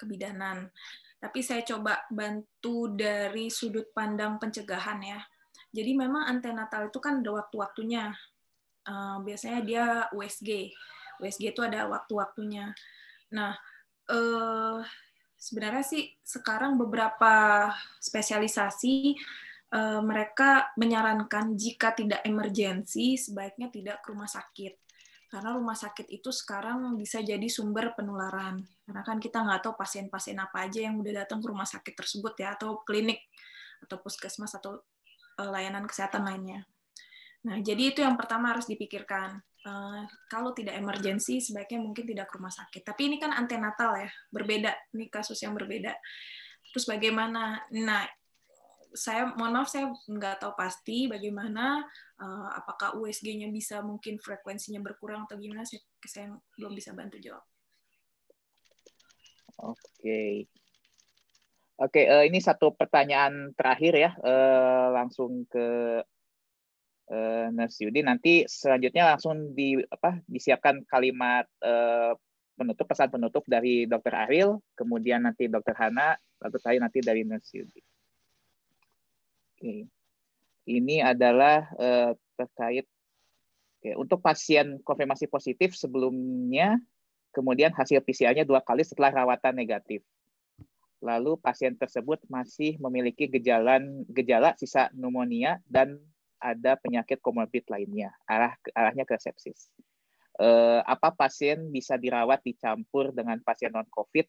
kebidanan. Tapi saya coba bantu dari sudut pandang pencegahan ya. Jadi memang antenatal itu kan ada waktu-waktunya. Uh, biasanya dia USG. USG itu ada waktu-waktunya. Nah, uh, sebenarnya sih sekarang beberapa spesialisasi uh, mereka menyarankan jika tidak emergensi sebaiknya tidak ke rumah sakit karena rumah sakit itu sekarang bisa jadi sumber penularan karena kan kita nggak tahu pasien-pasien apa aja yang udah datang ke rumah sakit tersebut ya atau klinik atau puskesmas atau uh, layanan kesehatan lainnya. Nah jadi itu yang pertama harus dipikirkan. Uh, kalau tidak emergensi sebaiknya mungkin tidak ke rumah sakit. Tapi ini kan antenatal ya, berbeda. Ini kasus yang berbeda. Terus bagaimana? Nah, saya mohon maaf saya nggak tahu pasti bagaimana uh, apakah USG-nya bisa mungkin frekuensinya berkurang atau gimana saya, saya belum bisa bantu jawab. Oke. Okay. Oke, okay, uh, eh, ini satu pertanyaan terakhir ya. Uh, langsung ke uh, Nurse Yudi. Nanti selanjutnya langsung di apa disiapkan kalimat uh, penutup pesan penutup dari Dr. Aril, kemudian nanti Dr. Hana, lalu saya nanti dari Nurse Yudi. Oke. Ini adalah eh, terkait Oke, untuk pasien konfirmasi positif sebelumnya, kemudian hasil PCR-nya dua kali setelah rawatan negatif. Lalu pasien tersebut masih memiliki gejala gejala sisa pneumonia dan ada penyakit komorbid lainnya, arah arahnya ke sepsis. Eh, apa pasien bisa dirawat dicampur dengan pasien non-COVID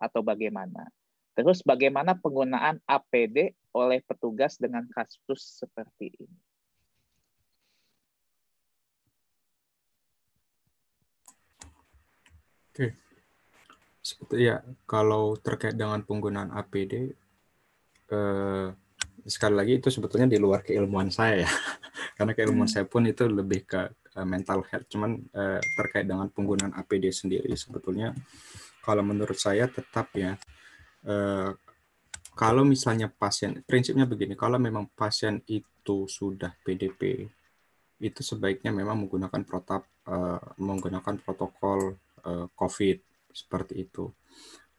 atau bagaimana? Terus bagaimana penggunaan APD oleh petugas dengan kasus seperti ini. Oke. Seperti ya, kalau terkait dengan penggunaan APD, eh, sekali lagi itu sebetulnya di luar keilmuan saya ya. Karena keilmuan hmm. saya pun itu lebih ke eh, mental health. Cuman eh, terkait dengan penggunaan APD sendiri, sebetulnya kalau menurut saya tetap ya, eh, kalau misalnya pasien, prinsipnya begini, kalau memang pasien itu sudah PDP, itu sebaiknya memang menggunakan protap, uh, menggunakan protokol uh, COVID seperti itu.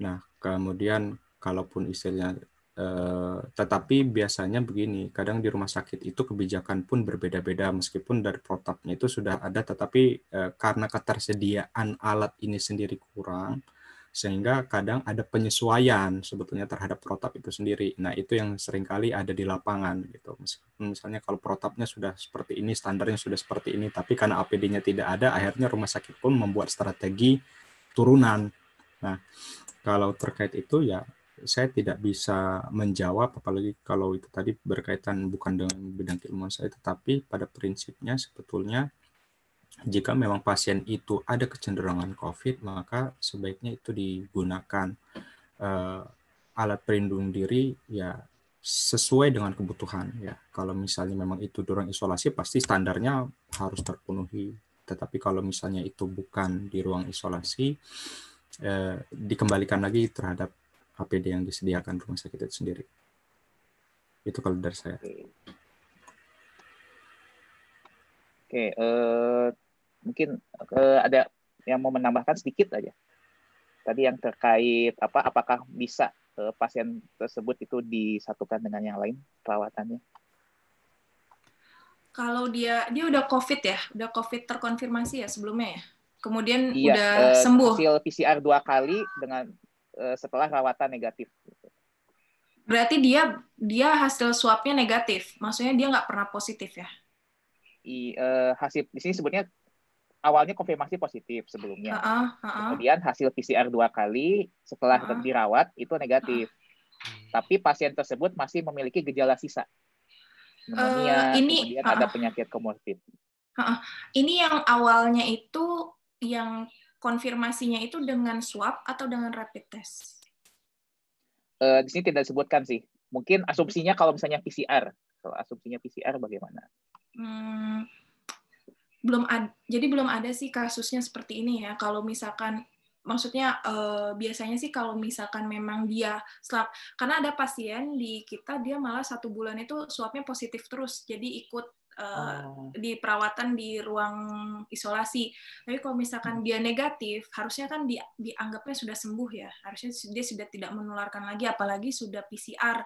Nah, kemudian kalaupun istilahnya Uh, tetapi biasanya begini, kadang di rumah sakit itu kebijakan pun berbeda-beda meskipun dari protapnya itu sudah ada, tetapi uh, karena ketersediaan alat ini sendiri kurang, sehingga kadang ada penyesuaian sebetulnya terhadap protap itu sendiri. Nah, itu yang seringkali ada di lapangan gitu. Misalnya kalau protapnya sudah seperti ini, standarnya sudah seperti ini, tapi karena APD-nya tidak ada, akhirnya rumah sakit pun membuat strategi turunan. Nah, kalau terkait itu ya saya tidak bisa menjawab apalagi kalau itu tadi berkaitan bukan dengan bidang keilmuan saya tetapi pada prinsipnya sebetulnya jika memang pasien itu ada kecenderungan COVID, maka sebaiknya itu digunakan uh, alat pelindung diri ya sesuai dengan kebutuhan ya. Kalau misalnya memang itu ruang isolasi pasti standarnya harus terpenuhi. Tetapi kalau misalnya itu bukan di ruang isolasi eh, dikembalikan lagi terhadap APD yang disediakan rumah sakit itu sendiri. Itu kalau dari saya. Oke, okay, uh, eh, mungkin uh, ada yang mau menambahkan sedikit aja tadi yang terkait apa apakah bisa uh, pasien tersebut itu disatukan dengan yang lain perawatannya kalau dia dia udah covid ya udah covid terkonfirmasi ya sebelumnya ya kemudian iya, udah uh, sembuh hasil PCR dua kali dengan uh, setelah rawatan negatif gitu. berarti dia dia hasil swabnya negatif maksudnya dia nggak pernah positif ya I, uh, hasil di sini sebutnya awalnya konfirmasi positif sebelumnya. Uh, uh, uh, Kemudian hasil PCR dua kali setelah uh, dirawat itu negatif. Uh, Tapi pasien tersebut masih memiliki gejala sisa. Pneumonia, uh, ini, kemudian uh, ada penyakit komorbid. Uh, uh, ini yang awalnya itu yang konfirmasinya itu dengan swab atau dengan rapid test? Uh, di sini tidak disebutkan sih. Mungkin asumsinya kalau misalnya PCR. Kalau asumsinya PCR bagaimana? Hmm, belum ad, jadi belum ada sih kasusnya seperti ini ya. Kalau misalkan maksudnya eh, biasanya sih kalau misalkan memang dia swab karena ada pasien di kita dia malah satu bulan itu swabnya positif terus jadi ikut uh, oh. di perawatan di ruang isolasi. Tapi kalau misalkan dia negatif, harusnya kan di, dianggapnya sudah sembuh ya. Harusnya dia sudah tidak menularkan lagi, apalagi sudah PCR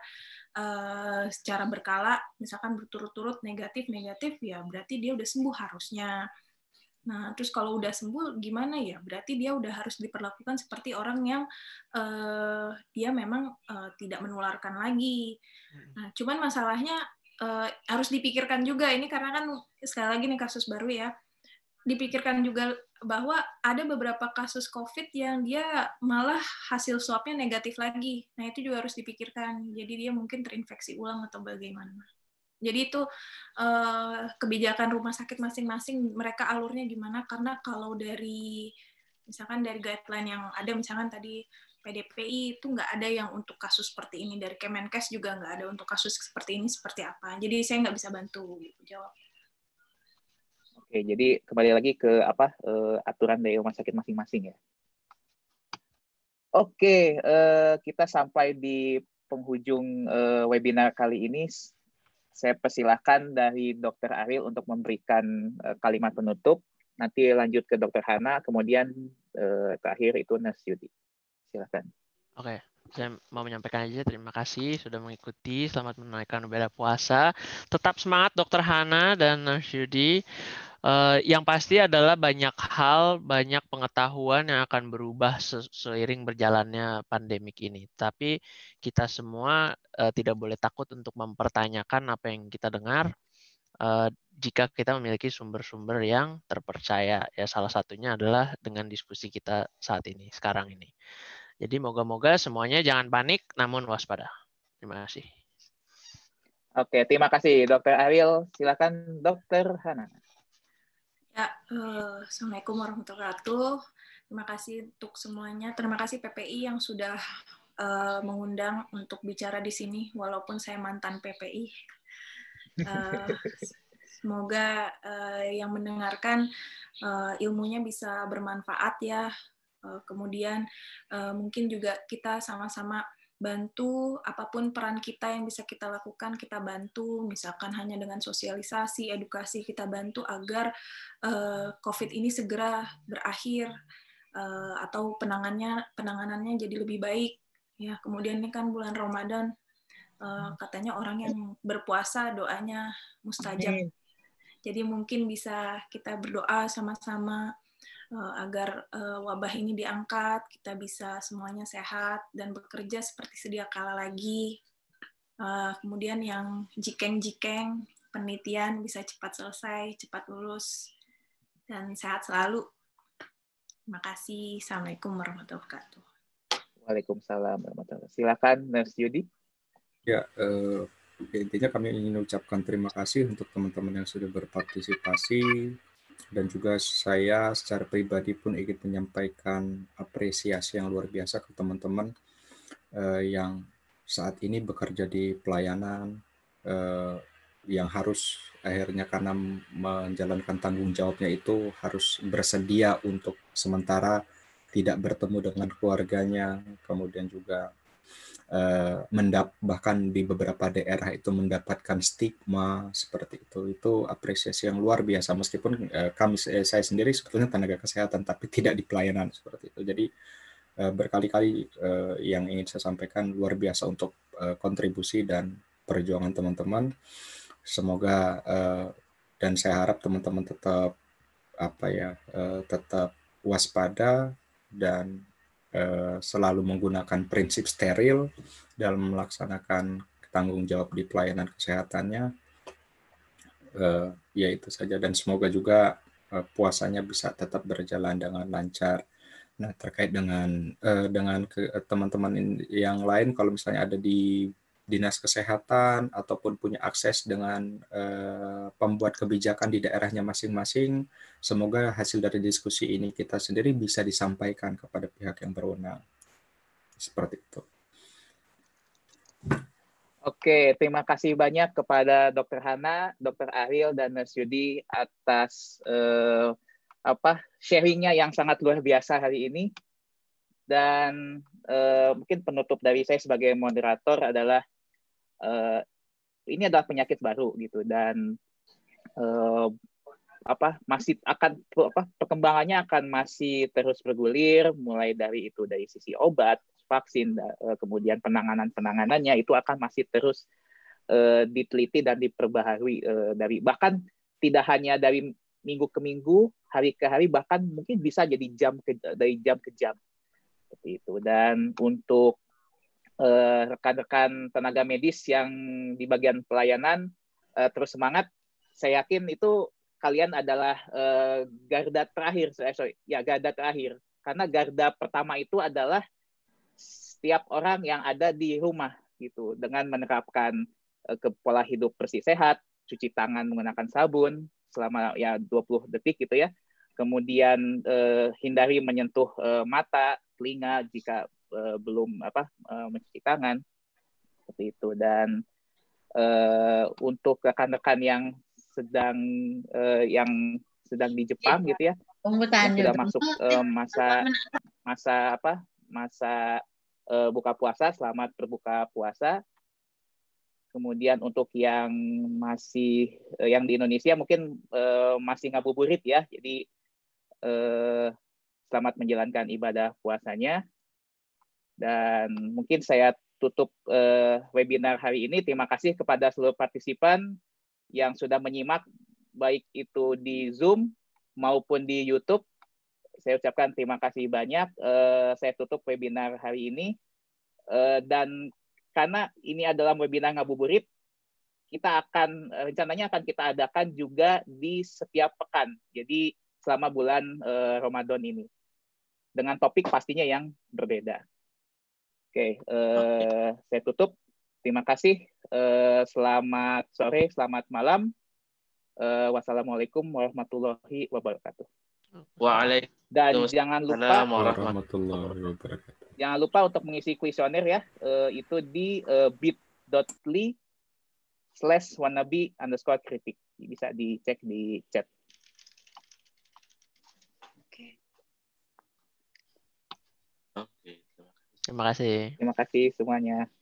uh, eh, secara berkala, misalkan berturut-turut negatif negatif ya, berarti dia sudah sembuh harusnya. Nah, terus kalau udah sembuh gimana ya? Berarti dia udah harus diperlakukan seperti orang yang uh, dia memang uh, tidak menularkan lagi. Hmm. Nah, cuman masalahnya Eh, harus dipikirkan juga ini karena kan sekali lagi nih kasus baru ya dipikirkan juga bahwa ada beberapa kasus COVID yang dia malah hasil swabnya negatif lagi. Nah itu juga harus dipikirkan. Jadi dia mungkin terinfeksi ulang atau bagaimana. Jadi itu eh, kebijakan rumah sakit masing-masing mereka alurnya gimana? Karena kalau dari misalkan dari guideline yang ada misalkan tadi PDPI itu nggak ada yang untuk kasus seperti ini dari Kemenkes juga nggak ada untuk kasus seperti ini seperti apa jadi saya nggak bisa bantu gitu, jawab oke jadi kembali lagi ke apa uh, aturan dari rumah sakit masing-masing ya oke uh, kita sampai di penghujung uh, webinar kali ini saya persilahkan dari Dr. Aril untuk memberikan kalimat penutup nanti lanjut ke Dr. Hana kemudian terakhir itu Nurse Yudi Silakan. Oke, okay. saya mau menyampaikan aja terima kasih sudah mengikuti. Selamat menunaikan ibadah puasa. Tetap semangat Dokter Hana dan Nurse Uh, yang pasti adalah banyak hal, banyak pengetahuan yang akan berubah seiring berjalannya pandemik ini. Tapi kita semua uh, tidak boleh takut untuk mempertanyakan apa yang kita dengar uh, jika kita memiliki sumber-sumber yang terpercaya. Ya salah satunya adalah dengan diskusi kita saat ini, sekarang ini. Jadi moga-moga semuanya jangan panik namun waspada. Terima kasih. Oke, terima kasih Dokter Ariel. Silakan Dokter Hana. Ya, uh, Assalamualaikum warahmatullahi wabarakatuh. Terima kasih untuk semuanya. Terima kasih PPI yang sudah uh, mengundang untuk bicara di sini, walaupun saya mantan PPI. Uh, eh, semoga uh, yang mendengarkan uh, ilmunya bisa bermanfaat ya Eh, kemudian eh, mungkin juga kita sama-sama bantu apapun peran kita yang bisa kita lakukan kita bantu misalkan hanya dengan sosialisasi edukasi kita bantu agar eh, covid ini segera berakhir atau penangannya penanganannya jadi lebih baik ya kemudian ini kan bulan ramadan hmm. katanya orang yang berpuasa doanya mustajab jadi mungkin bisa kita berdoa sama-sama Eh, agar eh, wabah ini diangkat, kita bisa semuanya sehat dan bekerja seperti sedia kala lagi. Eh, kemudian yang jikeng-jikeng, penelitian bisa cepat selesai, cepat lulus, dan sehat selalu. Terima kasih. Assalamualaikum warahmatullahi wabarakatuh. Waalaikumsalam warahmatullahi wabarakatuh. Silakan, Nurse Yudi. Ya, uh, intinya kami ingin ucapkan terima kasih untuk teman-teman yang sudah berpartisipasi dan juga saya secara pribadi pun ingin menyampaikan apresiasi yang luar biasa ke teman-teman eh, yang saat ini bekerja di pelayanan eh, yang harus akhirnya karena menjalankan tanggung jawabnya itu harus bersedia untuk sementara tidak bertemu dengan keluarganya, kemudian juga Eh, mendap bahkan di beberapa daerah itu mendapatkan stigma seperti itu itu apresiasi yang luar biasa meskipun eh, kami eh, saya sendiri sebetulnya tenaga kesehatan tapi tidak di pelayanan seperti itu jadi berkali-kali yang ingin saya sampaikan luar biasa untuk kontribusi dan perjuangan teman-teman semoga dan saya harap teman-teman tetap apa ya tetap waspada dan Eh, selalu menggunakan prinsip steril dalam melaksanakan tanggung jawab di pelayanan kesehatannya. Eh, ya itu saja dan semoga juga eh, puasanya bisa tetap berjalan dengan lancar. Nah terkait dengan dengan teman-teman yang lain kalau misalnya ada di dinas kesehatan ataupun punya akses dengan eh, pembuat kebijakan di daerahnya masing-masing. Semoga hasil dari diskusi ini kita sendiri bisa disampaikan kepada pihak yang berwenang. Seperti itu. Oke, terima kasih banyak kepada Dr. Hana, Dr. Ariel, dan Nurse Yudi atas eh, apa sharingnya yang sangat luar biasa hari ini. Dan eh, mungkin penutup dari saya sebagai moderator adalah uh, ini adalah penyakit baru gitu dan uh, apa masih akan apa perkembangannya akan masih terus bergulir mulai dari itu dari sisi obat vaksin uh, kemudian penanganan penanganannya itu akan masih terus uh, diteliti dan diperbaharui uh, dari bahkan tidak hanya dari minggu ke minggu hari ke hari bahkan mungkin bisa jadi jam ke, dari jam ke jam seperti itu dan untuk Eh, rekan-rekan tenaga medis yang di bagian pelayanan eh, terus semangat. Saya yakin itu kalian adalah eh, garda terakhir, sorry, ya garda terakhir. Karena garda pertama itu adalah setiap orang yang ada di rumah gitu dengan menerapkan pola hidup bersih sehat, cuci tangan menggunakan sabun selama ya 20 detik gitu ya. Kemudian eh, hindari menyentuh eh, mata, telinga jika uh, belum apa uh, mencuci tangan seperti itu dan uh, untuk rekan-rekan yang sedang uh, yang sedang di Jepang gitu ya yang sudah masuk uh, masa masa apa masa uh, buka puasa selamat berbuka puasa kemudian untuk yang masih uh, yang di Indonesia mungkin uh, masih ngabuburit ya jadi uh, selamat menjalankan ibadah puasanya dan mungkin saya tutup uh, webinar hari ini. Terima kasih kepada seluruh partisipan yang sudah menyimak baik itu di Zoom maupun di YouTube. Saya ucapkan terima kasih banyak. Uh, saya tutup webinar hari ini. Uh, dan karena ini adalah webinar ngabuburit, kita akan rencananya akan kita adakan juga di setiap pekan. Jadi selama bulan uh, Ramadan ini dengan topik pastinya yang berbeda. Oke, okay, uh, eh, okay. saya tutup. Terima kasih. Uh, selamat sore, selamat malam. Uh, wassalamualaikum warahmatullahi wabarakatuh. Waalaikumsalam. Dan jangan lupa warahmatullahi wabarakatuh. Jangan lupa untuk mengisi kuesioner ya. Uh, itu di uh, bit.ly slash wannabe underscore kritik. Bisa dicek di chat. Terima kasih. Terima kasih semuanya.